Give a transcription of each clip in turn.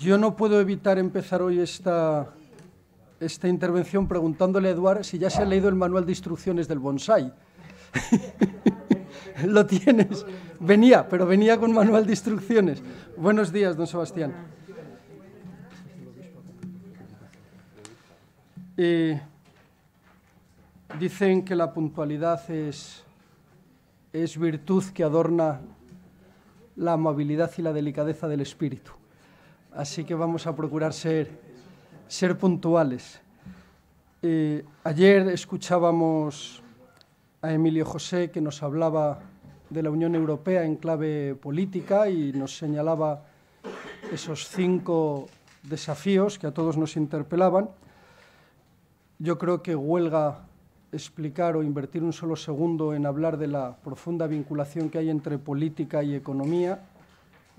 Yo no puedo evitar empezar hoy esta, esta intervención preguntándole a Eduard si ya se ha leído el manual de instrucciones del bonsai. Lo tienes. Venía, pero venía con manual de instrucciones. Buenos días, don Sebastián. Eh, dicen que la puntualidad es, es virtud que adorna la amabilidad y la delicadeza del espíritu así que vamos a procurar ser, puntuales. Eh, ayer escuchábamos a Emilio José que nos hablaba de la Unión Europea en clave política y nos señalaba esos cinco desafíos que a todos nos interpelaban. Yo creo que huelga explicar o invertir un solo segundo en hablar de la profunda vinculación que hay entre política y economía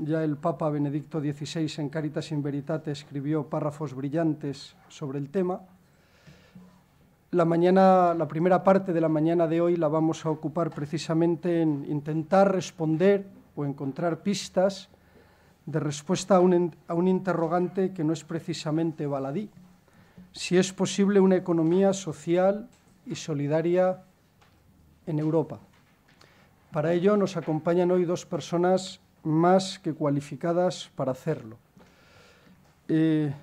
ya el Papa Benedicto XVI en Caritas in Veritate escribió párrafos brillantes sobre el tema. La, mañana, la primera parte de la mañana de hoy la vamos a ocupar precisamente en intentar responder o encontrar pistas de respuesta a un, a un interrogante que no es precisamente baladí. Si es posible una economía social y solidaria en Europa. Para ello nos acompañan hoy dos personas más que cualificadas para hacerlo. Eh,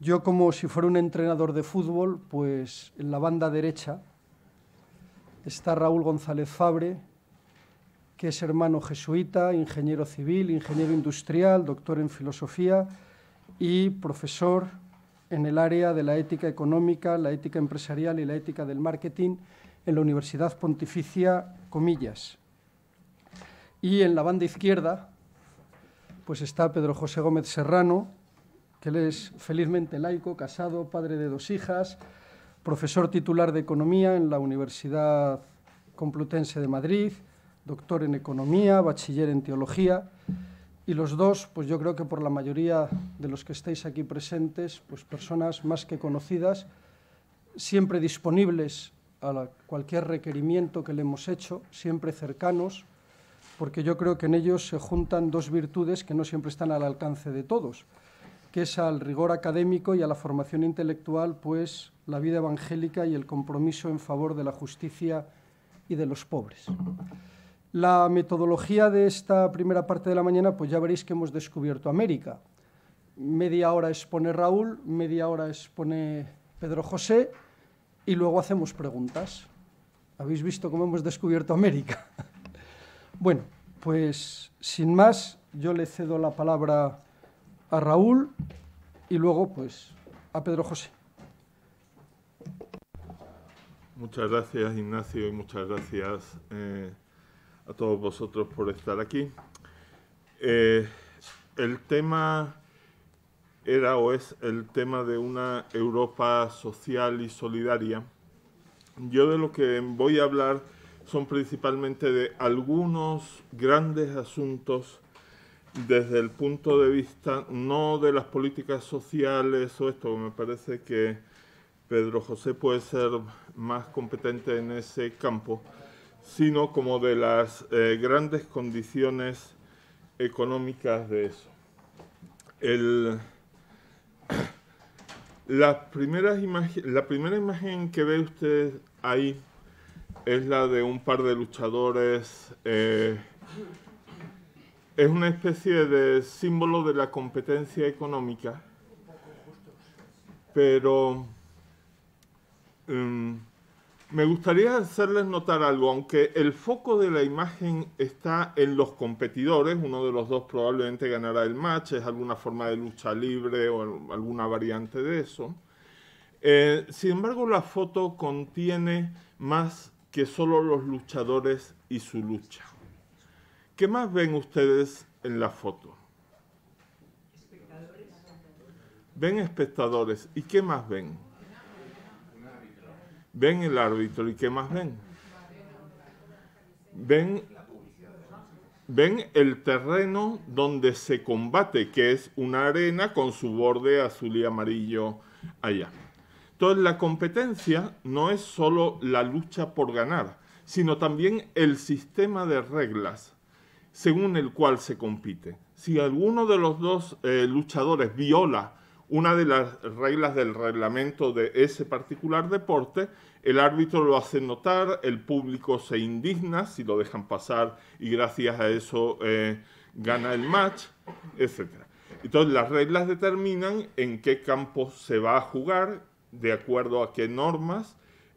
yo como si fuera un entrenador de fútbol, pues en la banda derecha está Raúl González Fabre, que es hermano jesuita, ingeniero civil, ingeniero industrial, doctor en filosofía y profesor en el área de la ética económica, la ética empresarial y la ética del marketing en la Universidad Pontificia Comillas. Y en la banda izquierda pues está Pedro José Gómez Serrano, que él es felizmente laico, casado, padre de dos hijas, profesor titular de Economía en la Universidad Complutense de Madrid, doctor en Economía, bachiller en Teología. Y los dos, pues yo creo que por la mayoría de los que estáis aquí presentes, pues personas más que conocidas, siempre disponibles a cualquier requerimiento que le hemos hecho, siempre cercanos, porque yo creo que en ellos se juntan dos virtudes que no siempre están al alcance de todos, que es al rigor académico y a la formación intelectual, pues la vida evangélica y el compromiso en favor de la justicia y de los pobres. La metodología de esta primera parte de la mañana, pues ya veréis que hemos descubierto América. Media hora expone Raúl, media hora expone Pedro José y luego hacemos preguntas. Habéis visto cómo hemos descubierto América. Bueno, pues sin más, yo le cedo la palabra a Raúl y luego pues a Pedro José. Muchas gracias Ignacio y muchas gracias eh, a todos vosotros por estar aquí. Eh, el tema era o es el tema de una Europa social y solidaria. Yo de lo que voy a hablar son principalmente de algunos grandes asuntos desde el punto de vista no de las políticas sociales o esto, me parece que Pedro José puede ser más competente en ese campo, sino como de las eh, grandes condiciones económicas de eso. la primera imagen que ve usted ahí es la de un par de luchadores. Eh, es una especie de símbolo de la competencia económica, pero em, me gustaría hacerles notar algo, aunque el foco de la imagen está en los competidores, uno de los dos probablemente ganará el match, es alguna forma de lucha libre o alguna variante de eso. Eh, sin embargo, la foto contiene más que solo los luchadores y su lucha. ¿Qué más ven ustedes en la foto? Ven espectadores. ¿Y qué más ven? Ven el árbitro. ¿Y qué más ven? Ven, ven el terreno donde se combate, que es una arena con su borde azul y amarillo allá. Entonces la competencia no es solo la lucha por ganar, sino también el sistema de reglas según el cual se compite. Si alguno de los dos eh, luchadores viola una de las reglas del reglamento de ese particular deporte, el árbitro lo hace notar, el público se indigna si lo dejan pasar y gracias a eso eh, gana el match, etc. Entonces las reglas determinan en qué campo se va a jugar, de acuerdo a qué normas,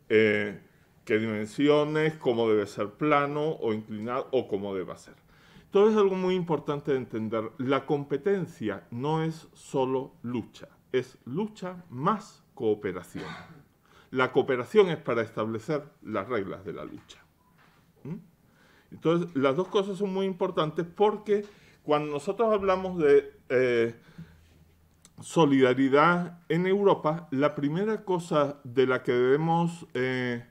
eh, qué dimensiones, cómo debe ser plano o inclinado o cómo debe ser. Entonces algo muy importante de entender, la competencia no es solo lucha, es lucha más cooperación. La cooperación es para establecer las reglas de la lucha. ¿Mm? Entonces, las dos cosas son muy importantes porque cuando nosotros hablamos de eh, solidaridad en Europa, la primera cosa de la que debemos, eh,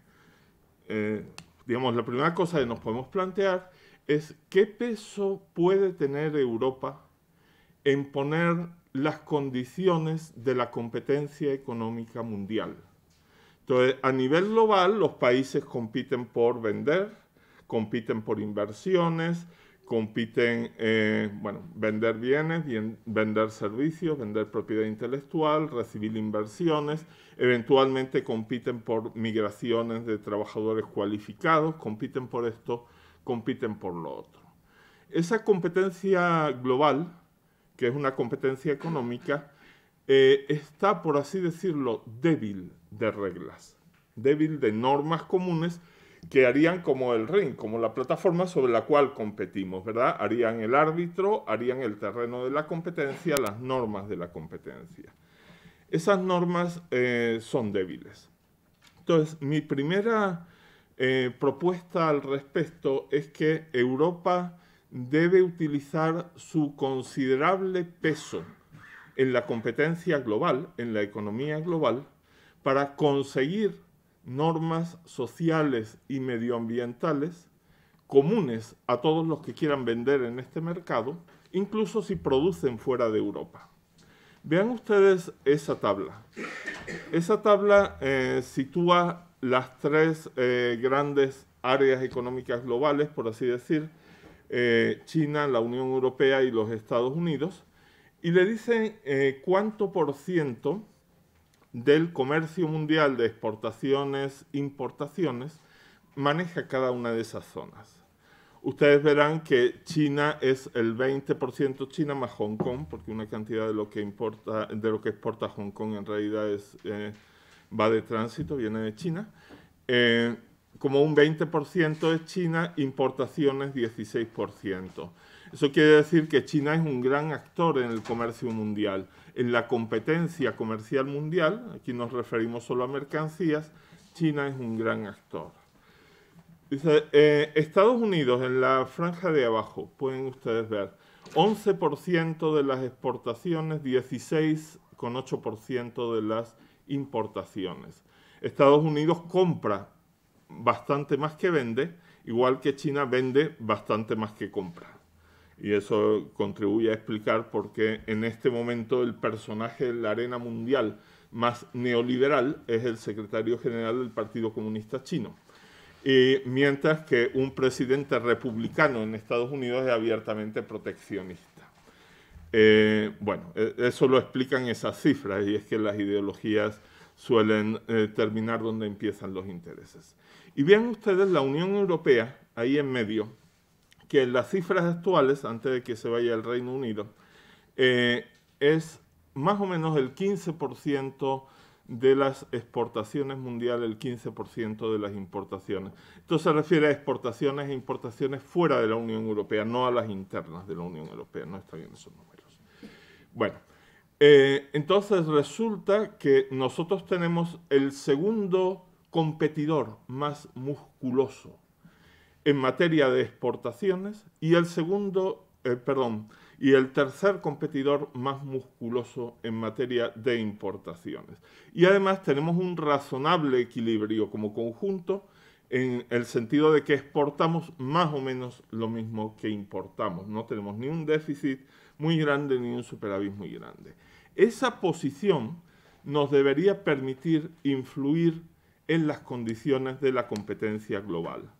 eh, digamos, la primera cosa que nos podemos plantear es qué peso puede tener Europa en poner las condiciones de la competencia económica mundial. Entonces, a nivel global, los países compiten por vender, compiten por inversiones, compiten bueno, vender bienes, vender servicios, vender propiedad intelectual, recibir inversiones, eventualmente compiten por migraciones de trabajadores cualificados, compiten por esto, compiten por lo otro. Esa competencia global, que es una competencia económica, eh, está, por así decirlo, débil de reglas, débil de normas comunes, que harían como el ring, como la plataforma sobre la cual competimos, ¿verdad? Harían el árbitro, harían el terreno de la competencia, las normas de la competencia. Esas normas eh, son débiles. Entonces, mi primera eh, propuesta al respecto es que Europa debe utilizar su considerable peso en la competencia global, en la economía global, para conseguir normas sociales y medioambientales comunes a todos los que quieran vender en este mercado, incluso si producen fuera de Europa. Vean ustedes esa tabla. Esa tabla eh, sitúa las tres eh, grandes áreas económicas globales, por así decir, eh, China, la Unión Europea y los Estados Unidos, y le dicen cuánto por ciento del comercio mundial de exportaciones-importaciones maneja cada una de esas zonas. Ustedes verán que China es el 20% China más Hong Kong, porque una cantidad de lo que, importa, de lo que exporta Hong Kong en realidad es, eh, va de tránsito, viene de China. Eh, como un 20% es China, importaciones 16%. Eso quiere decir que China es un gran actor en el comercio mundial en la competencia comercial mundial, aquí nos referimos solo a mercancías, China es un gran actor. Eh, Estados Unidos en la franja de abajo, pueden ustedes ver, 11% de las exportaciones, 16,8% de las importaciones. Estados Unidos compra bastante más que vende, igual que China vende bastante más que compra y eso contribuye a explicar por qué en este momento el personaje de la arena mundial más neoliberal es el secretario general del Partido Comunista Chino. Y mientras que un presidente republicano en Estados Unidos es abiertamente proteccionista. Eh, bueno, e, eso lo explican esas cifras y es que las ideologías suelen eh, terminar donde empiezan los intereses. Y vean ustedes la Unión Europea ahí en medio, que las cifras actuales, antes de que se vaya el Reino Unido, eh, es más o menos el 15% de las exportaciones mundiales, el 15% de las importaciones. Esto se refiere a exportaciones e importaciones fuera de la Unión Europea, no a las internas de la Unión Europea, no está bien esos números. Bueno, eh, entonces resulta que nosotros tenemos el segundo competidor más musculoso en materia de exportaciones y el segundo, eh, perdón, y el tercer competidor más musculoso en materia de importaciones. Y además tenemos un razonable equilibrio como conjunto en el sentido de que exportamos más o menos lo mismo que importamos. No tenemos ni un déficit muy grande ni un superávit muy grande. Esa posición nos debería permitir influir en las condiciones de la competencia global.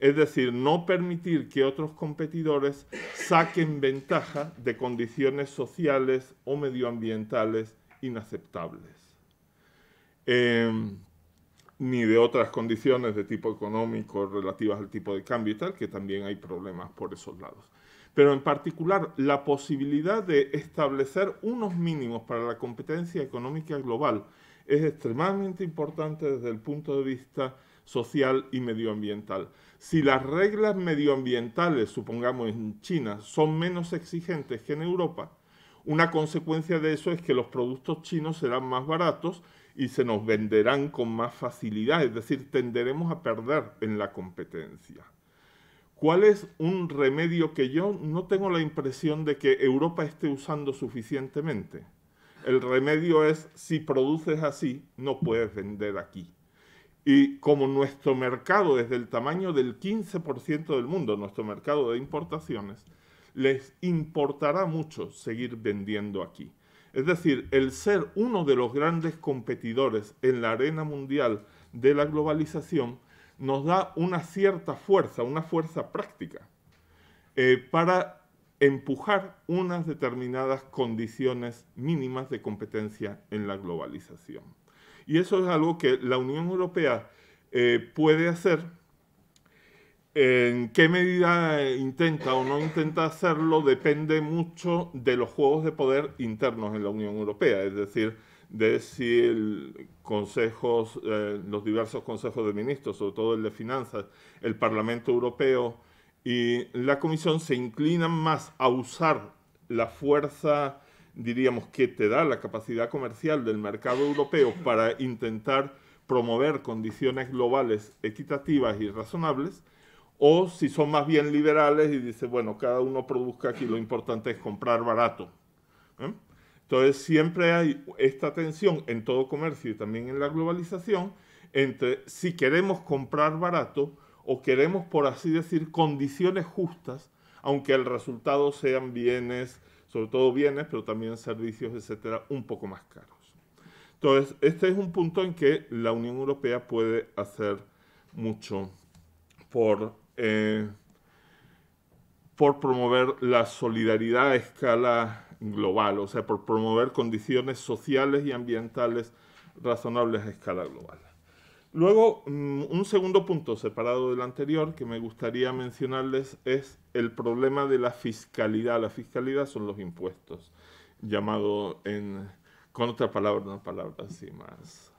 Es decir, no permitir que otros competidores saquen ventaja de condiciones sociales o medioambientales inaceptables, em, ni de otras condiciones de tipo económico relativas al tipo de cambio y tal, que también hay problemas por esos lados. Pero en particular, la posibilidad de establecer unos mínimos para la competencia económica global es extremadamente importante desde el punto de vista social y medioambiental si las reglas medioambientales, supongamos en China, son menos exigentes que en Europa, una consecuencia de eso es que los productos chinos serán más baratos y se nos venderán con más facilidad, es decir, tenderemos a perder en la competencia. ¿Cuál es un remedio que yo no tengo la impresión de que Europa esté usando suficientemente? El remedio es, si produces así, no puedes vender aquí. Y como nuestro mercado es del tamaño del 15% del mundo, nuestro mercado de importaciones, les importará mucho seguir vendiendo aquí. Es decir, el ser uno de los grandes competidores en la arena mundial de la globalización nos da una cierta fuerza, una fuerza práctica, eh, para empujar unas determinadas condiciones mínimas de competencia en la globalización. Y eso es algo que la Unión Europea eh, puede hacer. En qué medida intenta o no intenta hacerlo depende mucho de los juegos de poder internos en la Unión Europea, es decir, de si consejos, eh, los diversos consejos de ministros, sobre todo el de finanzas, el Parlamento Europeo y la Comisión se inclinan más a usar la fuerza diríamos que te da la capacidad comercial del mercado europeo para intentar promover condiciones globales equitativas y razonables, o si son más bien liberales y dice, bueno, cada uno produzca aquí, lo importante es comprar barato. ¿eh? Entonces siempre hay esta tensión en todo comercio y también en la globalización entre si queremos comprar barato o queremos, por así decir, condiciones justas, aunque el resultado sean bienes sobre todo bienes, pero también servicios, etcétera, un poco más caros. Entonces, este es un punto en que la Unión Europea puede hacer mucho por, eh, por promover la solidaridad a escala global, o sea, por promover condiciones sociales y ambientales razonables a escala global. Luego, mm, un segundo punto separado del anterior que me gustaría mencionarles es el problema de la fiscalidad. La fiscalidad son los impuestos, llamado en, con otra palabra, una palabra así más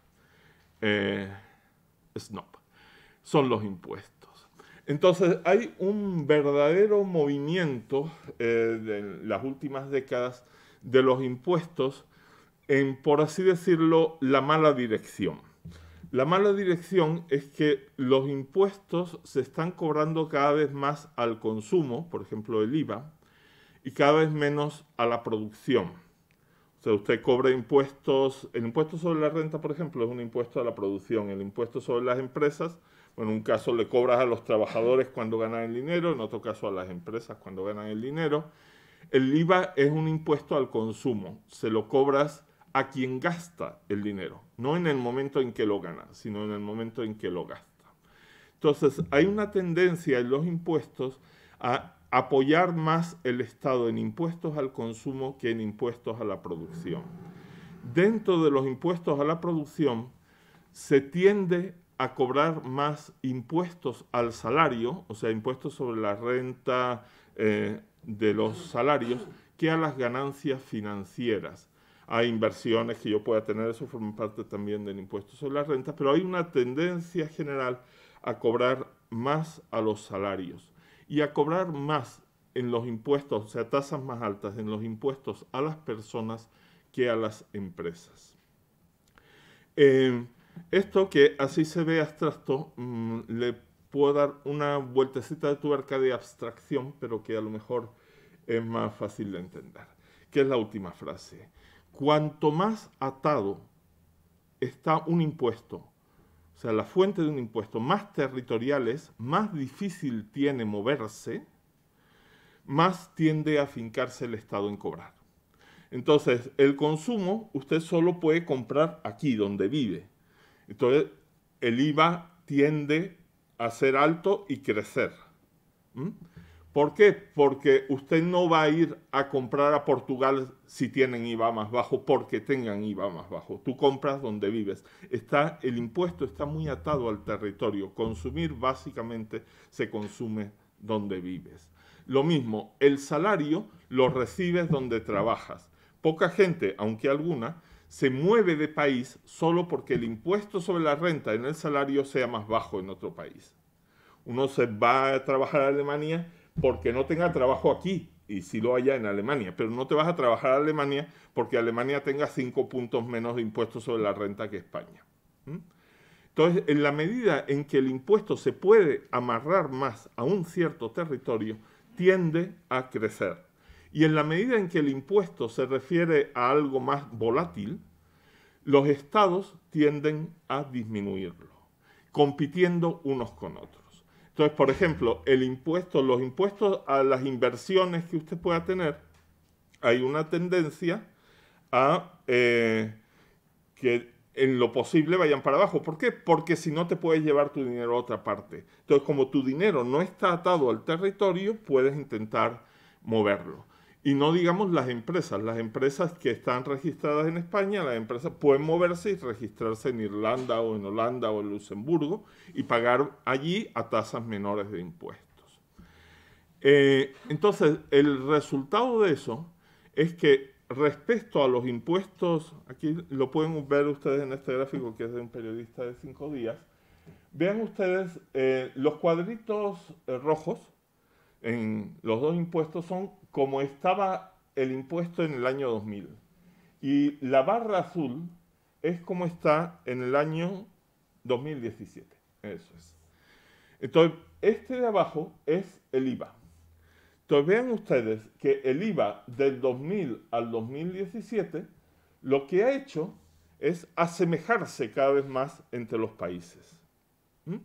eh, SNOP, Son los impuestos. Entonces, hay un verdadero movimiento eh, de las últimas décadas de los impuestos en, por así decirlo, la mala dirección la mala dirección es que los impuestos se están cobrando cada vez más al consumo, por ejemplo el IVA, y cada vez menos a la producción. O sea, usted cobra impuestos, el impuesto sobre la renta, por ejemplo, es un impuesto a la producción, el impuesto sobre las empresas, bueno, en un caso le cobras a los trabajadores cuando ganan el dinero, en otro caso a las empresas cuando ganan el dinero. El IVA es un impuesto al consumo, se lo cobras a quien gasta el dinero. No en el momento en que lo gana, sino en el momento en que lo gasta. Entonces, hay una tendencia en los impuestos a apoyar más el Estado en impuestos al consumo que en impuestos a la producción. Dentro de los impuestos a la producción, se tiende a cobrar más impuestos al salario, o sea, impuestos sobre la renta eh, de los salarios, que a las ganancias financieras a inversiones que yo pueda tener, eso forma parte también del impuesto sobre las rentas, pero hay una tendencia general a cobrar más a los salarios y a cobrar más en los impuestos, o sea, tasas más altas en los impuestos a las personas que a las empresas. Eh, esto que así se ve abstracto, mm, le puedo dar una vueltecita de tuerca de abstracción, pero que a lo mejor es más fácil de entender, que es la última frase cuanto más atado está un impuesto, o sea, la fuente de un impuesto, más territorial es, más difícil tiene moverse, más tiende a fincarse el Estado en cobrar. Entonces, el consumo usted solo puede comprar aquí, donde vive. Entonces, el IVA tiende a ser alto y crecer. ¿Por qué? Porque usted no va a ir a comprar a Portugal si tienen IVA más bajo, porque tengan IVA más bajo. Tú compras donde vives. Está, el impuesto está muy atado al territorio. Consumir básicamente se consume donde vives. Lo mismo, el salario lo recibes donde trabajas. Poca gente, aunque alguna, se mueve de país solo porque el impuesto sobre la renta en el salario sea más bajo en otro país. Uno se va a trabajar a Alemania porque no tenga trabajo aquí y si lo haya en Alemania, pero no te vas a trabajar a Alemania porque Alemania tenga cinco puntos menos de impuestos sobre la renta que España. Entonces, en la medida en que el impuesto se puede amarrar más a un cierto territorio, tiende a crecer. Y en la medida en que el impuesto se refiere a algo más volátil, los estados tienden a disminuirlo, compitiendo unos con otros. Entonces, por ejemplo, el impuesto, los impuestos a las inversiones que usted pueda tener, hay una tendencia a eh, que en lo posible vayan para abajo. ¿Por qué? Porque si no te puedes llevar tu dinero a otra parte. Entonces, como tu dinero no está atado al territorio, puedes intentar moverlo. Y no digamos las empresas, las empresas que están registradas en España, las empresas pueden moverse y registrarse en Irlanda o en Holanda o en Luxemburgo y pagar allí a tasas menores de impuestos. Eh, entonces, el resultado de eso es que respecto a los impuestos, aquí lo pueden ver ustedes en este gráfico que es de un periodista de cinco días, vean ustedes eh, los cuadritos eh, rojos, los dos impuestos son como estaba el impuesto en el año 2000. Y la barra azul es como está en el año 2017. Eso es. Entonces, este de abajo es el IVA. Entonces, vean ustedes que el IVA del 2000 al 2017 lo que ha hecho es asemejarse cada vez más entre los países. ¿Mm?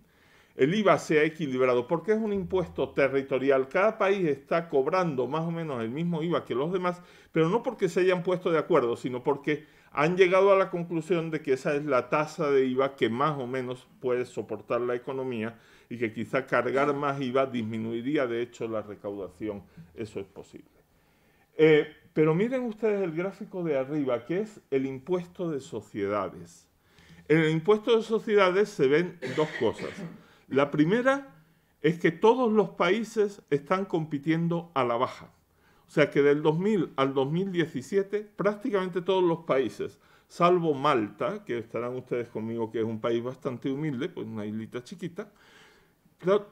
el IVA sea equilibrado, porque es un impuesto territorial. Cada país está cobrando más o menos el mismo IVA que los demás, pero no porque se hayan puesto de acuerdo, sino porque han llegado a la conclusión de que esa es la tasa de IVA que más o menos puede soportar la economía y que quizá cargar más IVA disminuiría de hecho la recaudación. Eso es posible. Eh, pero miren ustedes el gráfico de arriba, que es el impuesto de sociedades. En el impuesto de sociedades se ven dos cosas. La primera es que todos los países están compitiendo a la baja. O sea que del 2000 al 2017 prácticamente todos los países, salvo Malta, que estarán ustedes conmigo que es un país bastante humilde, pues una islita chiquita,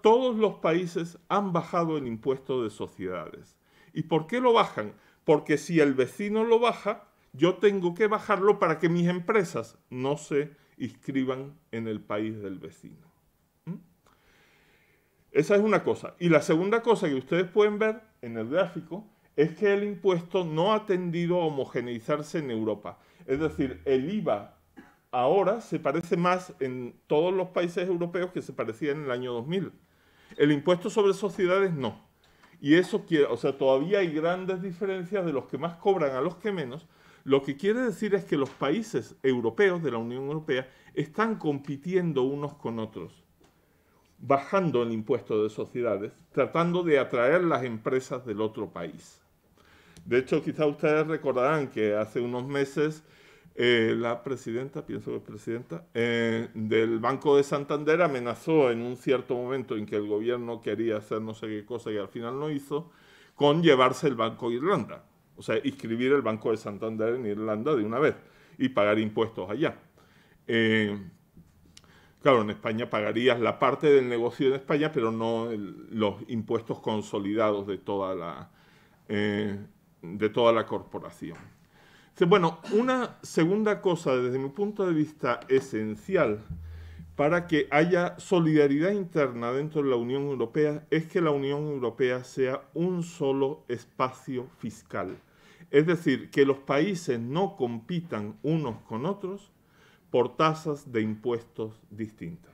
todos los países han bajado el impuesto de sociedades. ¿Y por qué lo bajan? Porque si el vecino lo baja, yo tengo que bajarlo para que mis empresas no se inscriban en el país del vecino. Esa es una cosa. Y la segunda cosa que ustedes pueden ver en el gráfico es que el impuesto no ha tendido a homogeneizarse en Europa. Es decir, el IVA ahora se parece más en todos los países europeos que se parecía en el año 2000. El impuesto sobre sociedades no. Y eso quiere, o sea, todavía hay grandes diferencias de los que más cobran a los que menos. Lo que quiere decir es que los países europeos de la Unión Europea están compitiendo unos con otros bajando el impuesto de sociedades, tratando de atraer las empresas del otro país. De hecho, quizá ustedes recordarán que hace unos meses eh, la presidenta, pienso que es presidenta, eh, del Banco de Santander amenazó en un cierto momento en que el gobierno quería hacer no sé qué cosa y al final no hizo, con llevarse el Banco de Irlanda. O sea, inscribir el Banco de Santander en Irlanda de una vez y pagar impuestos allá. Eh, Claro, en España pagarías la parte del negocio en España, pero no los impuestos consolidados de toda la, eh, de toda la corporación. Bueno, una segunda cosa desde mi punto de vista esencial para que haya solidaridad interna dentro de la Unión Europea es que la Unión Europea sea un solo espacio fiscal. Es decir, que los países no compitan unos con otros, por tasas de impuestos distintas.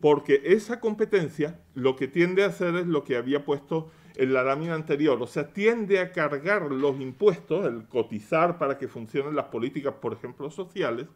Porque esa competencia lo que tiende a hacer es lo que había puesto en la lámina anterior, o sea, tiende a cargar los impuestos, el cotizar para que funcionen las políticas, por ejemplo, sociales,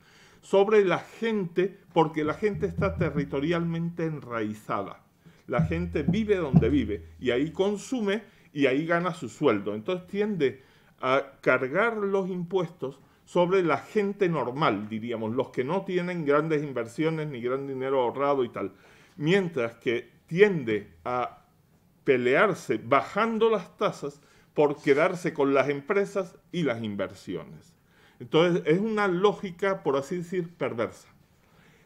sobre la gente, porque la gente está territorialmente enraizada. La gente vive donde vive y ahí consume y ahí gana su sueldo. Entonces tiende a cargar los impuestos sobre la gente normal, diríamos, los que no tienen grandes inversiones ni gran dinero ahorrado y tal, mientras que tiende a pelearse bajando las tasas por quedarse con las empresas y las inversiones. Entonces es una lógica, por así decir, perversa.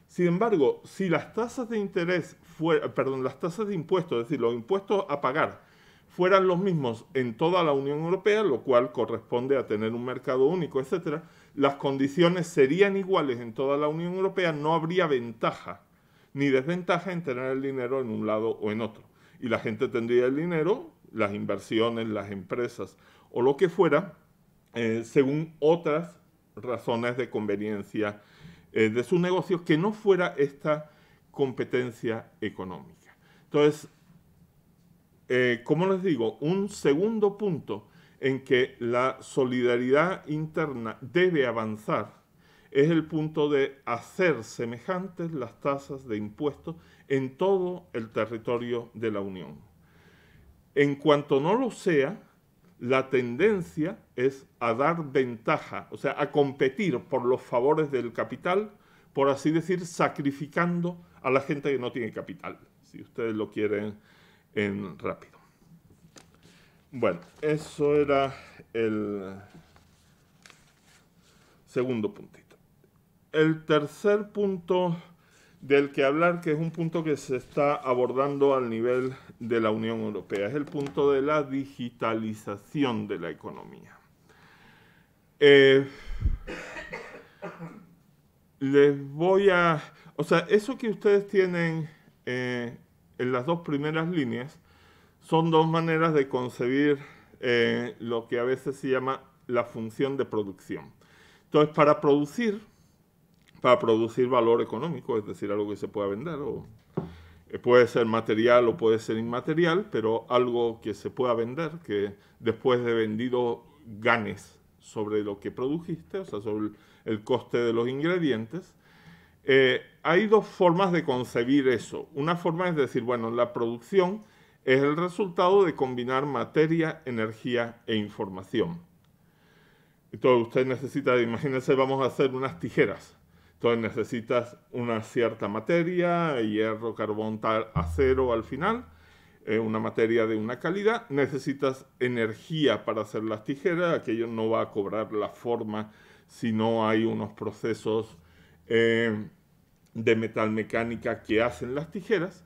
Sin embargo, si las tasas de interés, perdón, las tasas de impuestos, es decir, los impuestos a pagar, fueran los mismos en toda la Unión Europea, lo cual corresponde a tener un mercado único, etcétera, las condiciones serían iguales en toda la Unión Europea, no habría ventaja ni desventaja en tener el dinero en un lado o en otro. Y la gente tendría el dinero, las inversiones, las empresas o lo que fuera, eh, según otras razones de conveniencia eh, de sus negocios que no fuera esta competencia económica. Entonces, eh, como les digo, un segundo punto en que la solidaridad interna debe avanzar es el punto de hacer semejantes las tasas de impuestos en todo el territorio de la Unión. En cuanto no lo sea, la tendencia es a dar ventaja, o sea, a competir por los favores del capital, por así decir, sacrificando a la gente que no tiene capital, si ustedes lo quieren en rápido. Bueno, eso era el segundo puntito. El tercer punto del que hablar, que es un punto que se está abordando al nivel de la Unión Europea, es el punto de la digitalización de la economía. Eh, les voy a... O sea, eso que ustedes tienen eh, en las dos primeras líneas son dos maneras de concebir eh, lo que a veces se llama la función de producción. Entonces, para producir, para producir valor económico, es decir, algo que se pueda vender, o eh, puede ser material o puede ser inmaterial, pero algo que se pueda vender, que después de vendido ganes sobre lo que produjiste, o sea, sobre el coste de los ingredientes. Eh, hay dos formas de concebir eso. Una forma es decir, bueno, la producción es el resultado de combinar materia, energía e información. Entonces usted necesita, imagínense, vamos a hacer unas tijeras. Entonces necesitas una cierta materia, hierro, carbón, tal, acero al final, eh, una materia de una calidad. Necesitas energía para hacer las tijeras, aquello no va a cobrar la forma si no hay unos procesos eh, de metal mecánica que hacen las tijeras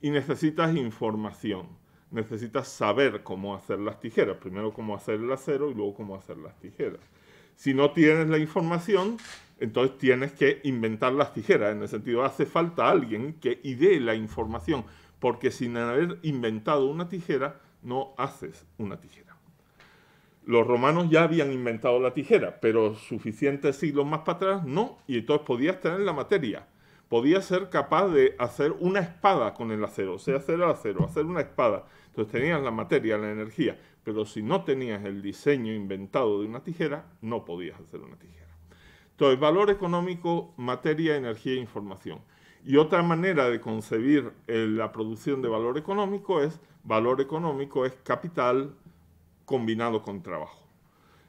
y necesitas información. Necesitas saber cómo hacer las tijeras. Primero cómo hacer el acero y luego cómo hacer las tijeras. Si no tienes la información, entonces tienes que inventar las tijeras. En el sentido, hace falta alguien que idee la información. Porque sin haber inventado una tijera, no haces una tijera. Los romanos ya habían inventado la tijera, pero suficientes siglos más para atrás no. Y entonces podías tener la materia podía ser capaz de hacer una espada con el acero, o sea, hacer el acero, hacer una espada. Entonces tenías la materia, la energía, pero si no tenías el diseño inventado de una tijera, no podías hacer una tijera. Entonces, valor económico, materia, energía e información. Y otra manera de concebir eh, la producción de valor económico es, valor económico es capital combinado con trabajo.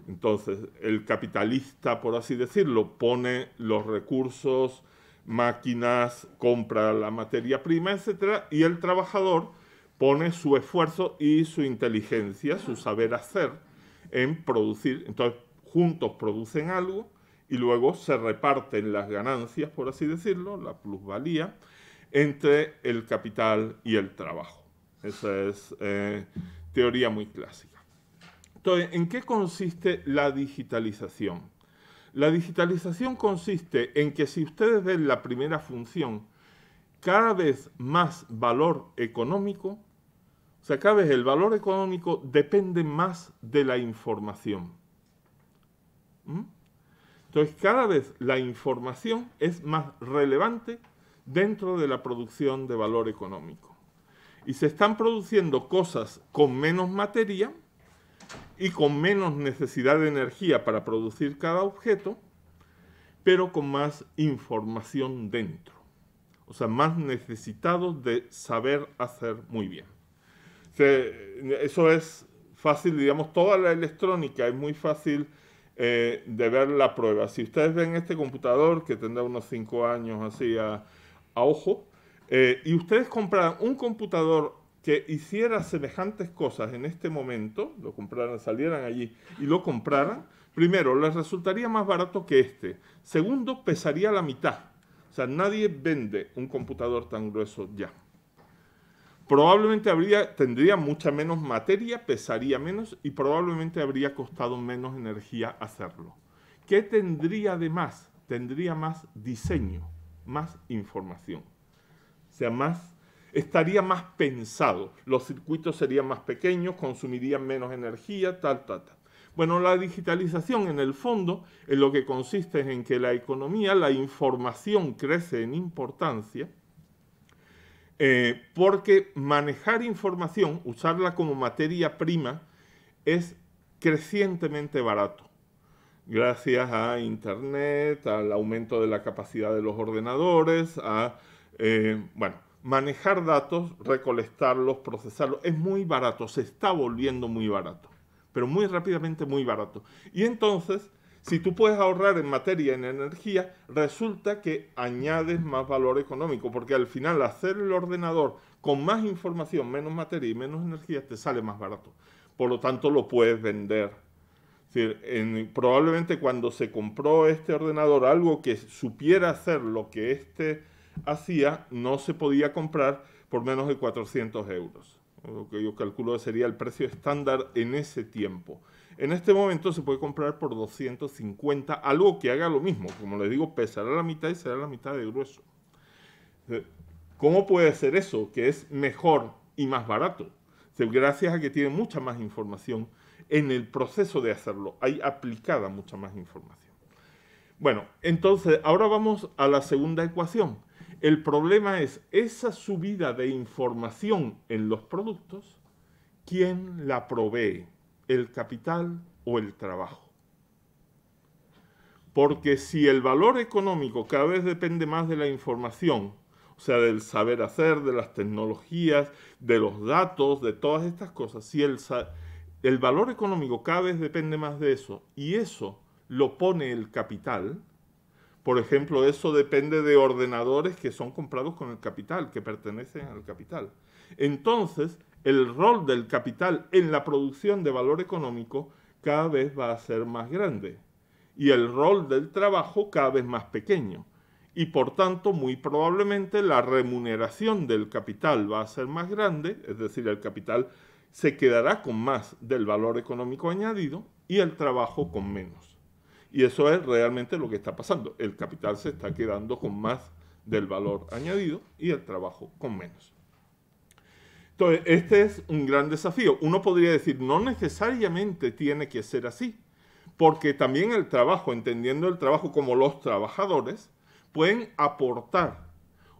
Entonces, el capitalista, por así decirlo, pone los recursos, máquinas, compra la materia prima, etcétera, y el trabajador pone su esfuerzo y su inteligencia, su saber hacer en producir. Entonces, juntos producen algo y luego se reparten las ganancias, por así decirlo, la plusvalía, entre el capital y el trabajo. Esa es eh, teoría muy clásica. Entonces, ¿en qué consiste la digitalización? La digitalización consiste en que si ustedes ven la primera función, cada vez más valor económico, o sea, cada vez el valor económico depende más de la información. ¿Mm? Entonces, cada vez la información es más relevante dentro de la producción de valor económico. Y se están produciendo cosas con menos materia, y con menos necesidad de energía para producir cada objeto, pero con más información dentro. O sea, más necesitados de saber hacer muy bien. eso es fácil, digamos, toda la electrónica es muy fácil eh, de ver la prueba. Si ustedes ven este computador, que tendrá unos 5 años así a, ojo, eh, y ustedes compran un computador que hiciera semejantes cosas en este momento, lo compraran, salieran allí y lo compraran, primero, les resultaría más barato que este. Segundo, pesaría la mitad. O sea, nadie vende un computador tan grueso ya. Probablemente habría, tendría mucha menos materia, pesaría menos y probablemente habría costado menos energía hacerlo. ¿Qué tendría de más? Tendría más diseño, más información. O sea, más estaría más pensado, los circuitos serían más pequeños, consumirían menos energía, tal, tal, tal. Bueno, la digitalización en el fondo en lo que consiste es en que la economía, la información crece en importancia, eh, porque manejar información, usarla como materia prima, es crecientemente barato. Gracias a Internet, al aumento de la capacidad de los ordenadores, a, eh, bueno, manejar datos, recolectarlos, procesarlos. Es muy barato, se está volviendo muy barato, pero muy rápidamente muy barato. Y entonces, si tú puedes ahorrar en materia, en energía, resulta que añades más valor económico, porque al final hacer el ordenador con más información, menos materia y menos energía, te sale más barato. Por lo tanto, lo puedes vender. probablemente cuando se compró este ordenador, algo que supiera hacer lo que este hacía no se podía comprar por menos de 400 euros, lo que yo calculo sería el precio estándar en ese tiempo. En este momento se puede comprar por 250, algo que haga lo mismo. Como les digo, pesará la mitad y será la mitad de grueso. Eh, ¿Cómo puede ser eso? Que es mejor y más barato. Gracias a que tiene mucha más información en el proceso de hacerlo. Hay aplicada mucha más información. Bueno, entonces ahora vamos a la segunda ecuación. El problema es esa subida de información en los productos, ¿quién la provee? ¿El capital o el trabajo? Porque si el valor económico cada vez depende más de la información, o sea, del saber hacer, de las tecnologías, de los datos, de todas estas cosas, si el, el valor económico cada vez depende más de eso y eso lo pone el capital, por ejemplo, eso depende de ordenadores que son comprados con el capital, que pertenecen al capital. Entonces, el rol del capital en la producción de valor económico cada vez va a ser más grande y el rol del trabajo cada vez más pequeño. Y por tanto, muy probablemente la remuneración del capital va a ser más grande, es decir, el capital se quedará con más del valor económico añadido y el trabajo con menos. Y eso es realmente lo que está pasando. El capital se está quedando con más del valor añadido y el trabajo con menos. Entonces, este es un gran desafío. Uno podría decir, no necesariamente tiene que ser así, porque también el trabajo, entendiendo el trabajo como los trabajadores, pueden aportar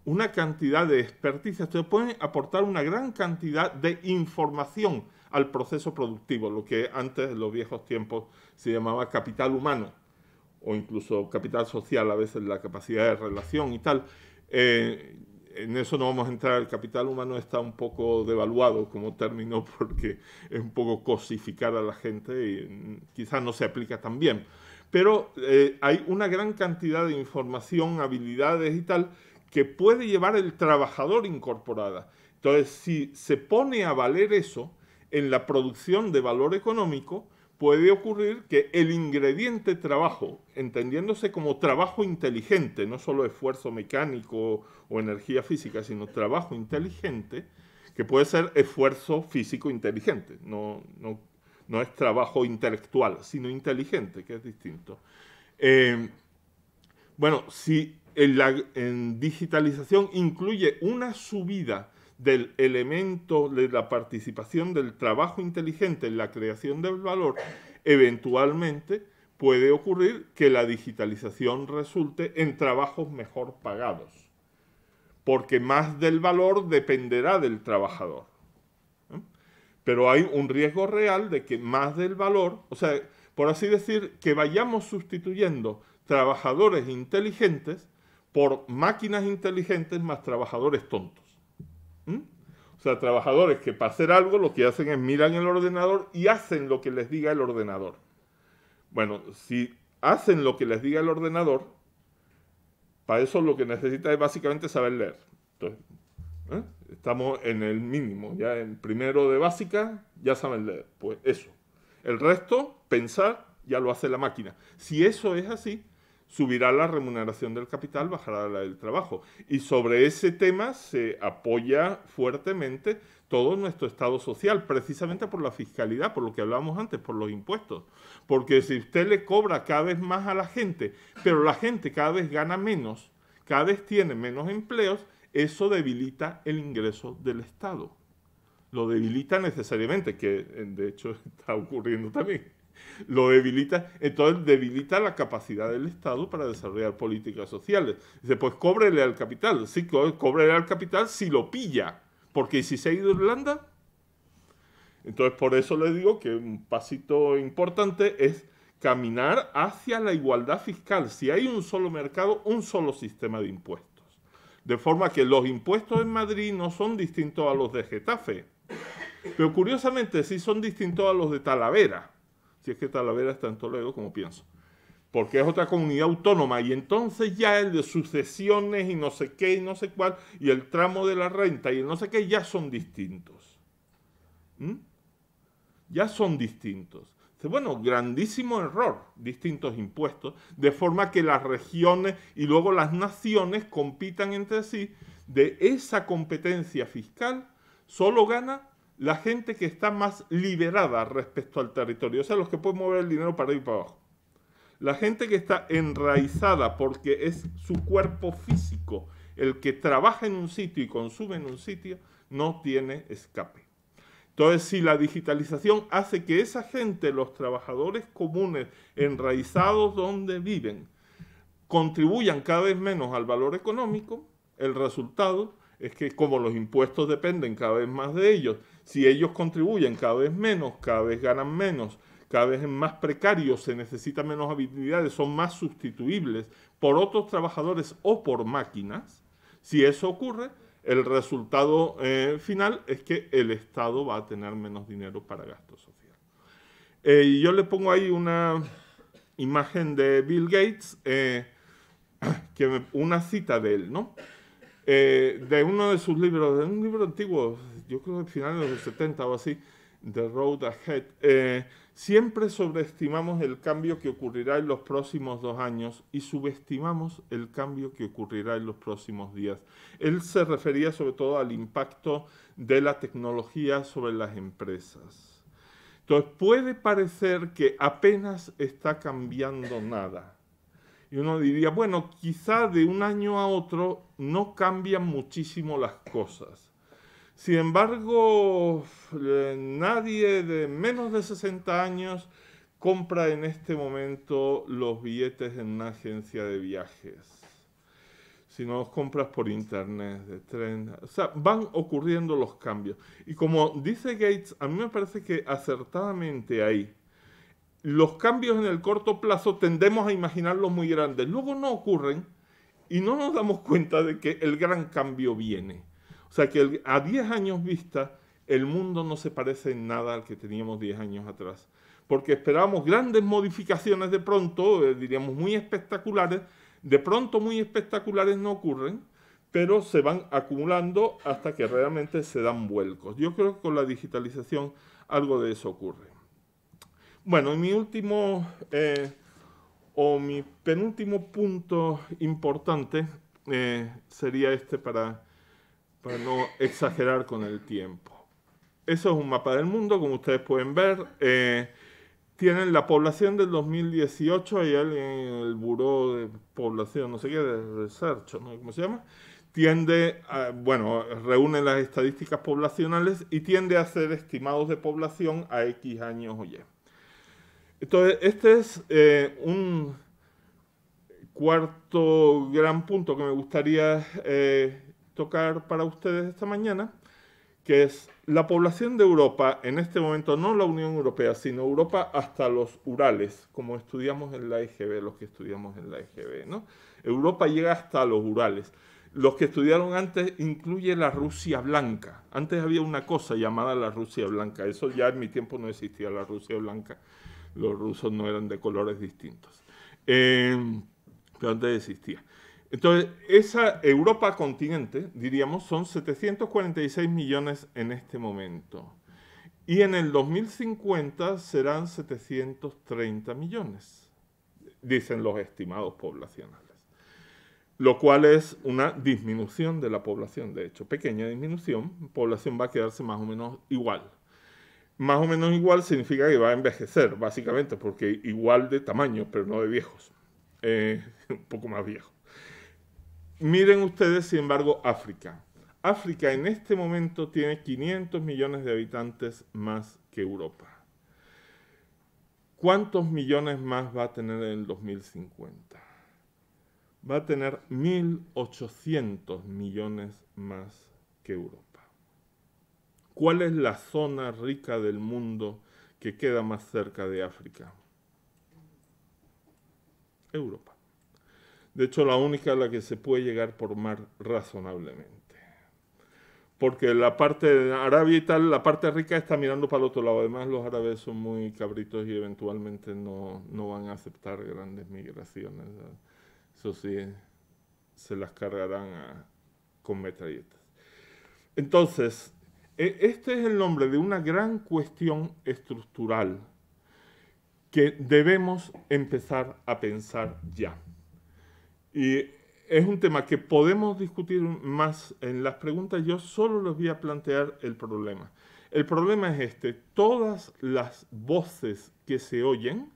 una cantidad de experticia, pueden aportar una gran cantidad de información al proceso productivo, lo que antes en los viejos tiempos se llamaba capital humano o incluso capital social, a veces la capacidad de relación y tal. Eh, en eso no vamos a entrar, el capital humano está un poco devaluado como término porque es un poco cosificar a la gente y mm, quizás no se aplica tan bien. Pero eh, hay una gran cantidad de información, habilidades y tal que puede llevar el trabajador incorporada. Entonces, si se pone a valer eso en la producción de valor económico, puede ocurrir que el ingrediente trabajo, entendiéndose como trabajo inteligente, no solo esfuerzo mecánico o energía física, sino trabajo inteligente, que puede ser esfuerzo físico inteligente, no, no, es trabajo intelectual, sino inteligente, que es distinto. Eh, bueno, si en la digitalización incluye una subida del elemento de la participación del trabajo inteligente en la creación del valor, eventualmente puede ocurrir que la digitalización resulte en trabajos mejor pagados, porque más del valor dependerá del trabajador. Pero hay un riesgo real de que más del valor, o sea, por así decir, que vayamos sustituyendo trabajadores inteligentes por máquinas inteligentes más trabajadores tontos. ¿Mm? O sea, trabajadores que para hacer algo lo que hacen es miran el ordenador y hacen lo que les diga el ordenador. Bueno, si hacen lo que les diga el ordenador, para eso lo que necesita es básicamente saber leer. Entonces, ¿eh? Estamos en el mínimo, ya en primero de básica ya saben leer. Pues eso. El resto, pensar, ya lo hace la máquina. Si eso es así, subirá la remuneración del capital, bajará la del trabajo. Y sobre ese tema se apoya fuertemente todo nuestro Estado social, precisamente por la fiscalidad, por lo que hablábamos antes, por los impuestos. Porque si usted le cobra cada vez más a la gente, pero la gente cada vez gana menos, cada vez tiene menos empleos, eso debilita el ingreso del Estado. Lo debilita necesariamente, que eh, de hecho está ocurriendo también. lo debilita, entonces debilita la capacidad del Estado para desarrollar políticas sociales. Dice, pues cóbrele al capital, sí, cóbrele al capital si lo pilla, porque si se ha ido a Irlanda, entonces por eso le digo que un pasito importante es caminar hacia la igualdad fiscal. Si hay un solo mercado, un solo sistema de impuestos. De forma que los impuestos en Madrid no son distintos a los de Getafe. Pero curiosamente sí son distintos a los de Talavera si es que Talavera está en Toledo, como pienso, porque es otra comunidad autónoma, y entonces ya el de sucesiones y no sé qué y no sé cuál, y el tramo de la renta y el no sé qué, ya son distintos. ¿Mm? Ya son distintos. Bueno, grandísimo error, distintos impuestos, de forma que las regiones y luego las naciones compitan entre sí. De esa competencia fiscal solo gana la gente que está más liberada respecto al territorio, o sea, los que pueden mover el dinero para ir para abajo. La gente que está enraizada porque es su cuerpo físico el que trabaja en un sitio y consume en un sitio, no tiene escape. Entonces, si la digitalización hace que esa gente, los trabajadores comunes, enraizados donde viven, contribuyan cada vez menos al valor económico, el resultado es que como los impuestos dependen cada vez más de ellos si ellos contribuyen cada vez menos, cada vez ganan menos, cada vez es más precario, se necesita menos habilidades, son más sustituibles por otros trabajadores o por máquinas, si eso ocurre, el resultado eh, final es que el Estado va a tener menos dinero para gastos social. Eh, y yo le pongo ahí una imagen de Bill Gates, eh, una cita de él, ¿no? de uno de sus libros, de un libro antiguo, yo creo que final de los 70 o así, The Road Ahead, eh, siempre sobreestimamos el cambio que ocurrirá en los próximos dos años y subestimamos el cambio que ocurrirá en los próximos días. Él se refería sobre todo al impacto de la tecnología sobre las empresas. Entonces puede parecer que apenas está cambiando nada. Y uno diría, bueno, quizá de un año a otro no cambian muchísimo las cosas sin embargo, eh, nadie de menos de 60 años compra en este momento los billetes en una agencia de viajes. Si no los compras por internet, de tren, o sea, van ocurriendo los cambios. Y como dice Gates, a mí me parece que acertadamente ahí, los cambios en el corto plazo tendemos a imaginarlos muy grandes. Luego no ocurren y no nos damos cuenta de que el gran cambio viene. O sea que a 10 años vista, el mundo no se parece en nada al que teníamos 10 años atrás. Porque esperábamos grandes modificaciones de pronto, eh, diríamos muy espectaculares. De pronto muy espectaculares no ocurren, pero se van acumulando hasta que realmente se dan vuelcos. Yo creo que con la digitalización algo de eso ocurre. Bueno, y mi último eh, o mi penúltimo punto importante eh, sería este para para no exagerar con el tiempo. Eso es un mapa del mundo, como ustedes pueden ver. Eh, tienen la población del 2018, hay alguien en el Buró de Población, no sé qué, de Research, ¿no? ¿cómo se llama? Tiende, a, bueno, reúne las estadísticas poblacionales y tiende a ser estimados de población a X años o Y. Entonces, este es eh, un cuarto gran punto que me gustaría eh, tocar para ustedes esta mañana, que es la población de Europa, en este momento no la Unión Europea, sino Europa hasta los Urales, como estudiamos en la EGB, los que estudiamos en la EGB, ¿no? Europa llega hasta los Urales. Los que estudiaron antes incluye la Rusia blanca. Antes había una cosa llamada la Rusia blanca. Eso ya en mi tiempo no existía, la Rusia blanca. Los rusos no eran de colores distintos. Eh, pero antes existía. Entonces, esa Europa continente, diríamos, son 746 millones en este momento. Y en el 2050 serán 730 millones, dicen los estimados poblacionales. Lo cual es una disminución de la población, de hecho, pequeña disminución. población va a quedarse más o menos igual. Más o menos igual significa que va a envejecer, básicamente, porque igual de tamaño, pero no de viejos. Eh, un poco más viejos. Miren ustedes, sin embargo, África. África en este momento tiene 500 millones de habitantes más que Europa. ¿Cuántos millones más va a tener en el 2050? Va a tener 1.800 millones más que Europa. ¿Cuál es la zona rica del mundo que queda más cerca de África? Europa. De hecho, la única a la que se puede llegar por mar razonablemente. Porque la parte de Arabia y tal, la parte rica está mirando para el otro lado. Además, los árabes son muy cabritos y eventualmente no, van a aceptar grandes migraciones. Eso sí, se las cargarán con metralletas. Entonces, e, este es el nombre de una gran cuestión estructural que debemos empezar a pensar ya. Y es un tema que podemos discutir más en las preguntas. Yo solo les voy a plantear el problema. El problema es este. Todas las voces que se oyen,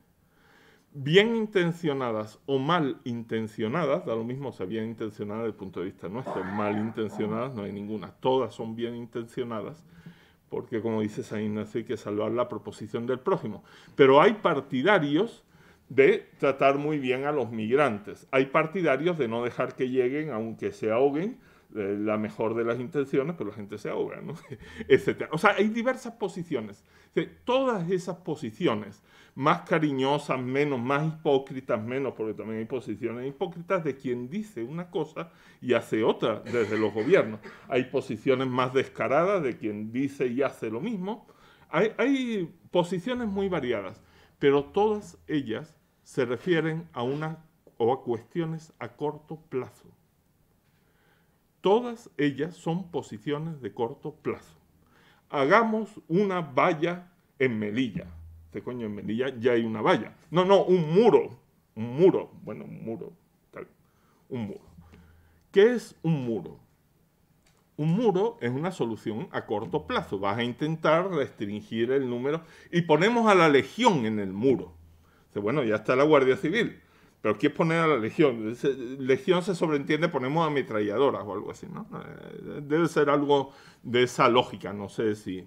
bien intencionadas o mal intencionadas, da lo mismo o sea bien intencionadas desde el punto de vista nuestro, mal intencionadas, no hay ninguna, todas son bien intencionadas, porque como dice San Ignacio hay que salvar la proposición del prójimo. Pero hay partidarios de tratar muy bien a los migrantes. Hay partidarios de no dejar que lleguen, aunque se ahoguen, eh, la mejor de las intenciones, pero la gente se ahoga, ¿no? Etcétera. O sea, hay diversas posiciones. todas esas posiciones, más cariñosas, menos, más hipócritas, menos, porque también hay posiciones hipócritas de quien dice una cosa y hace otra desde los gobiernos. Hay posiciones más descaradas de quien dice y hace lo mismo. hay posiciones muy variadas pero todas ellas se refieren a una o a cuestiones a corto plazo. Todas ellas son posiciones de corto plazo. Hagamos una valla en Melilla. Este coño en Melilla ya hay una valla. No, no, un muro. Un muro. Bueno, un muro. Un muro. ¿Qué es un muro? Un muro es una solución a corto plazo. Vas a intentar restringir el número y ponemos a la legión en el muro. Bueno, ya está la Guardia Civil, pero ¿qué es poner a la legión? Legión se sobreentiende, ponemos ametralladoras o algo así, ¿no? Eh, debe ser algo de esa lógica, no sé si...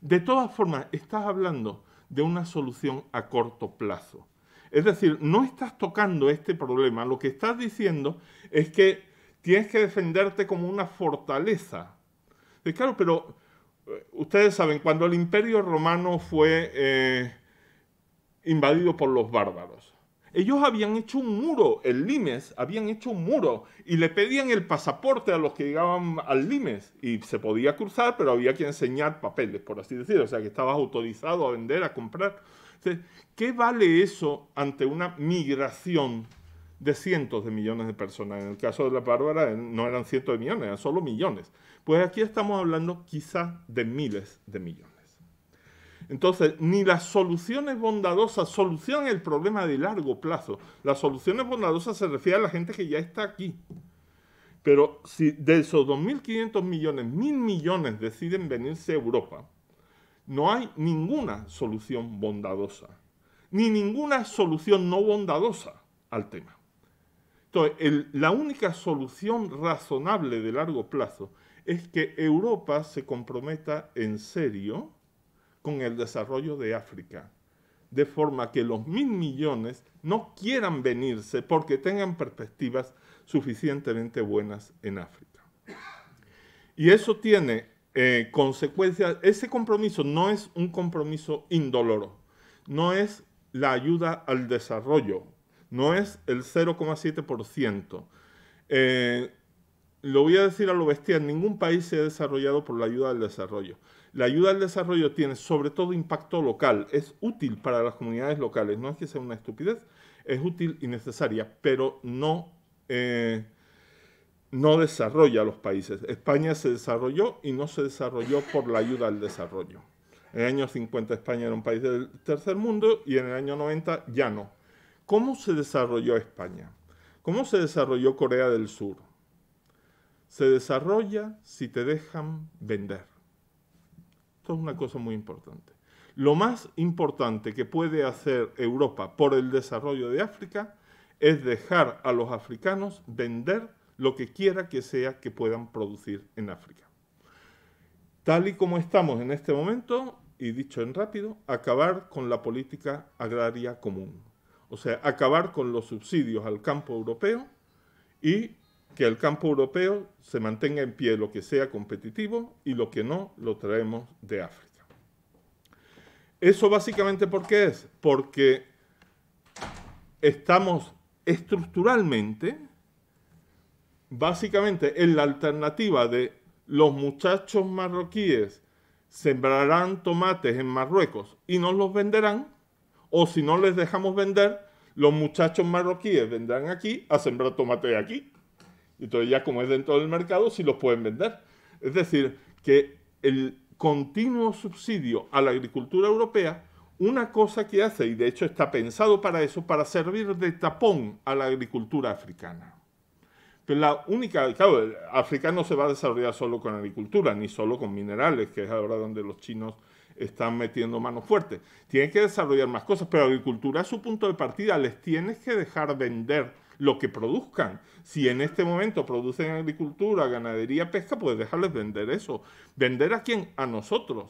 De todas formas, estás hablando de una solución a corto plazo. Es decir, no estás tocando este problema, lo que estás diciendo es que Tienes que defenderte como una fortaleza. claro, pero eh, ustedes saben, cuando el imperio romano fue eh, invadido por los bárbaros, ellos habían hecho un muro, el Limes, habían hecho un muro y le pedían el pasaporte a los que llegaban al Limes y se podía cruzar, pero había que enseñar papeles, por así decirlo, o sea que estabas autorizado a vender, a comprar. ¿Qué vale eso ante una migración de cientos de millones de personas. En el caso de la bárbara eh, no eran cientos de millones, eran solo millones. Pues aquí estamos hablando quizás de miles de millones. Entonces, ni las soluciones bondadosas solucionan el problema de largo plazo. Las soluciones bondadosas se refieren a la gente que ya está aquí. Pero si de esos 2.500 millones, 1.000 millones deciden venirse a Europa, no hay ninguna solución bondadosa, ni ninguna solución no bondadosa al tema la única solución razonable de largo plazo es que Europa se comprometa en serio con el desarrollo de África, de forma que los mil millones no quieran venirse porque tengan perspectivas suficientemente buenas en África. Y eso tiene eh, consecuencias, ese compromiso no es un compromiso indoloro, no es la ayuda al desarrollo no es el 0,7%. Eh, lo voy a decir a lo bestia, ningún país se ha desarrollado por la ayuda al desarrollo. La ayuda al desarrollo tiene sobre todo impacto local, es útil para las comunidades locales, no es que sea una estupidez, es útil y necesaria, pero no, eh, no desarrolla a los países. España se desarrolló y no se desarrolló por la ayuda al desarrollo. En el año 50 España era un país del tercer mundo y en el año 90 ya no. ¿Cómo se desarrolló España? ¿Cómo se desarrolló Corea del Sur? Se desarrolla si te dejan vender. Esto es una cosa muy importante. Lo más importante que puede hacer Europa por el desarrollo de África es dejar a los africanos vender lo que quiera que sea que puedan producir en África. Tal y como estamos en este momento, y dicho en rápido, acabar con la política agraria común. O sea, acabar con los subsidios al campo europeo y que el campo europeo se mantenga en pie lo que sea competitivo y lo que no lo traemos de África. Eso básicamente por qué es? Porque estamos estructuralmente, básicamente en la alternativa de los muchachos marroquíes sembrarán tomates en Marruecos y nos los venderán, o si no les dejamos vender, los muchachos marroquíes vendrán aquí a sembrar tomate de aquí. Entonces ya como es dentro del mercado, sí los pueden vender. Es decir, que el continuo subsidio a la agricultura europea, una cosa que hace, y de hecho está pensado para eso, para servir de tapón a la agricultura africana. Pero la única, claro, África no se va a desarrollar solo con agricultura, ni solo con minerales, que es ahora donde los chinos están metiendo manos fuertes. Tienen que desarrollar más cosas, pero agricultura es su punto de partida. Les tienes que dejar vender lo que produzcan. Si en este momento producen agricultura, ganadería, pesca, puedes dejarles vender eso. ¿Vender a quién? A nosotros.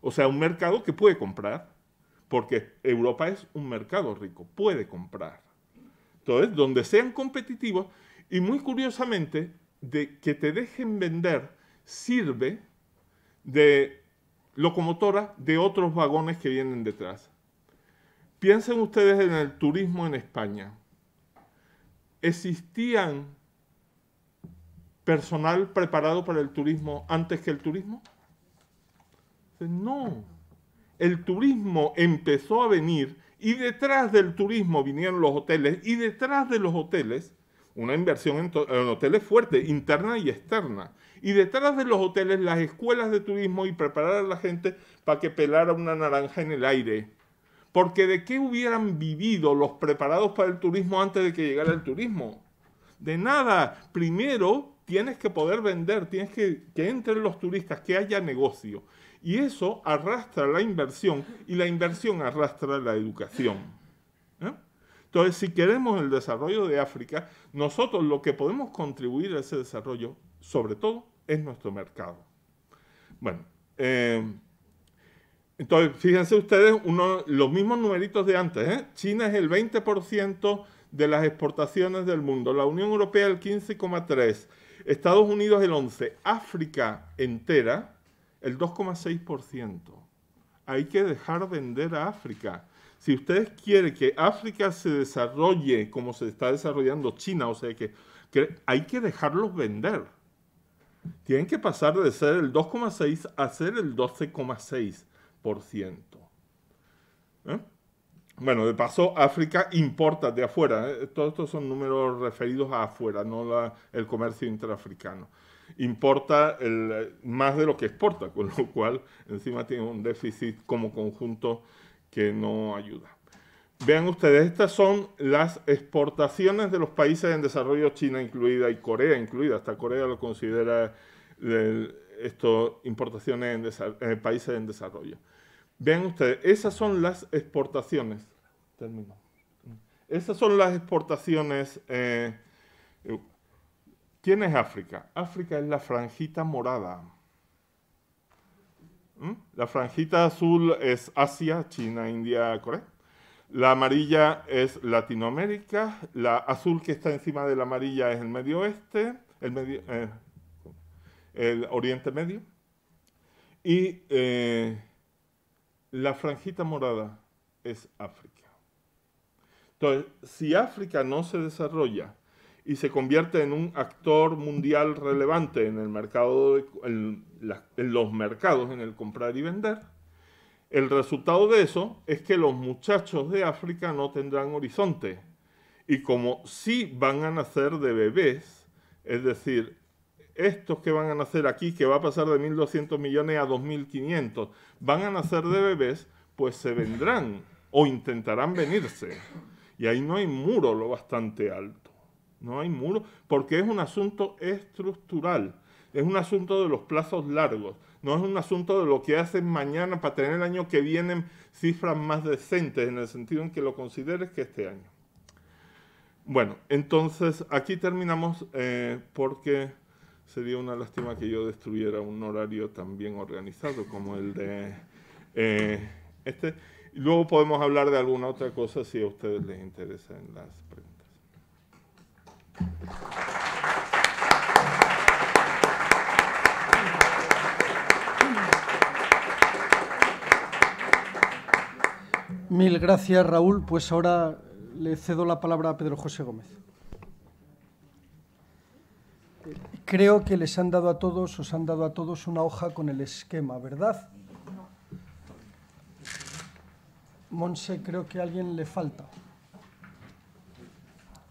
O sea, un mercado que puede comprar, porque Europa es un mercado rico, puede comprar. Entonces, donde sean competitivos y muy curiosamente, de que te dejen vender sirve de Locomotora de otros vagones que vienen detrás. Piensen ustedes en el turismo en España. ¿Existían personal preparado para el turismo antes que el turismo? No. El turismo empezó a venir y detrás del turismo vinieron los hoteles y detrás de los hoteles una inversión en, en hoteles fuerte, interna y externa y detrás de los hoteles las escuelas de turismo y preparar a la gente para que pelara una naranja en el aire. Porque de qué hubieran vivido los preparados para el turismo antes de que llegara el turismo? De nada. Primero tienes que poder vender, tienes que que entren los turistas, que haya negocio. Y eso arrastra la inversión y la inversión arrastra la educación. ¿eh? Entonces, si queremos el desarrollo de África, nosotros lo que podemos contribuir a ese desarrollo, sobre todo, es nuestro mercado. Bueno, eh, entonces fíjense ustedes uno, los mismos numeritos de antes. ¿eh? China es el 20% de las exportaciones del mundo, la Unión Europea el 15,3%, Estados Unidos el 11%, África entera el 2,6%. Hay que dejar vender a África. Si ustedes quieren que África se desarrolle como se está desarrollando China, o sea que, que hay que dejarlos vender tienen que pasar de ser el 2,6 a ser el 12,6%. ¿Eh? Bueno, de paso, África importa de afuera. ¿eh? Todos estos son números referidos a afuera, no el comercio intraafricano. Importa el, más de lo que exporta, con lo cual encima tiene un déficit como conjunto que no ayuda. Vean ustedes, estas son las exportaciones de los países en desarrollo, China incluida y Corea incluida. Hasta Corea lo considera esto importaciones en eh, países en desarrollo. Vean ustedes, esas son las exportaciones. Termino. Esas son las exportaciones. Eh, eh, ¿Quién es África? África es la franjita morada. ¿Mm? La franjita azul es Asia, China, India, Corea. La amarilla es Latinoamérica, la azul que está encima de la amarilla es el Medio Oeste, el, eh, Oriente Medio, y eh, la franjita morada es África. Entonces, si África no se desarrolla y se convierte en un actor mundial relevante en, el mercado, en los mercados, en el comprar y vender, el resultado de eso es que los muchachos de África no tendrán horizonte. Y como sí van a nacer de bebés, es decir, estos que van a nacer aquí, que va a pasar de 1.200 millones a 2.500, van a nacer de bebés, pues se vendrán o intentarán venirse. Y ahí no hay muro lo bastante alto. No hay muro, porque es un asunto estructural, es un asunto de los plazos largos. No es un asunto de lo que hacen mañana para tener el año que viene cifras más decentes, en el sentido en que lo consideres que este año. Bueno, entonces aquí terminamos eh, porque sería una lástima que yo destruyera un horario tan bien organizado como el de eh, este. Luego podemos hablar de alguna otra cosa si a ustedes les interesa en las preguntas. Mil gracias, Raúl. Pues ahora le cedo la palabra a Pedro José Gómez. Creo que les han dado a todos, os han dado a todos una hoja con el esquema, ¿verdad? Monse, creo que a alguien le falta.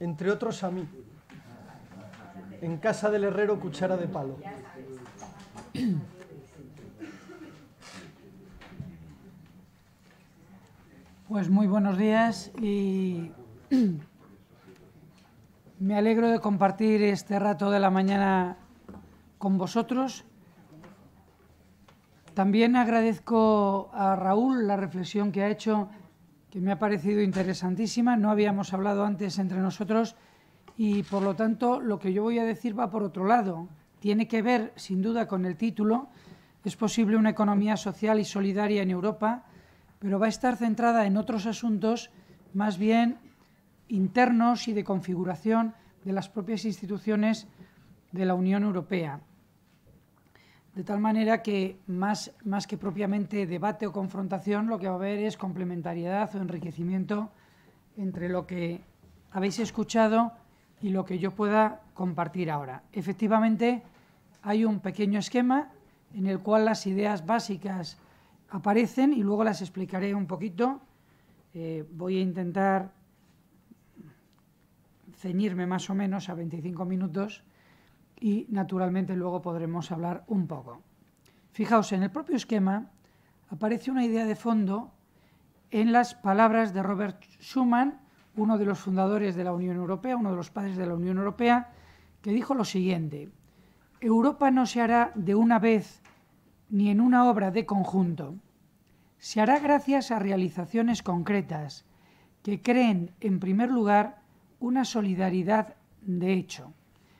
Entre otros a mí. En casa del herrero, cuchara de palo. Pues muy buenos días y me alegro de compartir este rato de la mañana con vosotros. También agradezco a Raúl la reflexión que ha hecho, que me ha parecido interesantísima. No habíamos hablado antes entre nosotros y, por lo tanto, lo que yo voy a decir va por otro lado. Tiene que ver, sin duda, con el título. ¿Es posible una economía social y solidaria en Europa? pero va a estar centrada en otros asuntos más bien internos y de configuración de las propias instituciones de la Unión Europea. De tal manera que, más, que propiamente debate o confrontación, lo que va a haber es complementariedad o enriquecimiento entre lo que habéis escuchado y lo que yo pueda compartir ahora. Efectivamente, hay un pequeño esquema en el cual las ideas básicas aparecen y luego las explicaré un poquito. Eh, voy a intentar ceñirme más o menos a 25 minutos y naturalmente luego podremos hablar un poco. Fijaos, en el propio esquema aparece una idea de fondo en las palabras de Robert Schuman, uno de los fundadores de la Unión Europea, uno de los padres de la Unión Europea, que dijo lo siguiente, Europa no se hará de una vez ni en una obra de conjunto. Se hará gracias a realizaciones concretas que creen, en primer lugar, una solidaridad de hecho.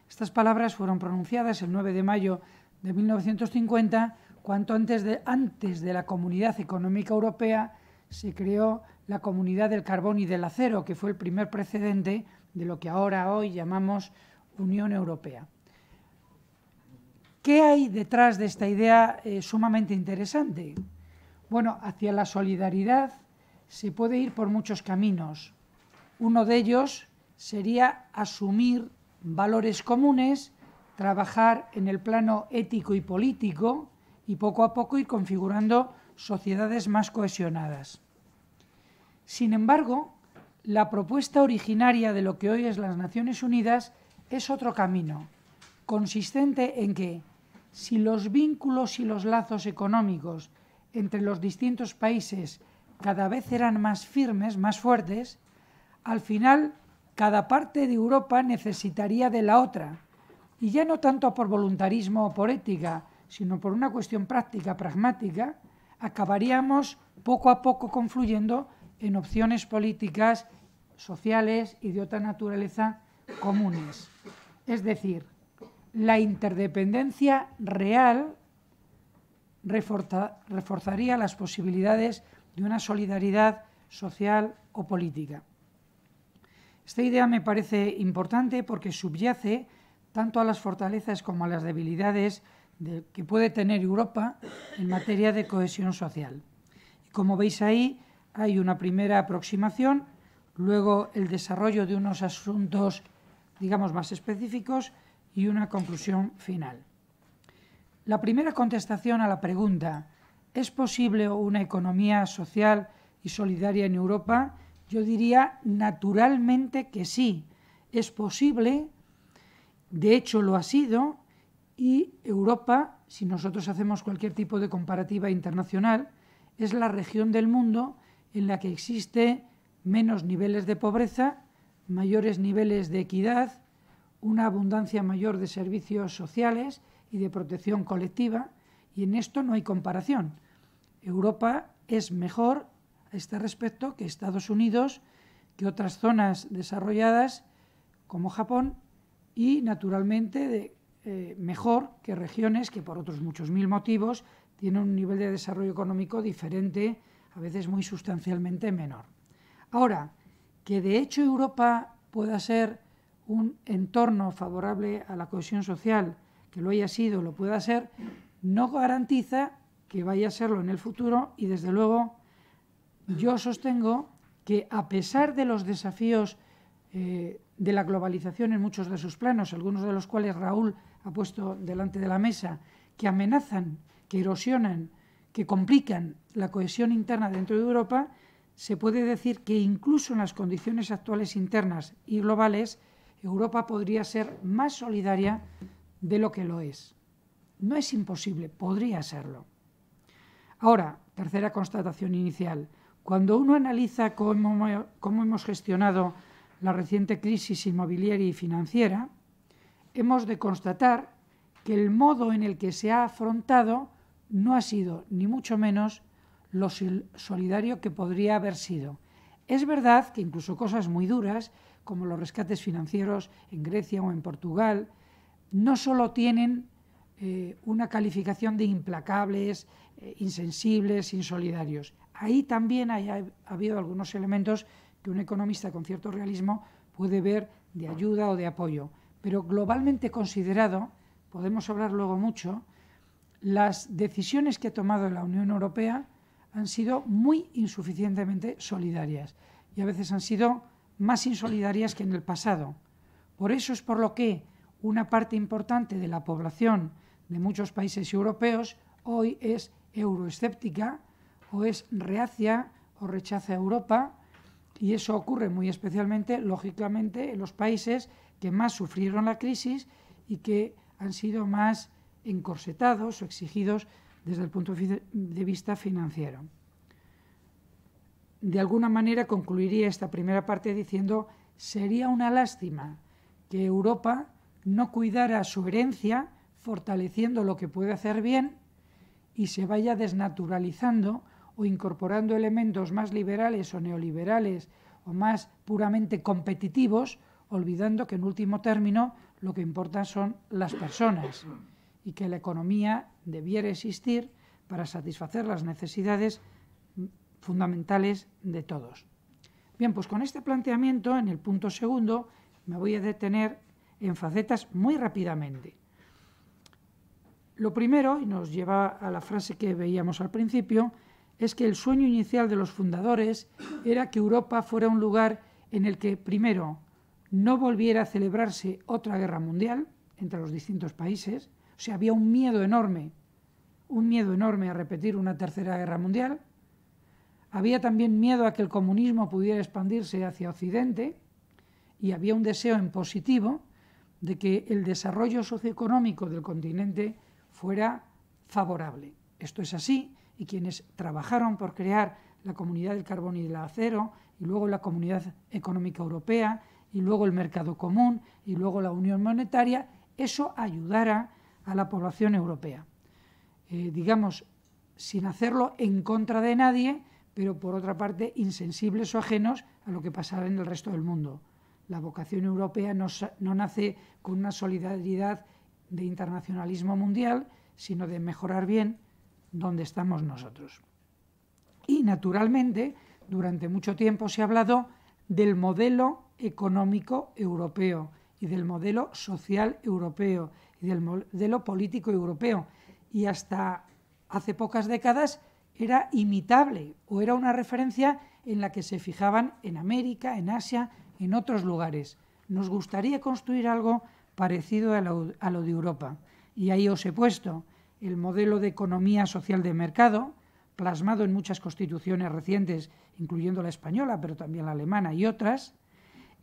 Estas palabras fueron pronunciadas el 9 de mayo de 1950, cuanto antes de, antes de la Comunidad Económica Europea se creó la Comunidad del Carbón y del Acero, que fue el primer precedente de lo que ahora hoy llamamos Unión Europea. ¿Qué hay detrás de esta idea eh, sumamente interesante? Bueno, hacia la solidaridad se puede ir por muchos caminos. Uno de ellos sería asumir valores comunes, trabajar en el plano ético y político y poco a poco ir configurando sociedades más cohesionadas. Sin embargo, la propuesta originaria de lo que hoy es las Naciones Unidas es otro camino, consistente en que si los vínculos y los lazos económicos entre los distintos países cada vez eran más firmes, más fuertes, al final cada parte de Europa necesitaría de la otra, y ya no tanto por voluntarismo o por ética, sino por una cuestión práctica, pragmática, acabaríamos poco a poco confluyendo en opciones políticas, sociales y de otra naturaleza comunes. Es decir, la interdependencia real reforzaría las posibilidades de una solidaridad social o política. Esta idea me parece importante porque subyace tanto a las fortalezas como a las debilidades que puede tener Europa en materia de cohesión social. Y como veis ahí, hay una primera aproximación, luego el desarrollo de unos asuntos, digamos, más específicos y una conclusión final. La primera contestación a la pregunta ¿es posible una economía social y solidaria en Europa? Yo diría naturalmente que sí, es posible, de hecho lo ha sido, y Europa, si nosotros hacemos cualquier tipo de comparativa internacional, es la región del mundo en la que existe menos niveles de pobreza, mayores niveles de equidad, una abundancia mayor de servicios sociales y de protección colectiva, y en esto no hay comparación. Europa es mejor a este respecto que Estados Unidos, que otras zonas desarrolladas como Japón, y naturalmente eh, mejor que regiones que por otros muchos mil motivos tienen un nivel de desarrollo económico diferente, a veces muy sustancialmente menor. Ahora, que de hecho Europa pueda ser un entorno favorable a la cohesión social, que lo haya sido, o lo pueda ser, no garantiza que vaya a serlo en el futuro y desde luego yo sostengo que a pesar de los desafíos eh, de la globalización en muchos de sus planos, algunos de los cuales Raúl ha puesto delante de la mesa, que amenazan, que erosionan, que complican la cohesión interna dentro de Europa, se puede decir que incluso en las condiciones actuales internas y globales Europa podría ser más solidaria de lo que lo es. No es imposible, podría serlo. Ahora, tercera constatación inicial. Cuando uno analiza cómo, cómo hemos gestionado la reciente crisis inmobiliaria y financiera, hemos de constatar que el modo en el que se ha afrontado no ha sido, ni mucho menos, lo solidario que podría haber sido. Es verdad que incluso cosas muy duras como los rescates financieros en Grecia o en Portugal, no solo tienen eh, una calificación de implacables, eh, insensibles, insolidarios. Ahí también hay, ha habido algunos elementos que un economista con cierto realismo puede ver de ayuda o de apoyo. Pero globalmente considerado, podemos hablar luego mucho, las decisiones que ha tomado la Unión Europea han sido muy insuficientemente solidarias y a veces han sido más insolidarias que en el pasado. Por eso es por lo que una parte importante de la población de muchos países europeos hoy es euroescéptica o es reacia o rechaza a Europa y eso ocurre muy especialmente, lógicamente, en los países que más sufrieron la crisis y que han sido más encorsetados o exigidos desde el punto de vista financiero de alguna manera concluiría esta primera parte diciendo sería una lástima que Europa no cuidara su herencia, fortaleciendo lo que puede hacer bien y se vaya desnaturalizando o incorporando elementos más liberales o neoliberales o más puramente competitivos, olvidando que en último término lo que importan son las personas y que la economía debiera existir para satisfacer las necesidades fundamentales de todos. Bien, pues con este planteamiento, en el punto segundo, me voy a detener en facetas muy rápidamente. Lo primero, y nos lleva a la frase que veíamos al principio, es que el sueño inicial de los fundadores era que Europa fuera un lugar en el que, primero, no volviera a celebrarse otra guerra mundial entre los distintos países, o sea, había un miedo enorme, un miedo enorme a repetir una tercera guerra mundial, había también miedo a que el comunismo pudiera expandirse hacia Occidente y había un deseo en positivo de que el desarrollo socioeconómico del continente fuera favorable. Esto es así y quienes trabajaron por crear la Comunidad del Carbón y del Acero y luego la Comunidad Económica Europea y luego el Mercado Común y luego la Unión Monetaria, eso ayudara a la población europea. Eh, digamos, sin hacerlo en contra de nadie, pero por otra parte insensibles o ajenos a lo que pasaba en el resto del mundo. La vocación europea no, no nace con una solidaridad de internacionalismo mundial, sino de mejorar bien donde estamos nosotros. Y, naturalmente, durante mucho tiempo se ha hablado del modelo económico europeo y del modelo social europeo y del modelo político europeo. Y hasta hace pocas décadas era imitable o era una referencia en la que se fijaban en América, en Asia, en otros lugares. Nos gustaría construir algo parecido a lo, de Europa. Y ahí os he puesto el modelo de economía social de mercado, plasmado en muchas constituciones recientes, incluyendo la española, pero también la alemana y otras,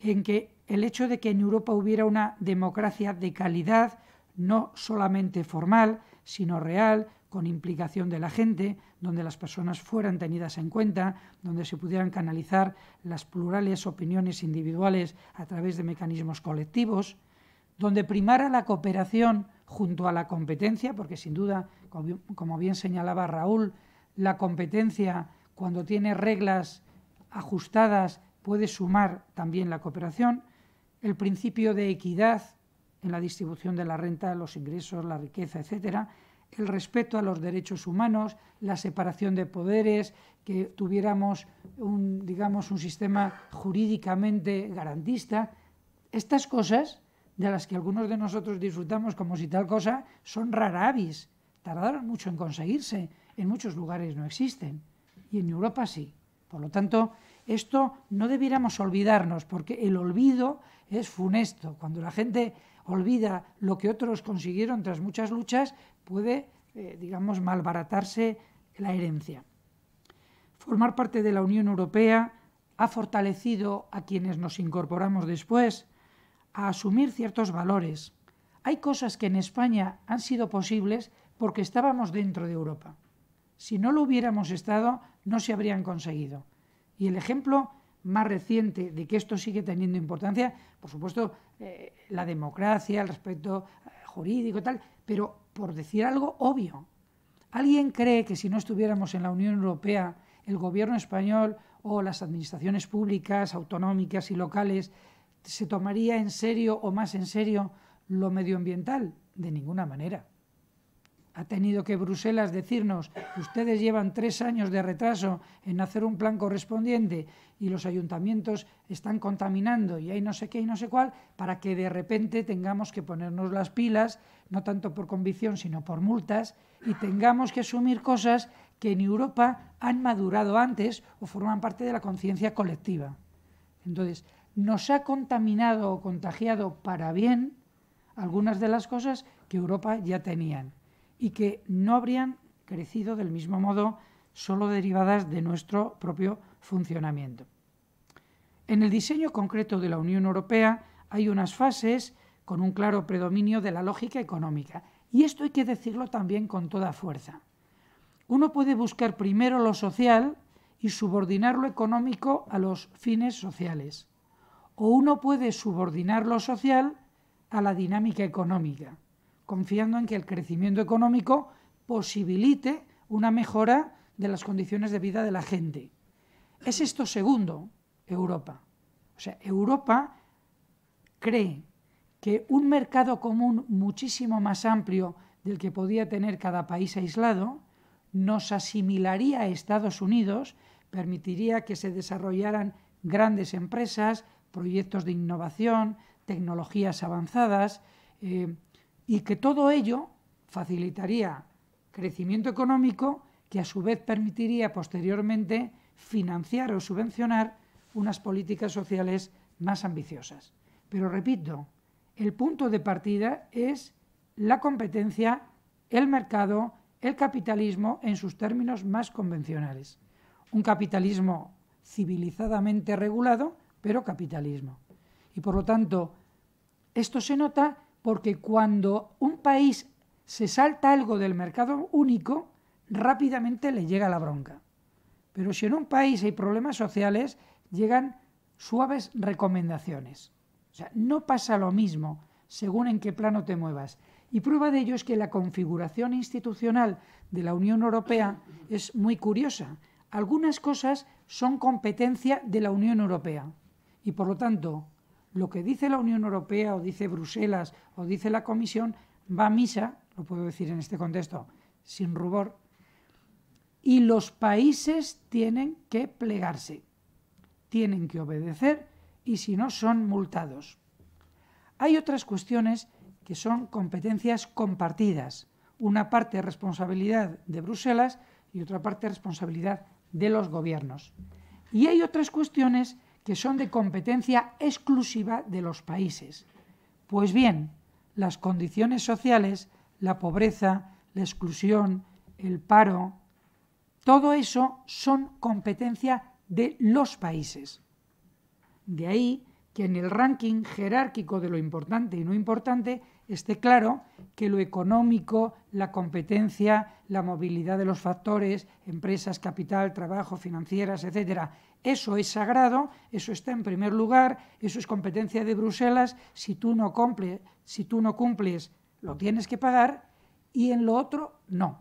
en que el hecho de que en Europa hubiera una democracia de calidad, no solamente formal, sino real, con implicación de la gente, donde las personas fueran tenidas en cuenta, donde se pudieran canalizar las plurales opiniones individuales a través de mecanismos colectivos, donde primara la cooperación junto a la competencia, porque sin duda, como bien señalaba Raúl, la competencia cuando tiene reglas ajustadas puede sumar también la cooperación, el principio de equidad en la distribución de la renta, los ingresos, la riqueza, etcétera, el respeto a los derechos humanos, la separación de poderes, que tuviéramos un, digamos, un sistema jurídicamente garantista. Estas cosas, de las que algunos de nosotros disfrutamos como si tal cosa, son rara avis. Tardaron mucho en conseguirse. En muchos lugares no existen. Y en Europa sí. Por lo tanto, esto no debiéramos olvidarnos, porque el olvido es funesto. Cuando la gente olvida lo que otros consiguieron tras muchas luchas, puede, eh, digamos, malbaratarse la herencia. Formar parte de la Unión Europea ha fortalecido a quienes nos incorporamos después a asumir ciertos valores. Hay cosas que en España han sido posibles porque estábamos dentro de Europa. Si no lo hubiéramos estado, no se habrían conseguido. Y el ejemplo más reciente de que esto sigue teniendo importancia, por supuesto, eh, la democracia, el respeto jurídico jurídico, tal, pero por decir algo obvio. ¿Alguien cree que si no estuviéramos en la Unión Europea, el gobierno español o las administraciones públicas, autonómicas y locales se tomaría en serio o más en serio lo medioambiental? De ninguna manera ha tenido que Bruselas decirnos, ustedes llevan tres años de retraso en hacer un plan correspondiente y los ayuntamientos están contaminando y hay no sé qué y no sé cuál, para que de repente tengamos que ponernos las pilas, no tanto por convicción, sino por multas, y tengamos que asumir cosas que en Europa han madurado antes o forman parte de la conciencia colectiva. Entonces, nos ha contaminado o contagiado para bien algunas de las cosas que Europa ya tenían y que no habrían crecido del mismo modo solo derivadas de nuestro propio funcionamiento. En el diseño concreto de la Unión Europea hay unas fases con un claro predominio de la lógica económica, y esto hay que decirlo también con toda fuerza. Uno puede buscar primero lo social y subordinar lo económico a los fines sociales, o uno puede subordinar lo social a la dinámica económica confiando en que el crecimiento económico posibilite una mejora de las condiciones de vida de la gente. Es esto segundo, Europa. O sea, Europa cree que un mercado común muchísimo más amplio del que podía tener cada país aislado nos asimilaría a Estados Unidos, permitiría que se desarrollaran grandes empresas, proyectos de innovación, tecnologías avanzadas, eh, y que todo ello facilitaría crecimiento económico que a su vez permitiría posteriormente financiar o subvencionar unas políticas sociales más ambiciosas. Pero repito, el punto de partida es la competencia, el mercado, el capitalismo en sus términos más convencionales. Un capitalismo civilizadamente regulado, pero capitalismo. Y por lo tanto, esto se nota porque cuando un país se salta algo del mercado único, rápidamente le llega la bronca. Pero si en un país hay problemas sociales, llegan suaves recomendaciones. O sea, no pasa lo mismo según en qué plano te muevas. Y prueba de ello es que la configuración institucional de la Unión Europea es muy curiosa. Algunas cosas son competencia de la Unión Europea y por lo tanto lo que dice la Unión Europea o dice Bruselas o dice la Comisión va a misa, lo puedo decir en este contexto, sin rubor, y los países tienen que plegarse, tienen que obedecer y si no son multados. Hay otras cuestiones que son competencias compartidas, una parte responsabilidad de Bruselas y otra parte responsabilidad de los gobiernos. Y hay otras cuestiones que son de competencia exclusiva de los países. Pues bien, las condiciones sociales, la pobreza, la exclusión, el paro, todo eso son competencia de los países. De ahí que en el ranking jerárquico de lo importante y no importante esté claro que lo económico, la competencia, la movilidad de los factores, empresas, capital, trabajo, financieras, etcétera, eso es sagrado, eso está en primer lugar, eso es competencia de Bruselas, si tú no cumples, si tú no cumples lo tienes que pagar y en lo otro no.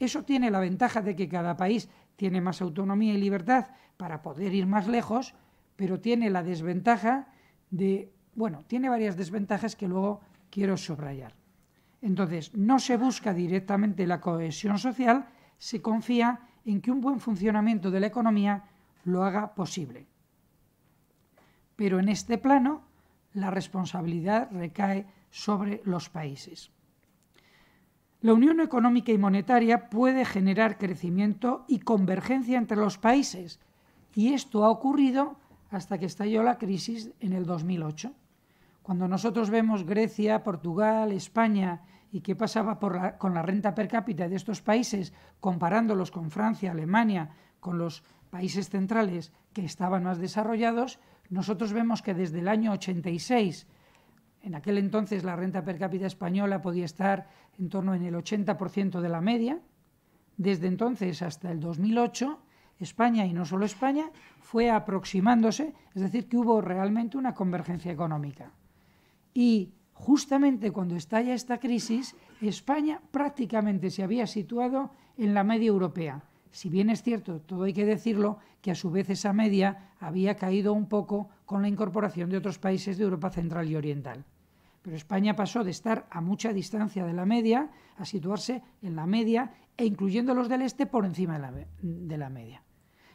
Eso tiene la ventaja de que cada país tiene más autonomía y libertad para poder ir más lejos, pero tiene la desventaja de, bueno, tiene varias desventajas que luego quiero subrayar. Entonces, no se busca directamente la cohesión social, se confía en que un buen funcionamiento de la economía lo haga posible. Pero en este plano, la responsabilidad recae sobre los países. La unión económica y monetaria puede generar crecimiento y convergencia entre los países, y esto ha ocurrido hasta que estalló la crisis en el 2008. Cuando nosotros vemos Grecia, Portugal, España y qué pasaba con la renta per cápita de estos países, comparándolos con Francia, Alemania, con los países centrales que estaban más desarrollados, nosotros vemos que desde el año 86, en aquel entonces la renta per cápita española podía estar en torno en el 80% de la media, desde entonces hasta el 2008, España y no solo España fue aproximándose, es decir, que hubo realmente una convergencia económica. Y justamente cuando estalla esta crisis, España prácticamente se había situado en la media europea. Si bien es cierto, todo hay que decirlo, que a su vez esa media había caído un poco con la incorporación de otros países de Europa Central y Oriental. Pero España pasó de estar a mucha distancia de la media a situarse en la media e incluyendo los del este por encima de la, media.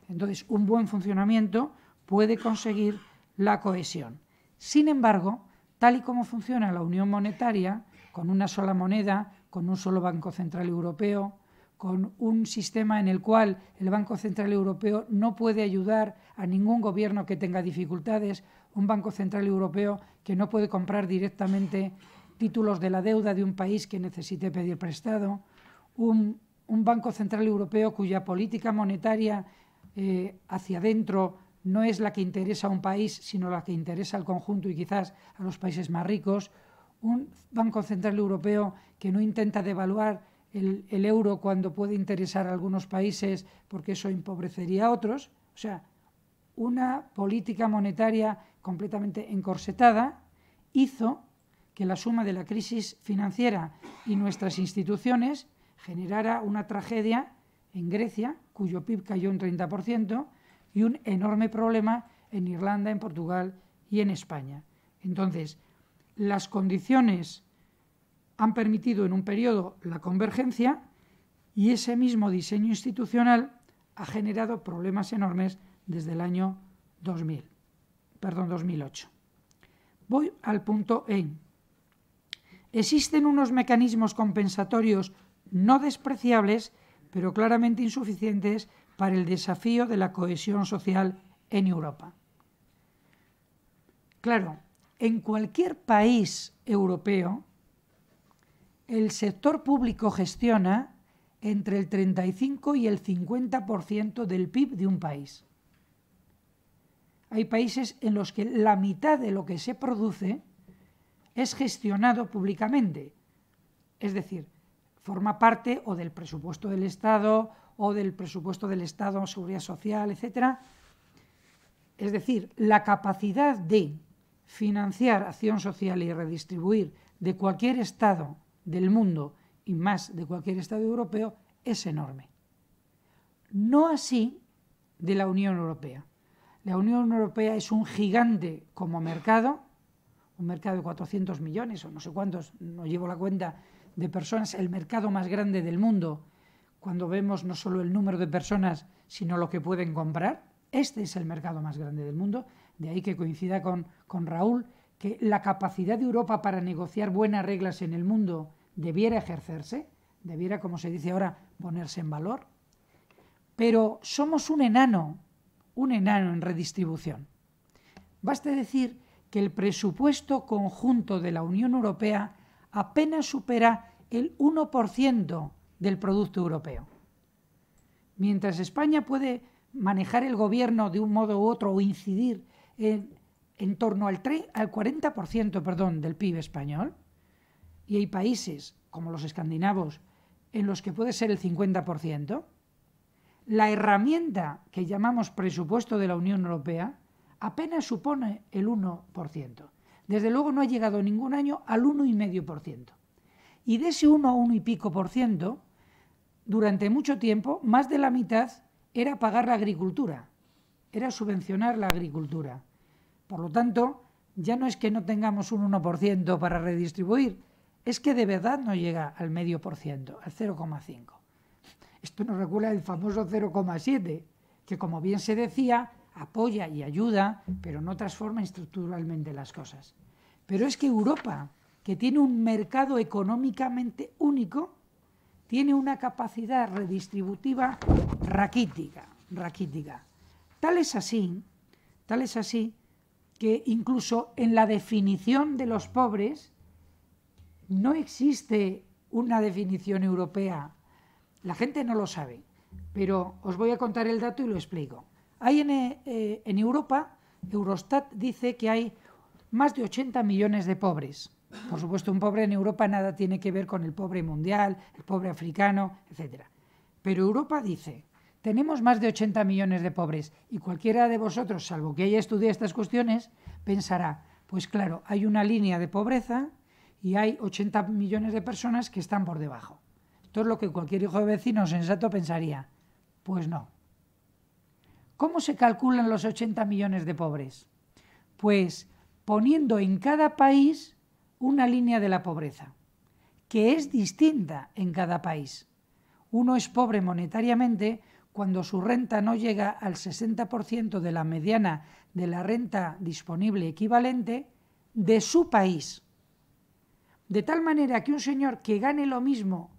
Entonces, un buen funcionamiento puede conseguir la cohesión. Sin embargo, Tal y como funciona la Unión Monetaria, con una sola moneda, con un solo Banco Central Europeo, con un sistema en el cual el Banco Central Europeo no puede ayudar a ningún gobierno que tenga dificultades, un Banco Central Europeo que no puede comprar directamente títulos de la deuda de un país que necesite pedir prestado, un, Banco Central Europeo cuya política monetaria eh, hacia adentro no es la que interesa a un país, sino la que interesa al conjunto y quizás a los países más ricos, un Banco Central Europeo que no intenta devaluar el, euro cuando puede interesar a algunos países porque eso empobrecería a otros, o sea, una política monetaria completamente encorsetada hizo que la suma de la crisis financiera y nuestras instituciones generara una tragedia en Grecia, cuyo PIB cayó un 30%, y un enorme problema en Irlanda, en Portugal y en España. Entonces, las condiciones han permitido en un periodo la convergencia y ese mismo diseño institucional ha generado problemas enormes desde el año 2000, perdón, 2008. Voy al punto E. Existen unos mecanismos compensatorios no despreciables, pero claramente insuficientes para el desafío de la cohesión social en Europa. Claro, en cualquier país europeo, el sector público gestiona entre el 35 y el 50% del PIB de un país. Hay países en los que la mitad de lo que se produce es gestionado públicamente, es decir, forma parte o del presupuesto del Estado o del presupuesto del Estado, seguridad social, etcétera. Es decir, la capacidad de financiar acción social y redistribuir de cualquier Estado del mundo y más de cualquier Estado europeo es enorme. No así de la Unión Europea. La Unión Europea es un gigante como mercado, un mercado de 400 millones o no sé cuántos, no llevo la cuenta, de personas, el mercado más grande del mundo cuando vemos no solo el número de personas, sino lo que pueden comprar. Este es el mercado más grande del mundo, de ahí que coincida con, Raúl, que la capacidad de Europa para negociar buenas reglas en el mundo debiera ejercerse, debiera, como se dice ahora, ponerse en valor. Pero somos un enano, un enano en redistribución. Basta decir que el presupuesto conjunto de la Unión Europea apenas supera el 1% del Producto Europeo. Mientras España puede manejar el gobierno de un modo u otro o incidir en, torno al, 3, al 40% perdón, del PIB español, y hay países como los escandinavos en los que puede ser el 50%, la herramienta que llamamos presupuesto de la Unión Europea apenas supone el 1%. Desde luego no ha llegado ningún año al 1,5%. Y de ese 1 a 1 y pico por ciento, durante mucho tiempo, más de la mitad era pagar la agricultura, era subvencionar la agricultura. Por lo tanto, ya no es que no tengamos un 1% para redistribuir, es que de verdad no llega al medio por ciento, al 0,5. Esto nos recuerda el famoso 0,7, que como bien se decía, apoya y ayuda, pero no transforma estructuralmente las cosas. Pero es que Europa, que tiene un mercado económicamente único, tiene una capacidad redistributiva raquítica, raquítica. Tal es así, tal es así que incluso en la definición de los pobres no existe una definición europea. La gente no lo sabe, pero os voy a contar el dato y lo explico. Hay en, eh, en Europa, Eurostat dice que hay más de 80 millones de pobres. Por supuesto, un pobre en Europa nada tiene que ver con el pobre mundial, el pobre africano, etc. Pero Europa dice, tenemos más de 80 millones de pobres y cualquiera de vosotros, salvo que haya estudiado estas cuestiones, pensará, pues claro, hay una línea de pobreza y hay 80 millones de personas que están por debajo. Esto es lo que cualquier hijo de vecino sensato pensaría. Pues no. ¿Cómo se calculan los 80 millones de pobres? Pues poniendo en cada país una línea de la pobreza, que es distinta en cada país. Uno es pobre monetariamente cuando su renta no llega al 60% de la mediana de la renta disponible equivalente de su país. De tal manera que un señor que gane lo mismo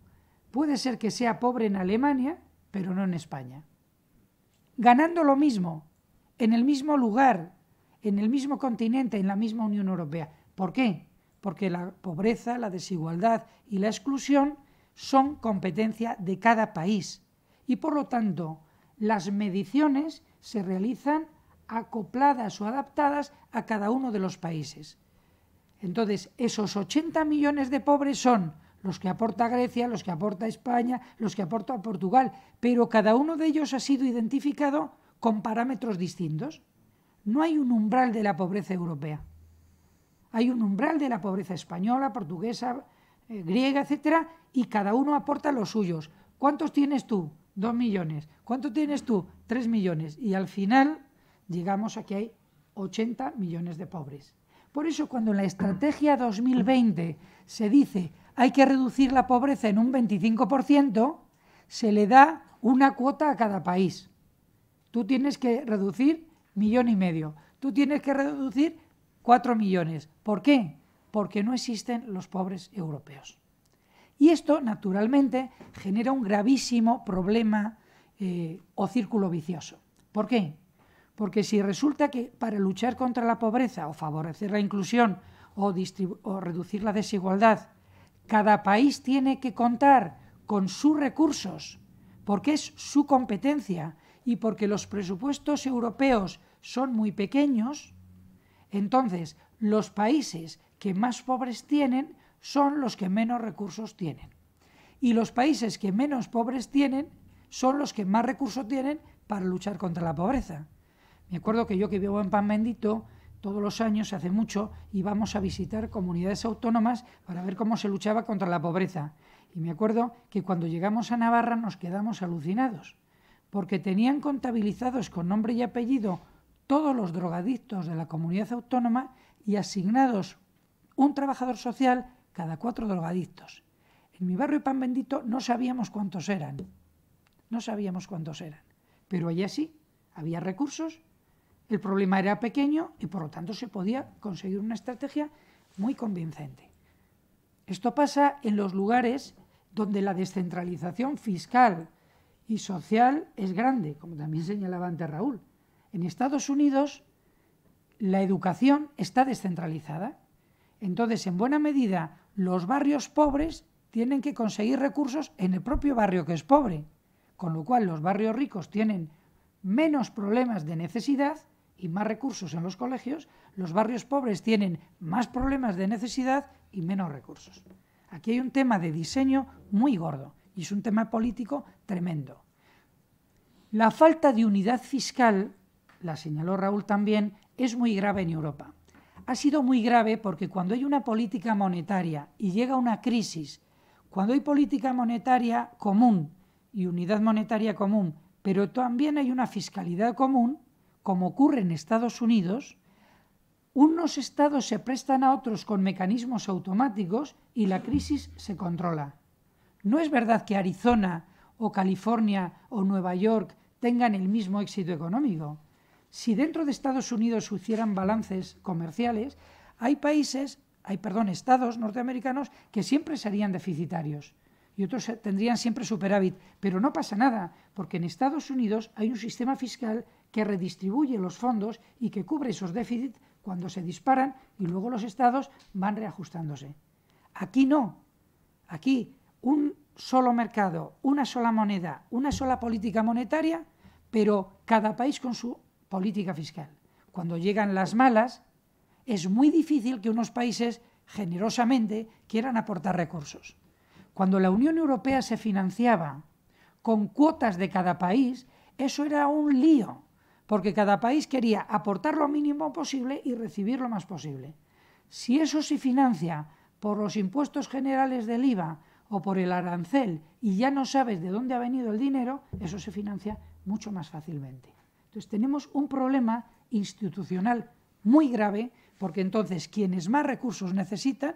puede ser que sea pobre en Alemania, pero no en España. Ganando lo mismo, en el mismo lugar, en el mismo continente, en la misma Unión Europea. ¿Por qué? porque la pobreza, la desigualdad y la exclusión son competencia de cada país y por lo tanto las mediciones se realizan acopladas o adaptadas a cada uno de los países. Entonces, esos 80 millones de pobres son los que aporta Grecia, los que aporta España, los que aporta Portugal, pero cada uno de ellos ha sido identificado con parámetros distintos. No hay un umbral de la pobreza europea. Hay un umbral de la pobreza española, portuguesa, eh, griega, etcétera, y cada uno aporta los suyos. ¿Cuántos tienes tú? Dos millones. ¿Cuánto tienes tú? Tres millones. Y al final llegamos a que hay 80 millones de pobres. Por eso cuando en la estrategia 2020 se dice hay que reducir la pobreza en un 25%, se le da una cuota a cada país. Tú tienes que reducir millón y medio, tú tienes que reducir Cuatro millones. ¿Por qué? Porque no existen los pobres europeos. Y esto, naturalmente, genera un gravísimo problema eh, o círculo vicioso. ¿Por qué? Porque si resulta que para luchar contra la pobreza o favorecer la inclusión o reducir la desigualdad, cada país tiene que contar con sus recursos, porque es su competencia y porque los presupuestos europeos son muy pequeños, entonces, los países que más pobres tienen son los que menos recursos tienen. Y los países que menos pobres tienen son los que más recursos tienen para luchar contra la pobreza. Me acuerdo que yo que vivo en Pan Bendito, todos los años, hace mucho, íbamos a visitar comunidades autónomas para ver cómo se luchaba contra la pobreza. Y me acuerdo que cuando llegamos a Navarra nos quedamos alucinados, porque tenían contabilizados con nombre y apellido todos los drogadictos de la comunidad autónoma y asignados un trabajador social cada cuatro drogadictos. En mi barrio Pan Bendito no sabíamos cuántos eran, no sabíamos cuántos eran, pero allí sí, había recursos, el problema era pequeño y por lo tanto se podía conseguir una estrategia muy convincente. Esto pasa en los lugares donde la descentralización fiscal y social es grande, como también señalaba antes Raúl. En Estados Unidos la educación está descentralizada. Entonces, en buena medida, los barrios pobres tienen que conseguir recursos en el propio barrio que es pobre, con lo cual los barrios ricos tienen menos problemas de necesidad y más recursos en los colegios, los barrios pobres tienen más problemas de necesidad y menos recursos. Aquí hay un tema de diseño muy gordo y es un tema político tremendo. La falta de unidad fiscal la señaló Raúl también, es muy grave en Europa. Ha sido muy grave porque cuando hay una política monetaria y llega una crisis, cuando hay política monetaria común y unidad monetaria común, pero también hay una fiscalidad común, como ocurre en Estados Unidos, unos estados se prestan a otros con mecanismos automáticos y la crisis se controla. No es verdad que Arizona o California o Nueva York tengan el mismo éxito económico si dentro de Estados Unidos hicieran balances comerciales, hay países, hay, perdón, estados norteamericanos que siempre serían deficitarios y otros tendrían siempre superávit. Pero no pasa nada, porque en Estados Unidos hay un sistema fiscal que redistribuye los fondos y que cubre esos déficits cuando se disparan y luego los estados van reajustándose. Aquí no. Aquí un solo mercado, una sola moneda, una sola política monetaria, pero cada país con su política fiscal. Cuando llegan las malas, es muy difícil que unos países generosamente quieran aportar recursos. Cuando la Unión Europea se financiaba con cuotas de cada país, eso era un lío, porque cada país quería aportar lo mínimo posible y recibir lo más posible. Si eso se financia por los impuestos generales del IVA o por el arancel y ya no sabes de dónde ha venido el dinero, eso se financia mucho más fácilmente. Entonces tenemos un problema institucional muy grave porque entonces quienes más recursos necesitan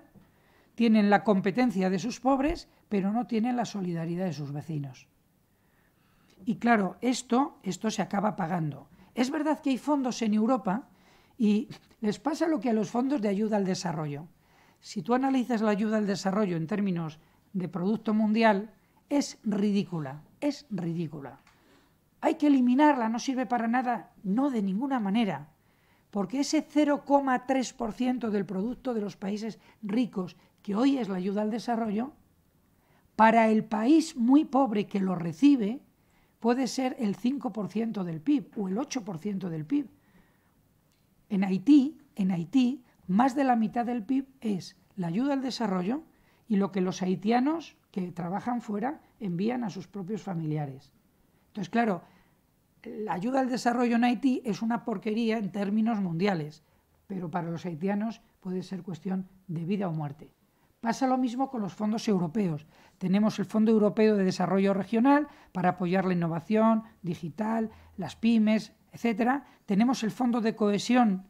tienen la competencia de sus pobres, pero no tienen la solidaridad de sus vecinos. Y claro, esto, esto se acaba pagando. Es verdad que hay fondos en Europa y les pasa lo que a los fondos de ayuda al desarrollo. Si tú analizas la ayuda al desarrollo en términos de Producto Mundial, es ridícula, es ridícula hay que eliminarla, no sirve para nada, no de ninguna manera, porque ese 0,3% del producto de los países ricos, que hoy es la ayuda al desarrollo, para el país muy pobre que lo recibe, puede ser el 5% del PIB o el 8% del PIB. En Haití, en Haití, más de la mitad del PIB es la ayuda al desarrollo y lo que los haitianos que trabajan fuera envían a sus propios familiares. Entonces, claro, la ayuda al desarrollo en Haití es una porquería en términos mundiales, pero para los haitianos puede ser cuestión de vida o muerte. Pasa lo mismo con los fondos europeos. Tenemos el Fondo Europeo de Desarrollo Regional para apoyar la innovación digital, las pymes, etc. Tenemos el Fondo de Cohesión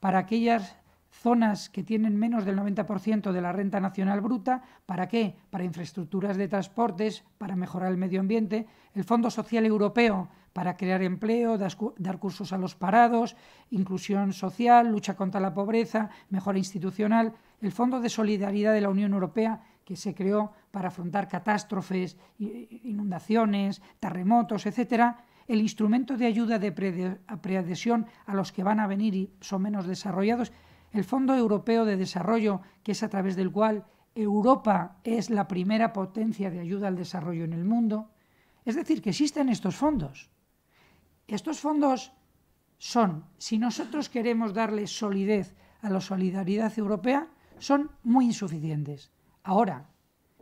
para aquellas zonas que tienen menos del 90% de la renta nacional bruta. ¿Para qué? Para infraestructuras de transportes, para mejorar el medio ambiente. El Fondo Social Europeo para crear empleo, dar cursos a los parados, inclusión social, lucha contra la pobreza, mejora institucional, el Fondo de Solidaridad de la Unión Europea que se creó para afrontar catástrofes, inundaciones, terremotos, etc., el instrumento de ayuda de preadhesión a los que van a venir y son menos desarrollados, el Fondo Europeo de Desarrollo, que es a través del cual Europa es la primera potencia de ayuda al desarrollo en el mundo. Es decir, que existen estos fondos. Estos fondos son, si nosotros queremos darle solidez a la solidaridad europea, son muy insuficientes. Ahora,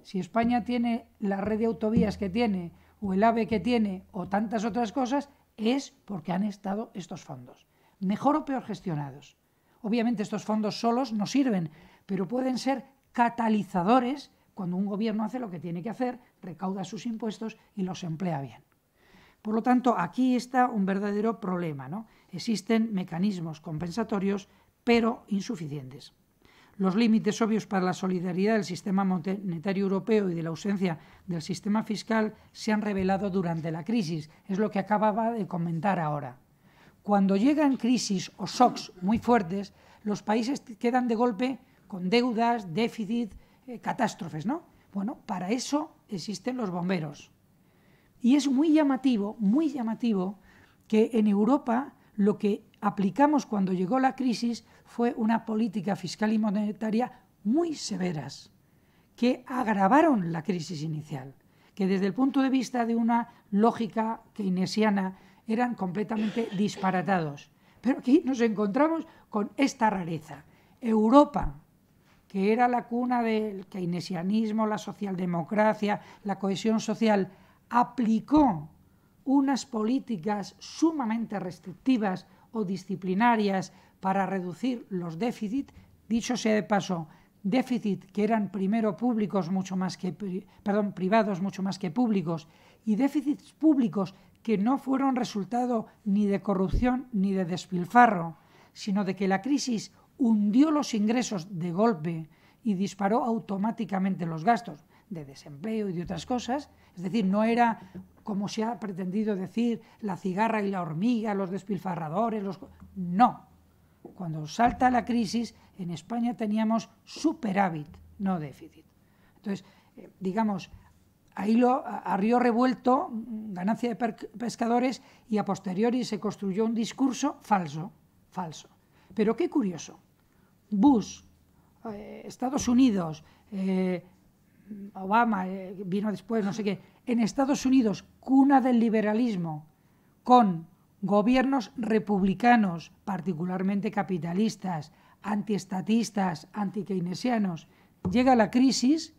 si España tiene la red de autovías que tiene, o el AVE que tiene, o tantas otras cosas, es porque han estado estos fondos, mejor o peor gestionados. Obviamente estos fondos solos no sirven, pero pueden ser catalizadores cuando un gobierno hace lo que tiene que hacer, recauda sus impuestos y los emplea bien. Por lo tanto, aquí está un verdadero problema. ¿no? Existen mecanismos compensatorios, pero insuficientes. Los límites obvios para la solidaridad del sistema monetario europeo y de la ausencia del sistema fiscal se han revelado durante la crisis, es lo que acababa de comentar ahora. Cuando llegan crisis o shocks muy fuertes, los países quedan de golpe con deudas, déficit, eh, catástrofes, ¿no? Bueno, para eso existen los bomberos. Y es muy llamativo, muy llamativo, que en Europa lo que aplicamos cuando llegó la crisis fue una política fiscal y monetaria muy severas, que agravaron la crisis inicial, que desde el punto de vista de una lógica keynesiana eran completamente disparatados. Pero aquí nos encontramos con esta rareza. Europa, que era la cuna del keynesianismo, la socialdemocracia, la cohesión social, aplicó unas políticas sumamente restrictivas o disciplinarias para reducir los déficits, dicho sea de paso, déficit que eran primero públicos mucho más que perdón, privados mucho más que públicos y déficits públicos que no fueron resultado ni de corrupción ni de despilfarro, sino de que la crisis hundió los ingresos de golpe y disparó automáticamente los gastos de desempleo y de otras cosas. Es decir, no era, como se ha pretendido decir, la cigarra y la hormiga, los despilfarradores, los... No. Cuando salta la crisis, en España teníamos superávit, no déficit. Entonces, eh, digamos, ahí lo, arrió río revuelto, ganancia de pescadores, y a posteriori se construyó un discurso falso, falso. Pero qué curioso, Bush, eh, Estados Unidos, eh, Mm, Obama eh, vino después, no sé qué, en Estados Unidos, cuna del liberalismo, con gobiernos republicanos, particularmente capitalistas, antiestatistas, antikeynesianos, llega la crisis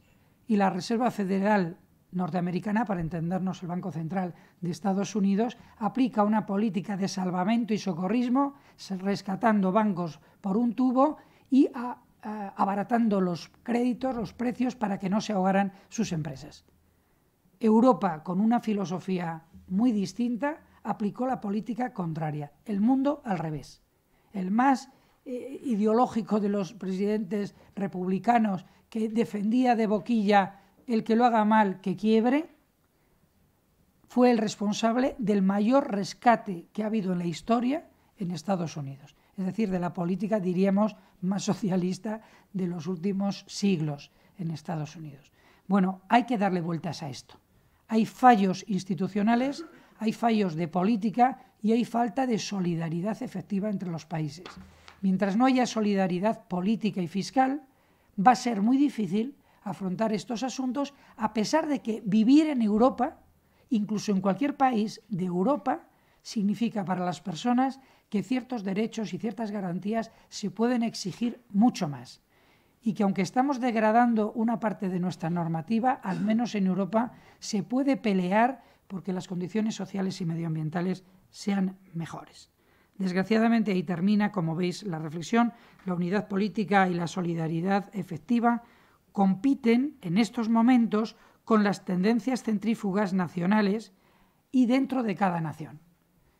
y la Reserva Federal norteamericana, para entendernos el Banco Central de Estados Unidos, aplica una política de salvamento y socorrismo, rescatando bancos por un tubo y a, eh, abaratando los créditos, los precios, para que no se ahogaran sus empresas. Europa, con una filosofía muy distinta, aplicó la política contraria, el mundo al revés. El más eh, ideológico de los presidentes republicanos que defendía de boquilla el que lo haga mal, que quiebre, fue el responsable del mayor rescate que ha habido en la historia en Estados Unidos es decir, de la política, diríamos, más socialista de los últimos siglos en Estados Unidos. Bueno, hay que darle vueltas a esto. Hay fallos institucionales, hay fallos de política y hay falta de solidaridad efectiva entre los países. Mientras no haya solidaridad política y fiscal, va a ser muy difícil afrontar estos asuntos, a pesar de que vivir en Europa, incluso en cualquier país de Europa, significa para las personas que ciertos derechos y ciertas garantías se pueden exigir mucho más y que aunque estamos degradando una parte de nuestra normativa, al menos en Europa, se puede pelear porque las condiciones sociales y medioambientales sean mejores. Desgraciadamente ahí termina, como veis, la reflexión. La unidad política y la solidaridad efectiva compiten en estos momentos con las tendencias centrífugas nacionales y dentro de cada nación.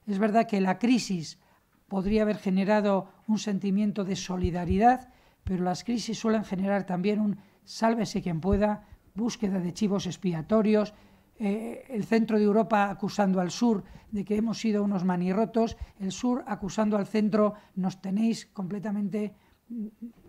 Es verdad que la crisis podría haber generado un sentimiento de solidaridad, pero las crisis suelen generar también un sálvese quien pueda, búsqueda de chivos expiatorios, eh, el centro de Europa acusando al sur de que hemos sido unos manirrotos, el sur acusando al centro nos tenéis completamente mm,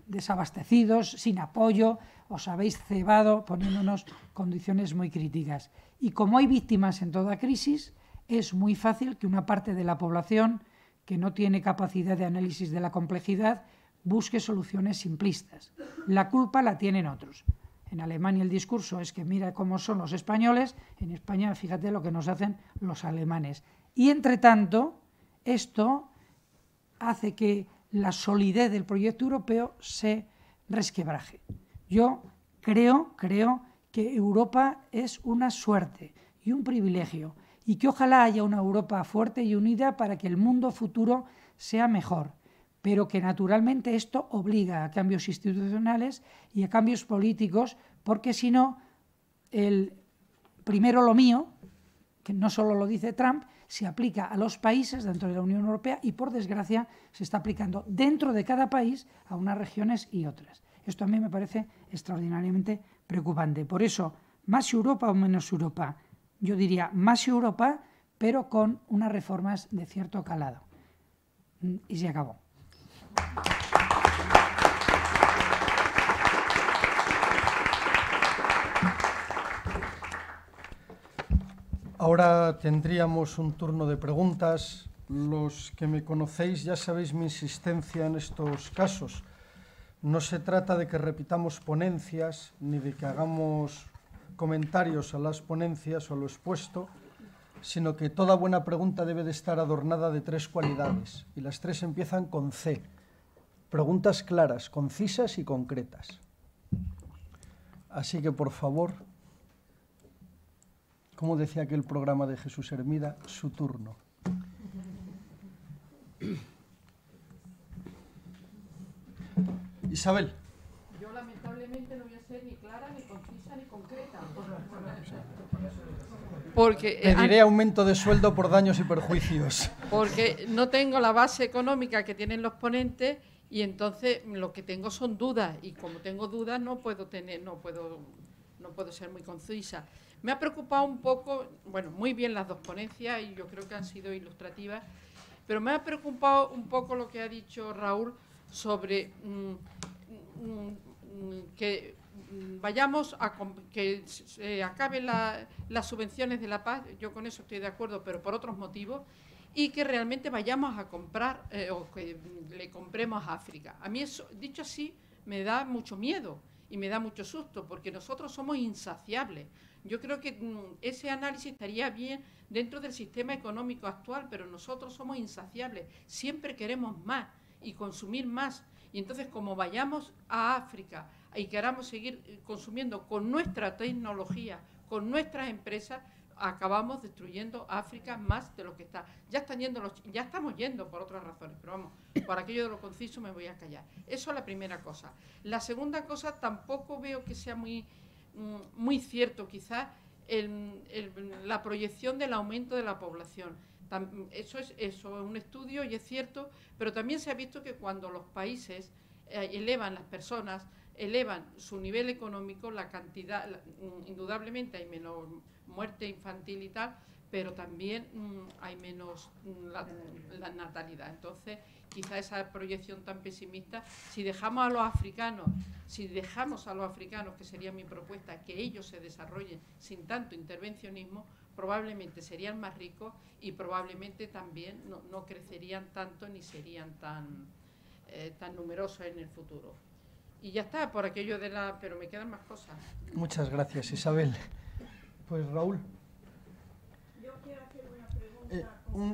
desabastecidos, sin apoyo, os habéis cebado poniéndonos condiciones muy críticas. Y como hay víctimas en toda crisis, es muy fácil que una parte de la población que no tiene capacidad de análisis de la complejidad, busque soluciones simplistas. La culpa la tienen otros. En Alemania el discurso es que mira cómo son los españoles, en España fíjate lo que nos hacen los alemanes. Y entre tanto, esto hace que la solidez del proyecto europeo se resquebraje. Yo creo, creo que Europa es una suerte y un privilegio y que ojalá haya una Europa fuerte y unida para que el mundo futuro sea mejor, pero que naturalmente esto obliga a cambios institucionales y a cambios políticos, porque si no, el primero lo mío, que no solo lo dice Trump, se aplica a los países dentro de la Unión Europea y, por desgracia, se está aplicando dentro de cada país a unas regiones y otras. Esto a mí me parece extraordinariamente preocupante. Por eso, más Europa o menos Europa, yo diría más Europa, pero con unas reformas de cierto calado. Mm, y se acabó. Ahora tendríamos un turno de preguntas. Los que me conocéis ya sabéis mi insistencia en estos casos. No se trata de que repitamos ponencias ni de que hagamos comentarios a las ponencias o a lo expuesto, sino que toda buena pregunta debe de estar adornada de tres cualidades, y las tres empiezan con C. Preguntas claras, concisas y concretas. Así que, por favor, como decía aquel programa de Jesús Hermida, su turno. Isabel. Porque Pediré eh, aumento de sueldo por daños y perjuicios. Porque no tengo la base económica que tienen los ponentes y entonces lo que tengo son dudas y como tengo dudas no puedo tener no puedo no puedo ser muy concisa. Me ha preocupado un poco, bueno, muy bien las dos ponencias y yo creo que han sido ilustrativas, pero me ha preocupado un poco lo que ha dicho Raúl sobre mm, mm, mm, que Mm, vayamos a que se acaben las subvenciones de la paz, yo con eso estoy de acuerdo, pero por otros motivos, y que realmente vayamos a comprar eh, o que mm, le compremos a África. A mí eso, dicho así, me da mucho miedo y me da mucho susto, porque nosotros somos insaciables. Yo creo que mm, ese análisis estaría bien dentro del sistema económico actual, pero nosotros somos insaciables, siempre queremos más y consumir más. Y entonces, como vayamos a África y queramos seguir eh, consumiendo con nuestra tecnología, con nuestras empresas, acabamos destruyendo África más de lo que está. Ya están yendo los, ya estamos yendo por otras razones, pero vamos, por aquello de lo conciso me voy a callar. Eso es la primera cosa. La segunda cosa tampoco veo que sea muy, mm, muy cierto quizás la proyección del aumento de la población. Eso es, eso es un estudio y es cierto, pero también se ha visto que cuando los países eh, elevan las personas elevan su nivel económico, la cantidad, mm, indudablemente hay menos muerte infantil y tal, pero también mm, hay menos mm, la, natalidad. Entonces, quizá esa proyección tan pesimista, si dejamos a los africanos, si dejamos a los africanos, que sería mi propuesta, que ellos se desarrollen sin tanto intervencionismo, probablemente serían más ricos y probablemente también no, crecerían tanto ni serían tan, eh, tan numerosos en el futuro y ya está, por aquello de la... pero me quedan más cosas. Muchas gracias, Isabel. Pues Raúl. Yo quiero hacer una pregunta.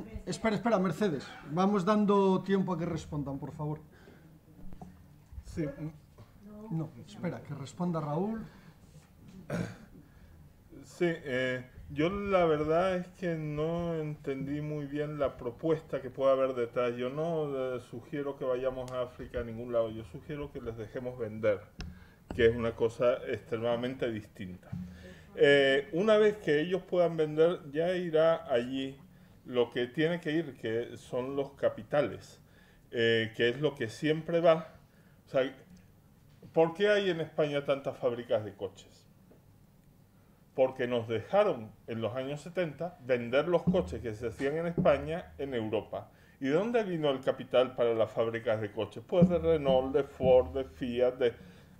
Eh, espera, espera, Mercedes. Vamos dando tiempo a que respondan, por favor. Sí. Mm. No, espera, que responda Raúl. Sí, eh, yo la verdad es que no entendí muy bien la propuesta que pueda haber detrás. Yo no eh, sugiero que vayamos a África a ningún lado, yo sugiero que les dejemos vender, que es una cosa extremadamente distinta. Eh, una vez que ellos puedan vender, ya irá allí lo que tiene que ir, que son los capitales, eh, que es lo que siempre va. O sea, ¿por qué hay en España tantas fábricas de coches? porque nos dejaron en los años 70 vender los coches que se hacían en España en Europa. ¿Y de dónde vino el capital para las fábricas de coches? Pues de Renault, de Ford, de Fiat,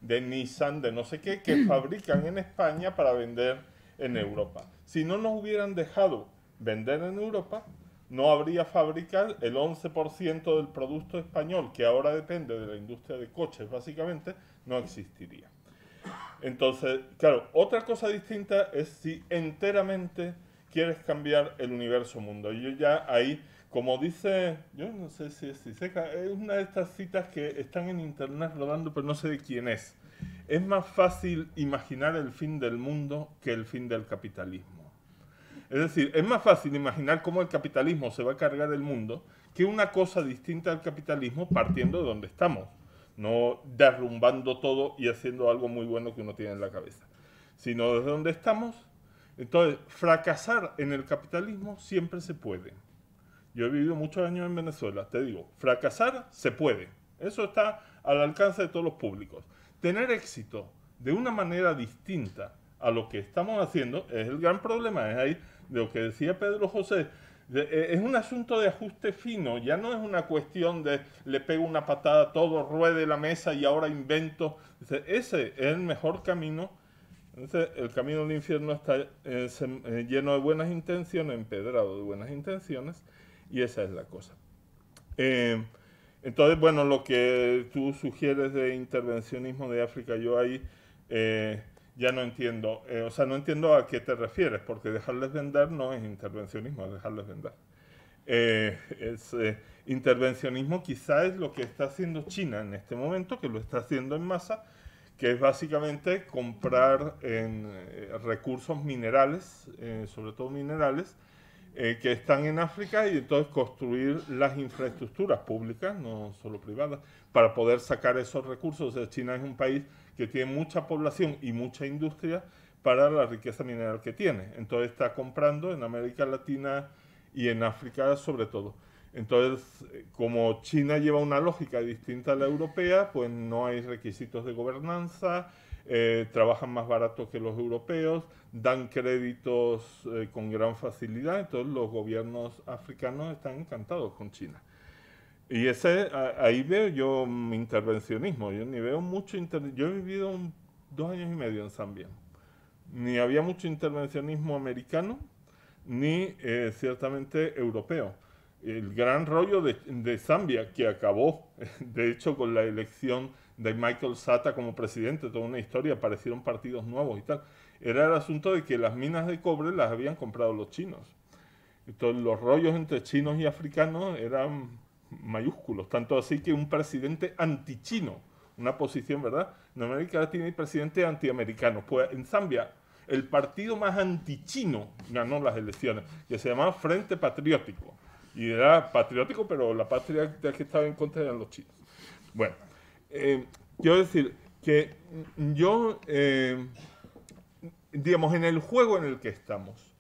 de, Nissan, de no sé qué, que fabrican en España para vender en Europa. Si no nos hubieran dejado vender en Europa, no habría fabricado el 11% del producto español, que ahora depende de la industria de coches básicamente, no existiría. Entonces, claro, otra cosa distinta es si enteramente quieres cambiar el universo mundo. Y Yo ya ahí, como dice, yo no sé si es es una de estas citas que están en internet rodando, pero no sé de quién es. Es más fácil imaginar el fin del mundo que el fin del capitalismo. Es decir, es más fácil imaginar cómo el capitalismo se va a cargar el mundo que una cosa distinta al capitalismo partiendo de donde estamos no derrumbando todo y haciendo algo muy bueno que uno tiene en la cabeza, sino desde donde estamos. Entonces, fracasar en el capitalismo siempre se puede. Yo he vivido muchos años en Venezuela, te digo, fracasar se puede. Eso está al alcance de todos los públicos. Tener éxito de una manera distinta a lo que estamos haciendo es el gran problema. Es ahí de lo que decía Pedro José, eh, es un asunto de ajuste fino, ya no es una cuestión de le pego una patada, todo ruede la mesa y ahora invento. Ese es el mejor camino. Entonces, el camino del infierno está eh, eh, lleno de buenas intenciones, empedrado de buenas intenciones, y esa es la cosa. entonces, bueno, lo que tú sugieres de intervencionismo de África, yo ahí ya no entiendo, eh, o sea, no entiendo a qué te refieres, porque dejarles vender no es intervencionismo, es dejarles vender. Eh, es, eh, intervencionismo quizá es lo que está haciendo China en este momento, que lo está haciendo en masa, que es básicamente comprar en, recursos minerales, sobre todo minerales, que están en África y entonces construir las infraestructuras públicas, no solo privadas, para poder sacar esos recursos. O sea, China es un país que tiene mucha población y mucha industria para la riqueza mineral que tiene. Entonces está comprando en América Latina y en África sobre todo. Entonces, como China lleva una lógica distinta a la europea, pues no hay requisitos de gobernanza, eh, trabajan más barato que los europeos, dan créditos eh, con gran facilidad, entonces los gobiernos africanos están encantados con China. Y ese, ahí veo yo mi intervencionismo. Yo ni veo mucho. yo he vivido dos años y medio en Zambia. Ni había mucho intervencionismo americano, ni eh, ciertamente europeo. El gran rollo de, de, Zambia, que acabó, de hecho, con la elección de Michael Sata como presidente, toda una historia, aparecieron partidos nuevos y tal, era el asunto de que las minas de cobre las habían comprado los chinos. Entonces, los rollos entre chinos y africanos eran mayúsculos, tanto así que un presidente antichino, una posición, ¿verdad? En América Latina hay presidentes antiamericanos. Pues en Zambia, el partido más antichino ganó las elecciones, que se llamaba Frente Patriótico. Y era patriótico, pero la patria que estaba en contra eran los chinos. Bueno, eh, quiero decir que yo, eh, digamos, en el juego en el que estamos,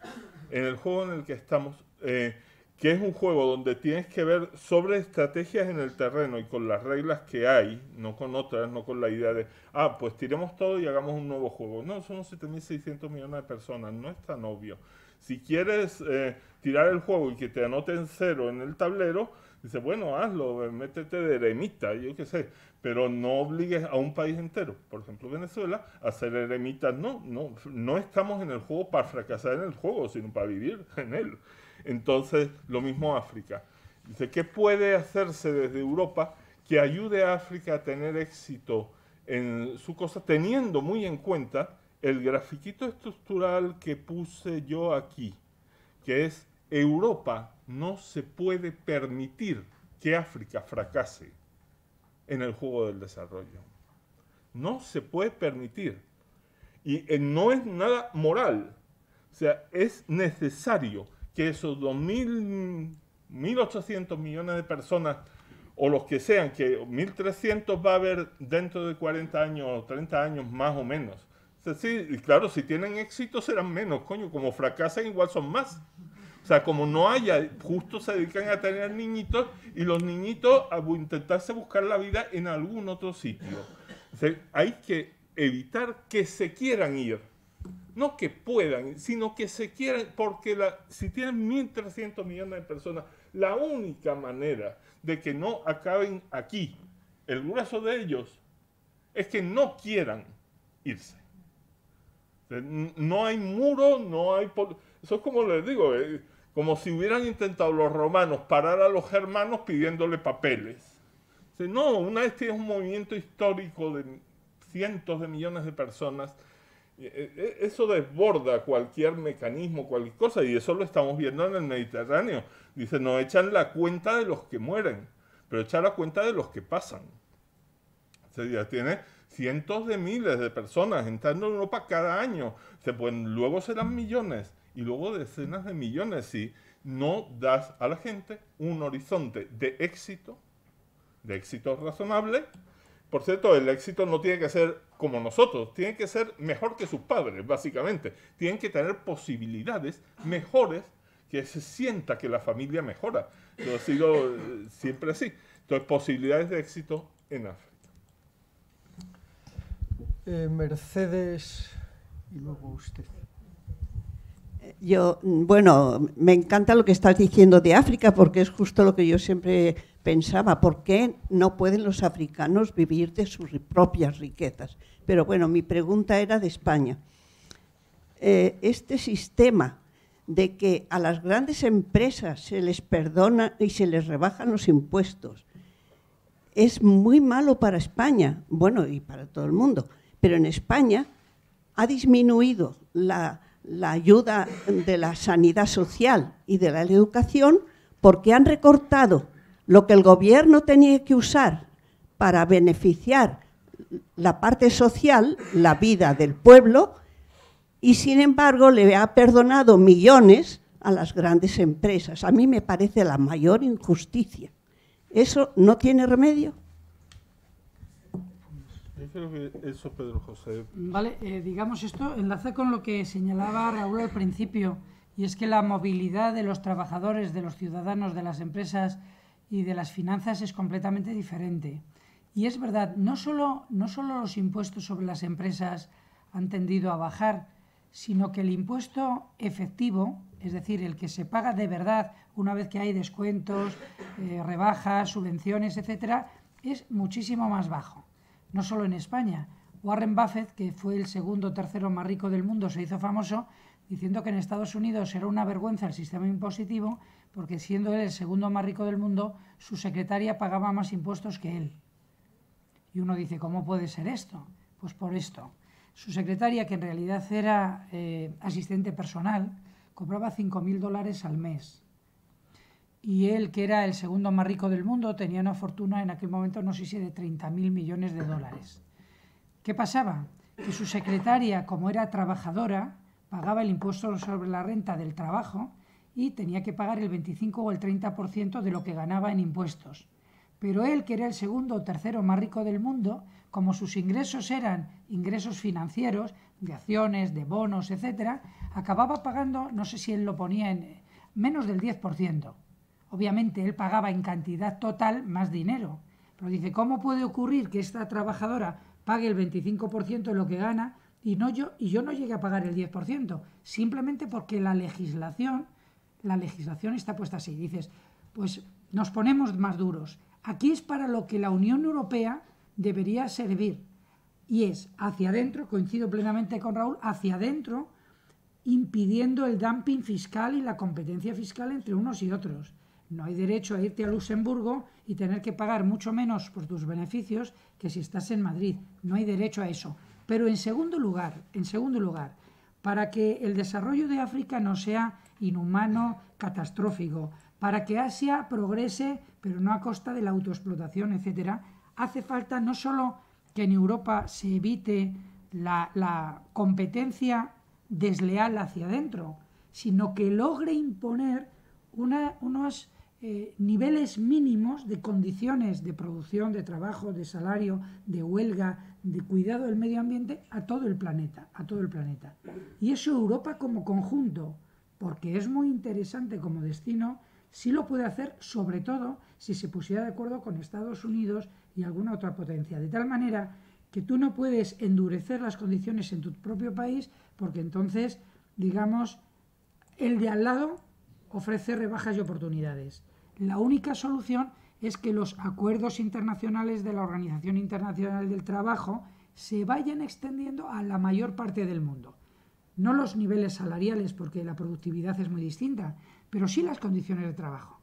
en el juego en el que estamos, eh, que es un juego donde tienes que ver sobre estrategias en el terreno y con las reglas que hay, no con otras, no con la idea de, ah, pues tiremos todo y hagamos un nuevo juego. No, somos 7.600 millones de personas, no es tan obvio. Si quieres eh, tirar el juego y que te anoten cero en el tablero, dice, bueno, hazlo, eh, métete de eremita, yo qué sé, pero no obligues a un país entero, por ejemplo Venezuela, a ser eremita No, no, no estamos en el juego para fracasar en el juego, sino para vivir en él. Entonces, lo mismo África. Dice, ¿qué puede hacerse desde Europa que ayude a África a tener éxito en su cosa, teniendo muy en cuenta el grafiquito estructural que puse yo aquí, que es Europa no se puede permitir que África fracase en el juego del desarrollo. No se puede permitir. Y eh, no es nada moral. O sea, es necesario que esos 2.000, 1.800 millones de personas, o los que sean, que 1.300 va a haber dentro de 40 años o 30 años más o menos. decir, y claro, si tienen éxito serán menos, coño, como fracasan igual son más. O sea, como no haya, justo se dedican a tener niñitos y los niñitos a intentarse buscar la vida en algún otro sitio. hay que evitar que se quieran ir no que puedan, sino que se quieran, porque la, si tienen 1.300 millones de personas, la única manera de que no acaben aquí, el grueso de ellos, es que no quieran irse. Eh, no hay muro, no hay... Eso es como les digo, eh, como si hubieran intentado los romanos parar a los germanos pidiéndole papeles. No, una, este es un movimiento histórico de cientos de millones de personas eh, eh, eh, eso desborda cualquier mecanismo, cualquier cosa, y eso lo estamos viendo en el Mediterráneo. Dice, no echan la cuenta de los que mueren, pero echan la cuenta de los que pasan. O sea, tiene cientos de miles de personas entrando en Europa cada año. Se pueden, luego serán millones y luego decenas de millones si no das a la gente un horizonte de éxito, de éxito razonable, por cierto, el éxito no tiene que ser como nosotros, tiene que ser mejor que sus padres, básicamente. Tienen que tener posibilidades mejores que se sienta que la familia mejora. Yo sigo sido eh, siempre así. Entonces, posibilidades de éxito en África. Eh, Mercedes y luego usted. Eh, yo, mm, bueno, me encanta lo que estás diciendo de África porque es justo lo que yo siempre pensaba, ¿por qué no pueden los africanos vivir de sus propias riquezas? Pero bueno, mi pregunta era de España. Eh, este sistema de que a las grandes empresas se les perdona y se les rebajan los impuestos es muy malo para España, bueno, y para todo el mundo, pero en España ha disminuido la ayuda de la sanidad social y de la educación porque han recortado lo que el gobierno tenía que usar para beneficiar la parte social, la vida del pueblo, y sin embargo le ha perdonado millones a las grandes empresas. A mí me parece la mayor injusticia. ¿Eso no tiene remedio? Yo creo que eso, Pedro José. Vale, eh, digamos esto enlaza con lo que señalaba Raúl al principio, y es que la movilidad de los trabajadores, de los ciudadanos, de las empresas, y de las finanzas es completamente diferente. Y es verdad, no solo, no solo los impuestos sobre las empresas han tendido a bajar, sino que el impuesto efectivo, es decir, el que se paga de verdad una vez que hay descuentos, eh, rebajas, subvenciones, etc., es muchísimo más bajo. No solo en España. Warren Buffett, que fue el segundo o tercero más rico del mundo, se hizo famoso diciendo que en Estados Unidos era una vergüenza el sistema impositivo porque siendo él el segundo más rico del mundo, su secretaria pagaba más impuestos que él. Y uno dice, ¿cómo puede ser esto? Pues por esto. Su secretaria, que en realidad era eh, asistente personal, cobraba 5.000 dólares al mes. Y él, que era el segundo más rico del mundo, tenía una fortuna en aquel momento, no sé si de 30.000 millones de dólares. ¿Qué pasaba? Que su secretaria, como era trabajadora, pagaba el impuesto sobre la renta del trabajo y tenía que pagar el 25 o el 30% de lo que ganaba en impuestos. Pero él, que era el segundo o tercero más rico del mundo, como sus ingresos eran ingresos financieros, de acciones, de bonos, etc., acababa pagando, no sé si él lo ponía en menos del 10%. Obviamente él pagaba en cantidad total más dinero. Pero dice, ¿cómo puede ocurrir que esta trabajadora pague el 25% de lo que gana y, no yo, y yo no llegue a pagar el 10%? Simplemente porque la legislación la legislación está puesta así. Dices, pues nos ponemos más duros. Aquí es para lo que la Unión Europea debería servir. Y es hacia adentro, coincido plenamente con Raúl, hacia adentro, impidiendo el dumping fiscal y la competencia fiscal entre unos y otros. No hay derecho a irte a Luxemburgo y tener que pagar mucho menos por tus beneficios que si estás en Madrid. No hay derecho a eso. Pero en segundo lugar, en segundo lugar, para que el desarrollo de África no sea inhumano, catastrófico. Para que Asia progrese, pero no a costa de la autoexplotación, etc., hace falta no solo que en Europa se evite la, competencia desleal hacia adentro, sino que logre imponer unos eh, niveles mínimos de condiciones de producción, de trabajo, de salario, de huelga, de cuidado del medio ambiente a todo el planeta, a todo el planeta. Y eso Europa como conjunto, porque es muy interesante como destino, sí lo puede hacer sobre todo si se pusiera de acuerdo con Estados Unidos y alguna otra potencia, de tal manera que tú no puedes endurecer las condiciones en tu propio país porque entonces, digamos, el de al lado ofrece rebajas y oportunidades. La única solución es que los acuerdos internacionales de la Organización Internacional del Trabajo se vayan extendiendo a la mayor parte del mundo no los niveles salariales, porque la productividad es muy distinta, pero sí las condiciones de trabajo.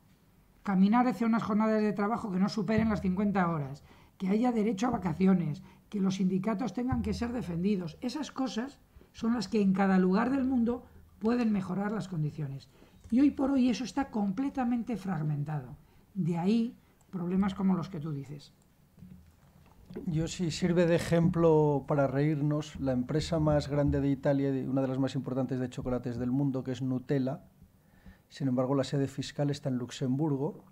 Caminar hacia unas jornadas de trabajo que no superen las 50 horas, que haya derecho a vacaciones, que los sindicatos tengan que ser defendidos. Esas cosas son las que en cada lugar del mundo pueden mejorar las condiciones. Y hoy por hoy eso está completamente fragmentado. De ahí problemas como los que tú dices. Yo sí sirve de ejemplo para reírnos la empresa más grande de Italia, una de las más importantes de chocolates del mundo, que es Nutella. Sin embargo, la sede fiscal está en Luxemburgo,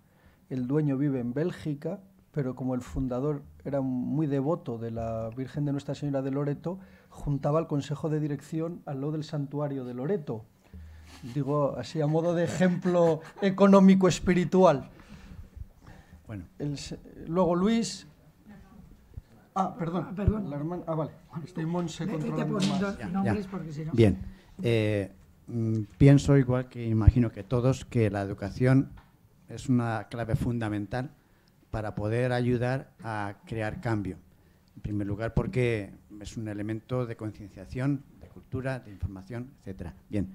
el dueño vive en Bélgica, pero como el fundador era muy devoto de la Virgen de Nuestra Señora de Loreto, juntaba al consejo de dirección al lo del santuario de Loreto. Digo así a modo de ejemplo económico espiritual. Bueno. luego Luis Ah, perdón. ah, ah vale. Estoy Monse Bien. Eh, mm, pienso, igual que imagino que todos, que la educación es una clave fundamental para poder ayudar a crear cambio. En primer lugar, porque es un elemento de concienciación, de cultura, de información, etcétera. Bien.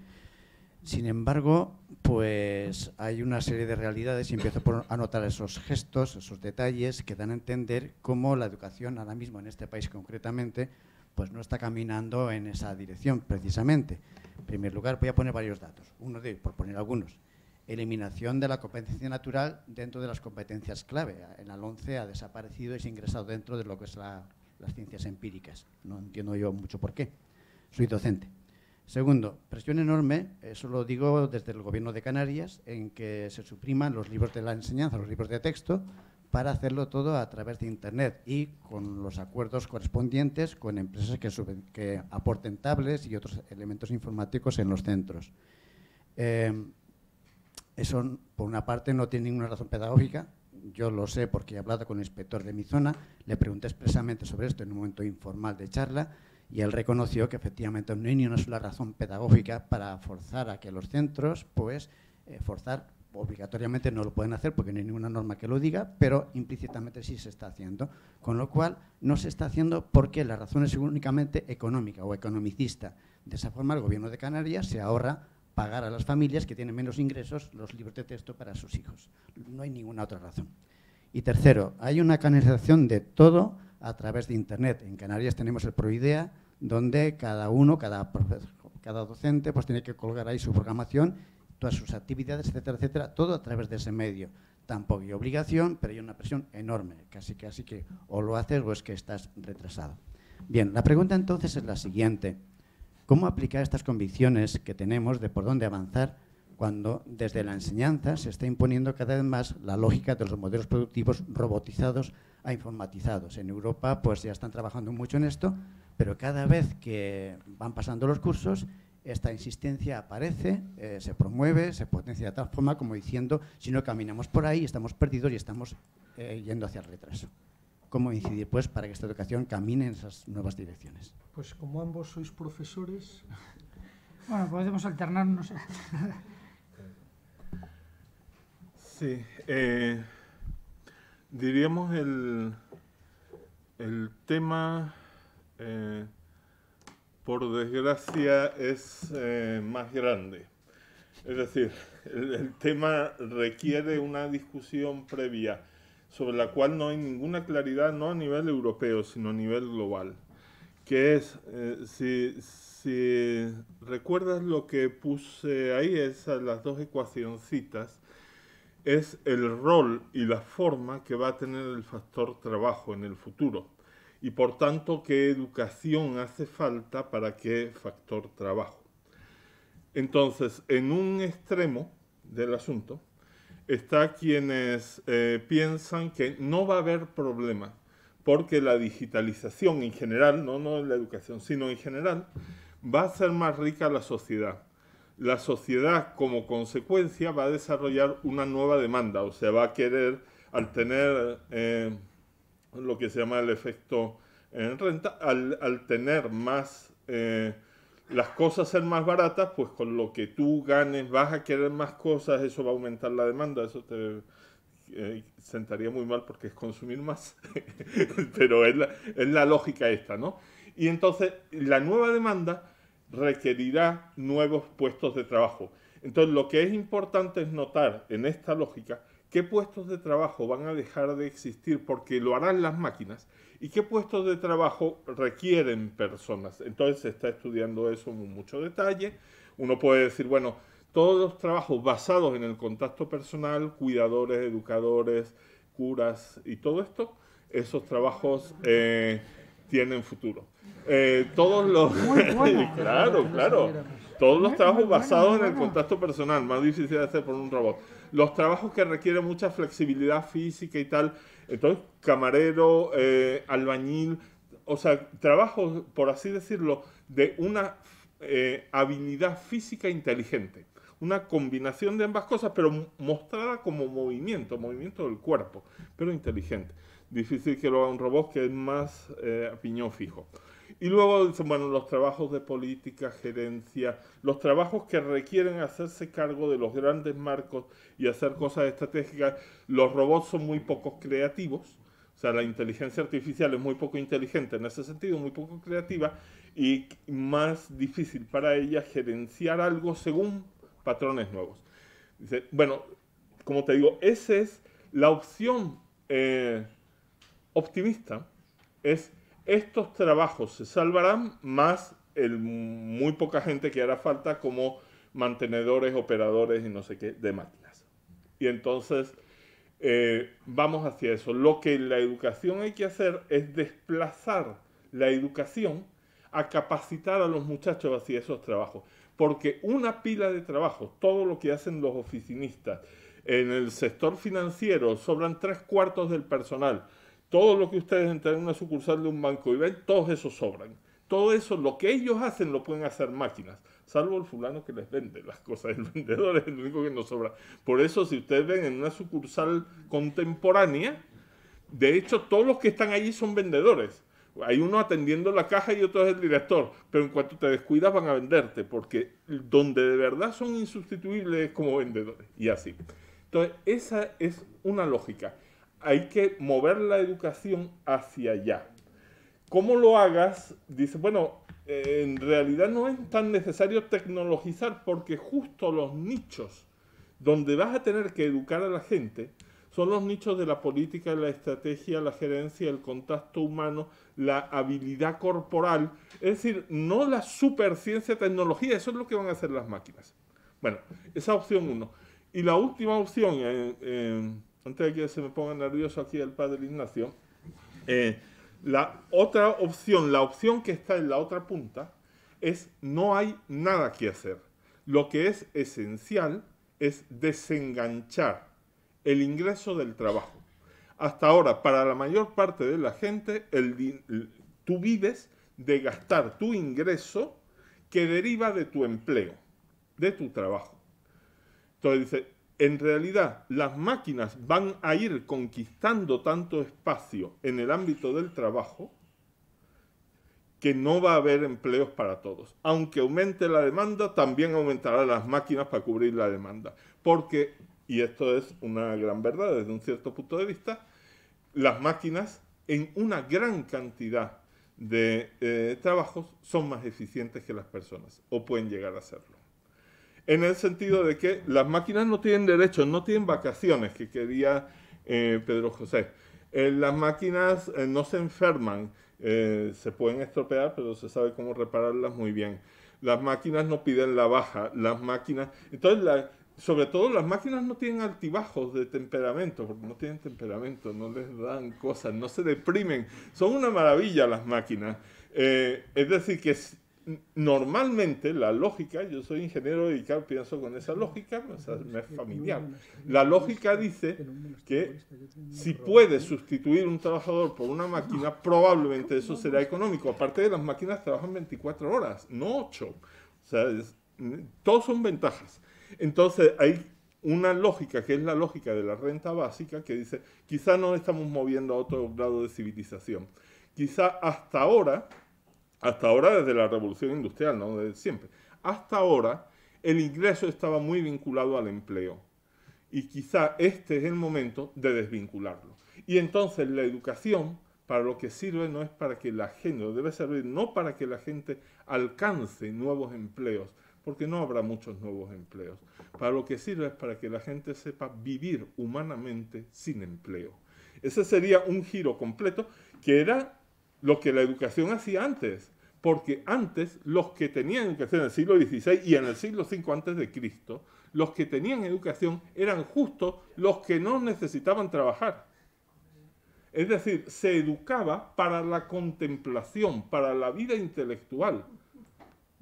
Sin embargo, pues hay una serie de realidades y empiezo por anotar esos gestos, esos detalles que dan a entender cómo la educación ahora mismo en este país concretamente pues no está caminando en esa dirección precisamente. En primer lugar, voy a poner varios datos. Uno de ellos, por poner algunos, eliminación de la competencia natural dentro de las competencias clave. En la 11 ha desaparecido y se ha ingresado dentro de lo que es la, las ciencias empíricas. No entiendo yo mucho por qué. Soy docente. Segundo, presión enorme, eso lo digo desde el Gobierno de Canarias, en que se supriman los libros de la enseñanza, los libros de texto, para hacerlo todo a través de Internet y con los acuerdos correspondientes con empresas que, aporten tablets y otros elementos informáticos en los centros. Em, eso, por una parte, no tiene ninguna razón pedagógica. Yo lo sé porque he hablado con el inspector de mi zona, le pregunté expresamente sobre esto en un momento informal de charla y él reconoció que efectivamente no niño no es una razón pedagógica para forzar a que los centros, pues, eh, forzar obligatoriamente no lo pueden hacer porque no hay ninguna norma que lo diga, pero implícitamente sí se está haciendo. Con lo cual, no se está haciendo porque la razón es únicamente económica o economicista. De esa forma, el gobierno de Canarias se ahorra pagar a las familias que tienen menos ingresos los libros de texto para sus hijos. No hay ninguna otra razón. Y tercero, hay una canalización de todo a través de Internet. En Canarias tenemos el Proidea, donde cada uno, cada, cada docente, pues tiene que colgar ahí su programación, todas sus actividades, etcétera, etcétera, todo a través de ese medio. Tampoco hay obligación, pero hay una presión enorme, casi que así que o lo haces o es que estás retrasado. Bien, la pregunta entonces es la siguiente. ¿Cómo aplicar estas convicciones que tenemos de por dónde avanzar cuando desde la enseñanza se está imponiendo cada vez más la lógica de los modelos productivos robotizados a informatizados. En Europa pues ya están trabajando mucho en esto, pero cada vez que van pasando los cursos, esta insistencia aparece, eh, se promueve, se potencia de tal forma como diciendo, si no caminamos por ahí, estamos perdidos y estamos eh, yendo hacia el retraso. ¿Cómo incidir pues para que esta educación camine en esas nuevas direcciones? Pues como ambos sois profesores... bueno, podemos alternarnos. sí. Eh, diríamos el, el tema, eh, por desgracia, es eh, más grande. Es decir, el, tema requiere una discusión previa sobre la cual no hay ninguna claridad, no a nivel europeo, sino a nivel global. Que es, eh, si, recuerdas lo que puse ahí, es las dos ecuacioncitas, es el rol y la forma que va a tener el factor trabajo en el futuro y por tanto qué educación hace falta para qué factor trabajo. Entonces, en un extremo del asunto está quienes eh, piensan que no va a haber problema porque la digitalización en general, no, no en la educación, sino en general, va a hacer más rica la sociedad la sociedad como consecuencia va a desarrollar una nueva demanda, o sea, va a querer, al tener eh, lo que se llama el efecto en renta, al, tener más, eh, las cosas ser más baratas, pues con lo que tú ganes vas a querer más cosas, eso va a aumentar la demanda, eso te eh, sentaría muy mal porque es consumir más, pero es la, es la lógica esta, ¿no? Y entonces la nueva demanda requerirá nuevos puestos de trabajo. Entonces, lo que es importante es notar en esta lógica qué puestos de trabajo van a dejar de existir porque lo harán las máquinas y qué puestos de trabajo requieren personas. Entonces, se está estudiando eso en mucho detalle. Uno puede decir, bueno, todos los trabajos basados en el contacto personal, cuidadores, educadores, curas y todo esto, esos trabajos... Eh, tienen futuro. Eh, todos los... claro, claro. Todos los trabajos basados en el contacto personal, más difícil de hacer por un robot. Los trabajos que requieren mucha flexibilidad física y tal. Entonces, camarero, eh, albañil, o sea, trabajos, por así decirlo, de una eh, habilidad física inteligente. Una combinación de ambas cosas, pero mostrada como movimiento, movimiento del cuerpo, pero inteligente difícil que lo haga un robot que es más eh, piñón fijo. Y luego, bueno, los trabajos de política, gerencia, los trabajos que requieren hacerse cargo de los grandes marcos y hacer cosas estratégicas. Los robots son muy pocos creativos, o sea, la inteligencia artificial es muy poco inteligente en ese sentido, muy poco creativa y más difícil para ella gerenciar algo según patrones nuevos. Dice, bueno, como te digo, esa es la opción. Eh, optimista es estos trabajos se salvarán más el muy poca gente que hará falta como mantenedores, operadores y no sé qué de máquinas. Y entonces eh, vamos hacia eso. Lo que la educación hay que hacer es desplazar la educación a capacitar a los muchachos hacia esos trabajos. Porque una pila de trabajos, todo lo que hacen los oficinistas en el sector financiero, sobran tres cuartos del personal todo lo que ustedes entran en una sucursal de un banco y ven, todos esos sobran. Todo eso, lo que ellos hacen, lo pueden hacer máquinas, salvo el fulano que les vende las cosas. El vendedor es el único que nos sobra. Por eso, si ustedes ven en una sucursal contemporánea, de hecho, todos los que están allí son vendedores. Hay uno atendiendo la caja y otro es el director, pero en cuanto te descuidas van a venderte, porque donde de verdad son insustituibles es como vendedores, y así. Entonces, esa es una lógica hay que mover la educación hacia allá. ¿Cómo lo hagas? Dice, bueno, en realidad no es tan necesario tecnologizar porque justo los nichos donde vas a tener que educar a la gente son los nichos de la política, la estrategia, la gerencia, el contacto humano, la habilidad corporal, es decir, no la superciencia tecnología, eso es lo que van a hacer las máquinas. Bueno, esa opción uno. Y la última opción antes de que se me ponga nervioso aquí el padre Ignacio, eh, la otra opción, la opción que está en la otra punta, es no hay nada que hacer. Lo que es esencial es desenganchar el ingreso del trabajo. Hasta ahora, para la mayor parte de la gente, tú vives de gastar tu ingreso que deriva de tu empleo, de tu trabajo. Entonces dice, en realidad las máquinas van a ir conquistando tanto espacio en el ámbito del trabajo que no va a haber empleos para todos. Aunque aumente la demanda, también aumentará las máquinas para cubrir la demanda. Porque, y esto es una gran verdad desde un cierto punto de vista, las máquinas en una gran cantidad de eh, trabajos son más eficientes que las personas o pueden llegar a serlo en el sentido de que las máquinas no tienen derechos, no tienen vacaciones, que quería eh, Pedro José. Eh, las máquinas eh, no se enferman, se pueden estropear, pero se sabe cómo repararlas muy bien. Las máquinas no piden la baja, las máquinas... Entonces, sobre todo las máquinas no tienen altibajos de temperamento, porque no tienen temperamento, no les dan cosas, no se deprimen. Son una maravilla las máquinas. es decir, que normalmente la lógica, yo soy ingeniero dedicado, pienso con esa lógica, o me es familiar. La lógica dice que si puedes sustituir un trabajador por una máquina, probablemente eso será económico. Aparte de las máquinas trabajan 24 horas, no 8. todos son ventajas. Entonces hay una lógica que es la lógica de la renta básica que dice, quizá no estamos moviendo a otro grado de civilización. Quizá hasta ahora hasta ahora desde la revolución industrial, no desde siempre, hasta ahora el ingreso estaba muy vinculado al empleo. Y quizá este es el momento de desvincularlo. Y entonces la educación para lo que sirve no es para que la gente, debe servir no para que la gente alcance nuevos empleos, porque no habrá muchos nuevos empleos. Para lo que sirve es para que la gente sepa vivir humanamente sin empleo. Ese sería un giro completo que era lo que la educación hacía antes porque antes los que tenían educación en el siglo XVI y en el siglo V antes de Cristo, los que tenían educación eran justo los que no necesitaban trabajar. Es decir, se educaba para la contemplación, para la vida intelectual,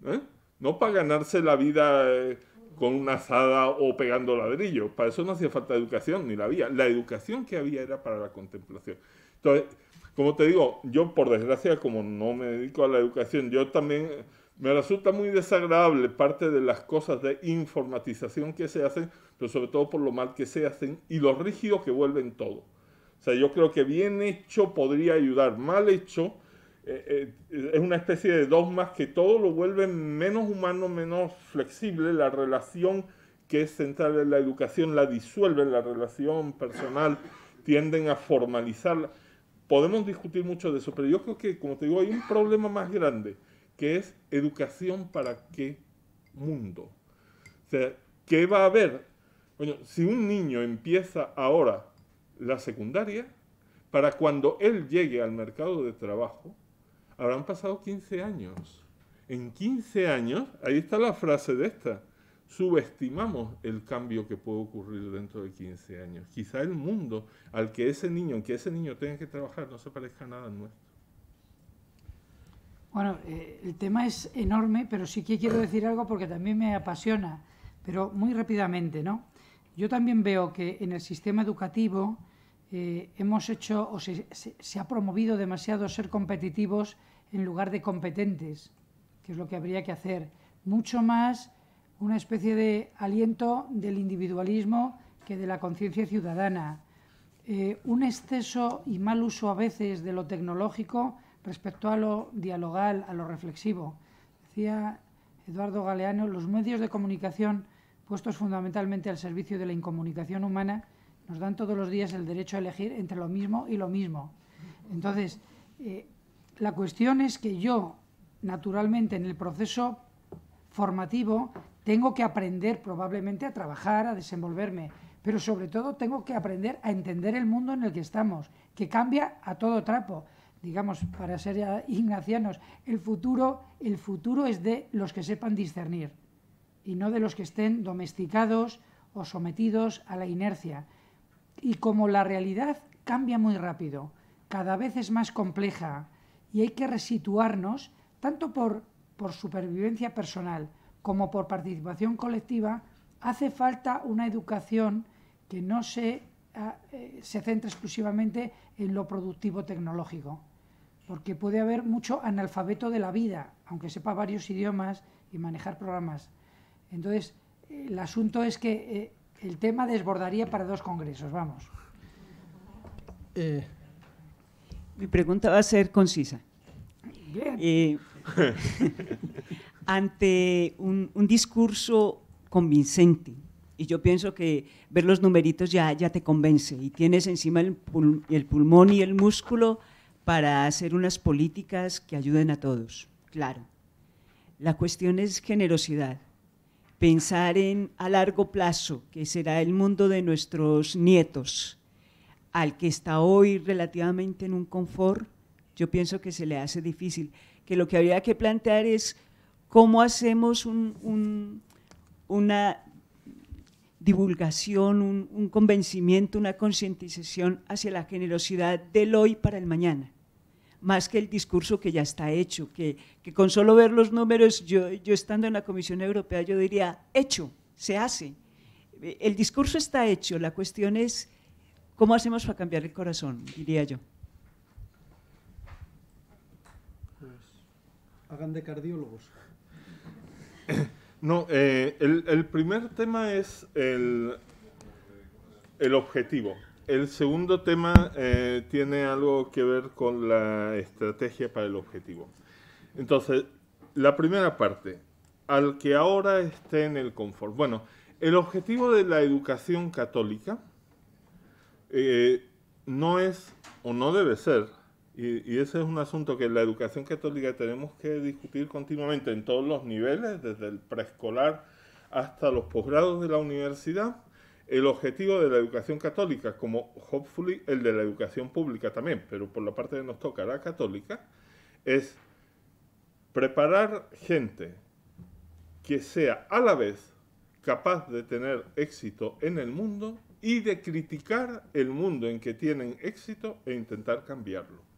¿eh? no para ganarse la vida eh, con una asada o pegando ladrillos. Para eso no hacía falta educación ni la había. La educación que había era para la contemplación. Entonces, como te digo, yo por desgracia, como no me dedico a la educación, yo también eh, me resulta muy desagradable parte de las cosas de informatización que se hacen, pero sobre todo por lo mal que se hacen y lo rígido que vuelven todo. O sea, yo creo que bien hecho podría ayudar, mal hecho eh, eh, es una especie de dogmas que todo lo vuelven menos humano, menos flexible, la relación que es central en la educación la disuelven, la relación personal tienden a formalizarla podemos discutir mucho de eso, pero yo creo que, como te digo, hay un problema más grande, que es educación para qué mundo. O sea, ¿qué va a haber? Bueno, si un niño empieza ahora la secundaria, para cuando él llegue al mercado de trabajo, habrán pasado 15 años. En 15 años, ahí está la frase de esta, subestimamos el cambio que puede ocurrir dentro de 15 años. Quizá el mundo al que ese niño, en que ese niño tenga que trabajar, no se parezca nada al nuestro. Bueno, eh, el tema es enorme, pero sí que quiero decir algo porque también me apasiona, pero muy rápidamente, ¿no? Yo también veo que en el sistema educativo eh, hemos hecho o se ha promovido demasiado ser competitivos en lugar de competentes, que es lo que habría que hacer. Mucho más una especie de aliento del individualismo que de la conciencia ciudadana. Eh, un exceso y mal uso a veces de lo tecnológico respecto a lo dialogal, a lo reflexivo. Decía Eduardo Galeano, los medios de comunicación puestos fundamentalmente al servicio de la incomunicación humana nos dan todos los días el derecho a elegir entre lo mismo y lo mismo. Entonces, eh, la cuestión es que yo, naturalmente, en el proceso formativo tengo que aprender probablemente a trabajar, a desenvolverme, pero sobre todo tengo que aprender a entender el mundo en el que estamos, que cambia a todo trapo. Digamos, para ser ignacianos, el futuro, el futuro es de los que sepan discernir y no de los que estén domesticados o sometidos a la inercia. Y como la realidad cambia muy rápido, cada vez es más compleja y hay que resituarnos tanto por supervivencia personal, como por participación colectiva, hace falta una educación que no se, ah, eh, se centre exclusivamente en lo productivo tecnológico, porque puede haber mucho analfabeto de la vida, aunque sepa varios idiomas y manejar programas. Entonces, el asunto es que eh, el tema desbordaría para dos congresos, vamos. Eh, mi pregunta va a ser concisa. Bien. ante un, discurso convincente. Y yo pienso que ver los numeritos ya, ya te convence y tienes encima el, el pulmón y el músculo para hacer unas políticas que ayuden a todos, claro. La cuestión es generosidad, pensar en a largo plazo, que será el mundo de nuestros nietos, al que está hoy relativamente en un confort, yo pienso que se le hace difícil, que lo que habría que plantear es cómo hacemos una divulgación, un, convencimiento, una concientización hacia la generosidad del hoy para el mañana, más que el discurso que ya está hecho, que, con solo ver los números, yo, estando en la Comisión Europea, yo diría, hecho, se hace. El discurso está hecho, la cuestión es cómo hacemos para cambiar el corazón, diría yo. Pues, hagan de cardiólogos. No, eh, el, primer tema es el, el objetivo. El segundo tema eh, tiene algo que ver con la estrategia para el objetivo. Entonces, la primera parte, al que ahora esté en el confort. Bueno, el objetivo de la educación católica eh, no es o no debe ser y, ese es un asunto que la educación católica tenemos que discutir continuamente en todos los niveles, desde el preescolar hasta los posgrados de la universidad, el objetivo de la educación católica, como hopefully el de la educación pública también, pero por la parte que nos toca la católica, es preparar gente que sea a la vez capaz de tener éxito en el mundo y de criticar el mundo en que tienen éxito e intentar cambiarlo.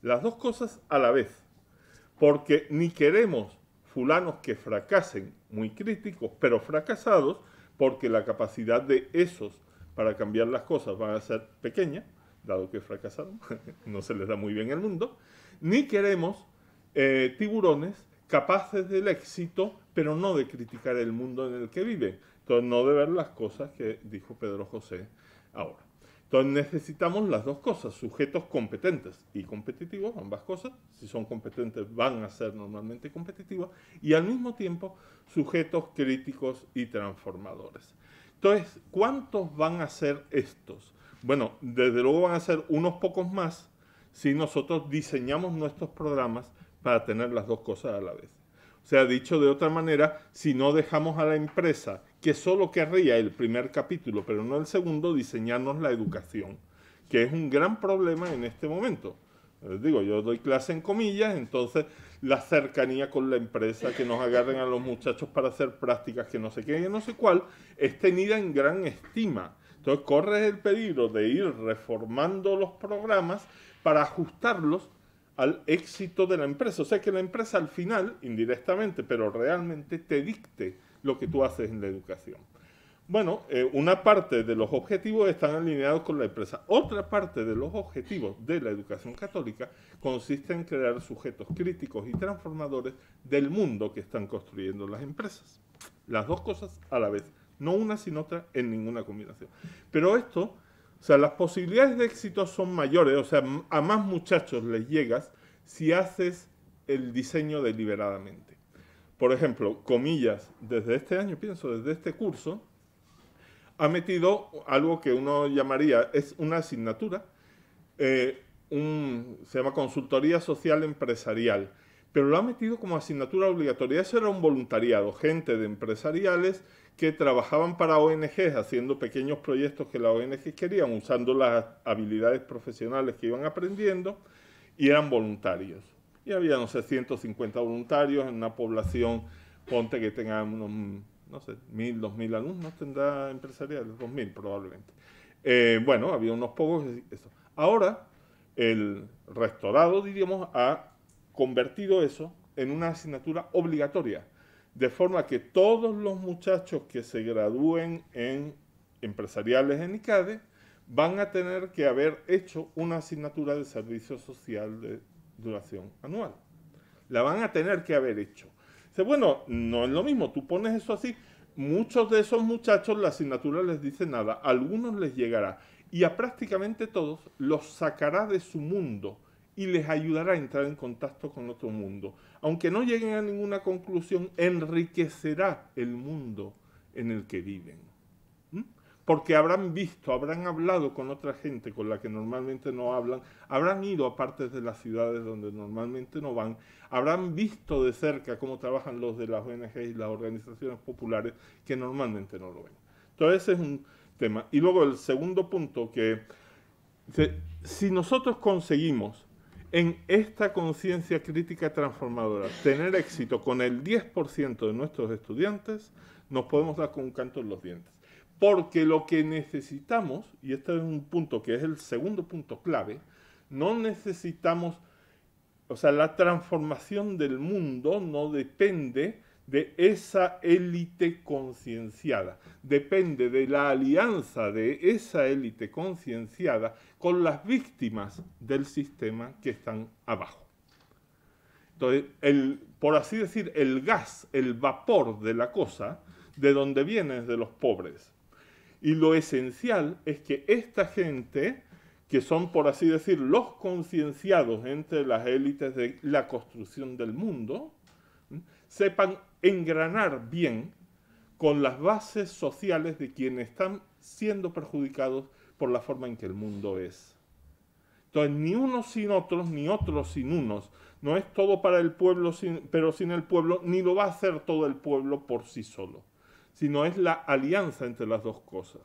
Las dos cosas a la vez. Porque ni queremos fulanos que fracasen, muy críticos, pero fracasados, porque la capacidad de esos para cambiar las cosas va a ser pequeña, dado que fracasaron, no se les da muy bien el mundo, ni queremos eh, tiburones capaces del éxito, pero no de criticar el mundo en el que viven. Entonces, no de ver las cosas que dijo Pedro José ahora. Entonces necesitamos las dos cosas, sujetos competentes y competitivos, ambas cosas, si son competentes van a ser normalmente competitivos, y al mismo tiempo sujetos críticos y transformadores. Entonces, ¿cuántos van a ser estos? Bueno, desde luego van a ser unos pocos más si nosotros diseñamos nuestros programas para tener las dos cosas a la vez. O sea, dicho de otra manera, si no dejamos a la empresa que solo querría el primer capítulo, pero no el segundo, diseñarnos la educación, que es un gran problema en este momento. Les digo, yo doy clase en comillas, entonces la cercanía con la empresa, que nos agarren a los muchachos para hacer prácticas, que no sé qué, que no sé cuál, es tenida en gran estima. Entonces corres el peligro de ir reformando los programas para ajustarlos al éxito de la empresa. O sea, que la empresa al final, indirectamente, pero realmente te dicte lo que tú haces en la educación. Bueno, eh, una parte de los objetivos están alineados con la empresa. Otra parte de los objetivos de la educación católica consiste en crear sujetos críticos y transformadores del mundo que están construyendo las empresas. Las dos cosas a la vez, no una sin otra en ninguna combinación. Pero esto, o sea, las posibilidades de éxito son mayores, o sea, a más muchachos les llegas si haces el diseño deliberadamente por ejemplo, comillas, desde este año, pienso, desde este curso, ha metido algo que uno llamaría, es una asignatura, eh, se llama Consultoría Social Empresarial, pero lo ha metido como asignatura obligatoria. Eso era un voluntariado, gente de empresariales que trabajaban para ONGs haciendo pequeños proyectos que las ONG querían, usando las habilidades profesionales que iban aprendiendo, y eran voluntarios y había, no sé, 150 voluntarios en una población, ponte que tenga unos, no sé, 1.000, 2.000 alumnos, tendrá empresariales, 2.000 probablemente. Eh, bueno, había unos pocos. Eso. Ahora, el restaurado, diríamos, ha convertido eso en una asignatura obligatoria, de forma que todos los muchachos que se gradúen en empresariales en ICADE van a tener que haber hecho una asignatura de servicio social de duración anual. La van a tener que haber hecho. Dice, bueno, no es lo mismo, tú pones eso así. Muchos de esos muchachos la asignatura les dice nada, a algunos les llegará y a prácticamente todos los sacará de su mundo y les ayudará a entrar en contacto con otro mundo. Aunque no lleguen a ninguna conclusión, enriquecerá el mundo en el que viven porque habrán visto, habrán hablado con otra gente con la que normalmente no hablan, habrán ido a partes de las ciudades donde normalmente no van, habrán visto de cerca cómo trabajan los de las ONG y las organizaciones populares que normalmente no lo ven. Entonces ese es un tema. Y luego el segundo punto que si nosotros conseguimos en esta conciencia crítica transformadora tener éxito con el 10% de nuestros estudiantes, nos podemos dar con un canto en los dientes. Porque lo que necesitamos, y este es un punto que es el segundo punto clave, no necesitamos, o sea, la transformación del mundo no depende de esa élite concienciada, depende de la alianza de esa élite concienciada con las víctimas del sistema que están abajo. Entonces, el, por así decir, el gas, el vapor de la cosa, de donde viene es de los pobres, y lo esencial es que esta gente, que son, por así decir, los concienciados entre las élites de la construcción del mundo, sepan engranar bien con las bases sociales de quienes están siendo perjudicados por la forma en que el mundo es. Entonces, ni unos sin otros, ni otros sin unos. No es todo para el pueblo, pero sin el pueblo, ni lo va a hacer todo el pueblo por sí solo sino es la alianza entre las dos cosas.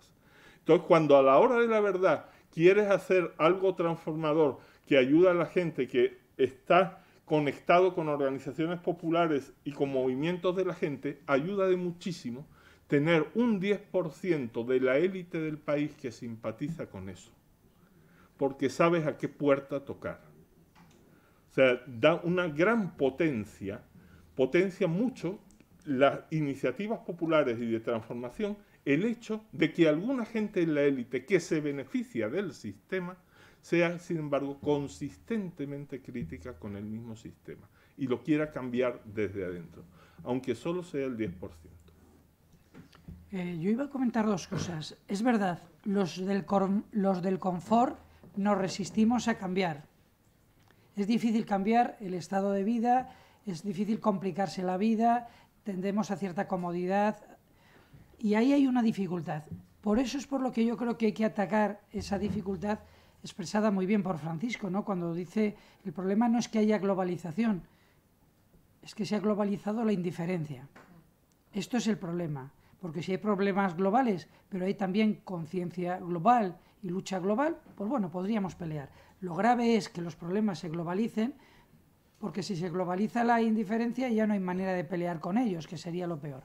Entonces, cuando a la hora de la verdad quieres hacer algo transformador que ayuda a la gente que está conectado con organizaciones populares y con movimientos de la gente, ayuda de muchísimo tener un 10% de la élite del país que simpatiza con eso, porque sabes a qué puerta tocar. O sea, da una gran potencia, potencia mucho las iniciativas populares y de transformación el hecho de que alguna gente en la élite que se beneficia del sistema sea, sin embargo, consistentemente crítica con el mismo sistema y lo quiera cambiar desde adentro, aunque solo sea el 10%. Eh, yo iba a comentar dos cosas. Es verdad, los del, los del confort nos resistimos a cambiar. Es difícil cambiar el estado de vida, es difícil complicarse la vida, tendemos a cierta comodidad y ahí hay una dificultad. Por eso es por lo que yo creo que hay que atacar esa dificultad expresada muy bien por Francisco, ¿no? cuando dice el problema no es que haya globalización, es que se ha globalizado la indiferencia. Esto es el problema, porque si hay problemas globales, pero hay también conciencia global y lucha global, pues bueno, podríamos pelear. Lo grave es que los problemas se globalicen porque si se globaliza la indiferencia ya no hay manera de pelear con ellos, que sería lo peor.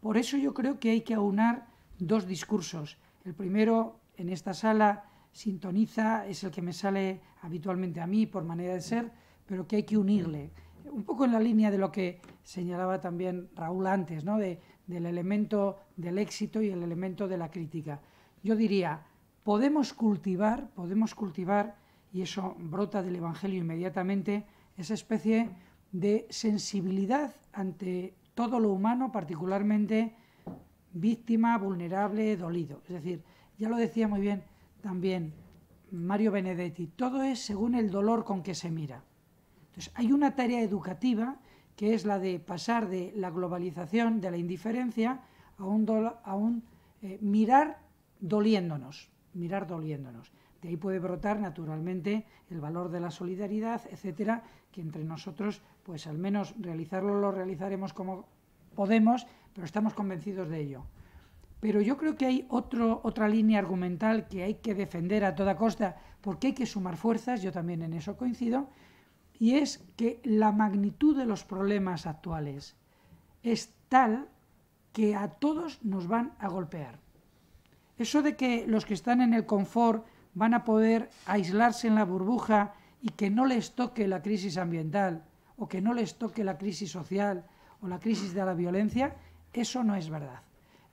Por eso yo creo que hay que aunar dos discursos. El primero, en esta sala, sintoniza, es el que me sale habitualmente a mí por manera de ser, pero que hay que unirle. Un poco en la línea de lo que señalaba también Raúl antes, del elemento del éxito y el elemento de la crítica. Yo diría, podemos cultivar, podemos cultivar, y eso brota del Evangelio inmediatamente, esa especie de sensibilidad ante todo lo humano, particularmente víctima, vulnerable, dolido. Es decir, ya lo decía muy bien también Mario Benedetti, todo es según el dolor con que se mira. Entonces, hay una tarea educativa que es la de pasar de la globalización, de la indiferencia, a un, a un eh, mirar doliéndonos, mirar doliéndonos. De ahí puede brotar naturalmente el valor de la solidaridad, etcétera, que entre nosotros, pues al menos realizarlo lo realizaremos como podemos, pero estamos convencidos de ello. Pero yo creo que hay otra línea argumental que hay que defender a toda costa, porque hay que sumar fuerzas, yo también en eso coincido, y es que la magnitud de los problemas actuales es tal que a todos nos van a golpear. Eso de que los que están en el confort van a poder aislarse en la burbuja y que no les toque la crisis ambiental o que no les toque la crisis social o la crisis de la violencia, eso no es verdad.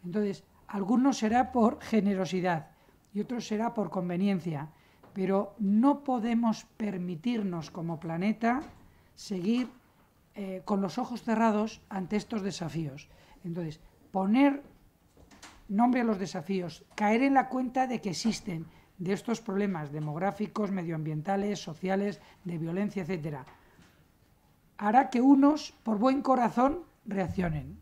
Entonces, algunos será por generosidad y otros será por conveniencia, pero no podemos permitirnos como planeta seguir eh, con los ojos cerrados ante estos desafíos. Entonces, poner nombre a los desafíos, caer en la cuenta de que existen, de estos problemas demográficos, medioambientales, sociales, de violencia, etcétera, hará que unos, por buen corazón, reaccionen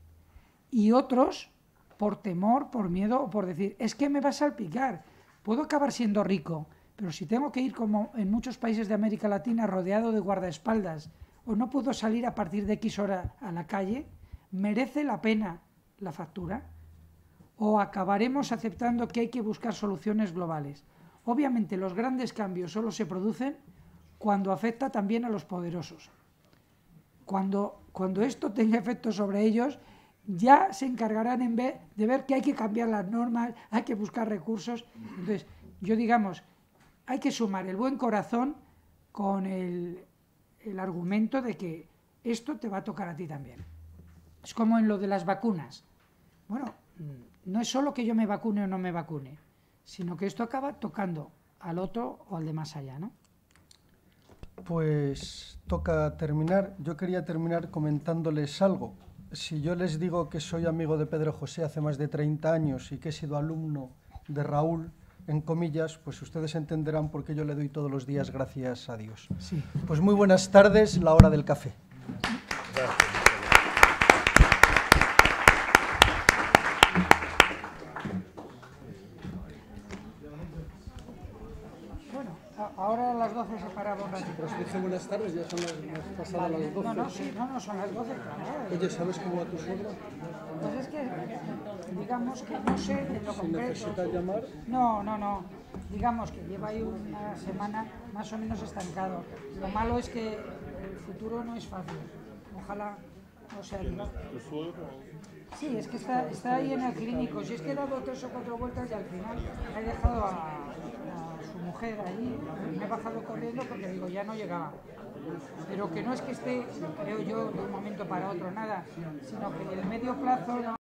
y otros, por temor, por miedo o por decir, es que me va a salpicar, puedo acabar siendo rico, pero si tengo que ir como en muchos países de América Latina rodeado de guardaespaldas o no puedo salir a partir de X hora a la calle, ¿merece la pena la factura? ¿O acabaremos aceptando que hay que buscar soluciones globales? Obviamente los grandes cambios solo se producen cuando afecta también a los poderosos. Cuando, cuando esto tenga efecto sobre ellos, ya se encargarán de ver que hay que cambiar las normas, hay que buscar recursos. Entonces, yo digamos, hay que sumar el buen corazón con el argumento de que esto te va a tocar a ti también. Es como en lo de las vacunas. Bueno, mm, no es solo que yo me vacune o no me vacune sino que esto acaba tocando al otro o al de más allá, ¿no? Pues toca terminar. Yo quería terminar comentándoles algo. Si yo les digo que soy amigo de Pedro José hace más de 30 años y que he sido alumno de Raúl, en comillas, pues ustedes entenderán por qué yo le doy todos los días gracias a Dios. Sí. Pues muy buenas tardes, la hora del café. buenas tardes, ya son las, pasadas las 12. No, no, sí, no, no, son las 12, claro. Oye, ¿sabes cómo va tu suegra? Pues es que, digamos que no sé en lo si concreto. ¿Necesita llamar? No, no, no. Digamos que lleva ahí una semana más o menos estancado. Lo malo es que el futuro no es fácil. Ojalá no sea... Sí, es que está, está ahí en el clínico. Si es que he dado tres o cuatro vueltas y al final he dejado a mujer ahí, me he bajado corriendo porque digo, ya no llegaba. Pero que no es que esté, creo yo, de un momento para otro, nada, sino que en el medio plazo... No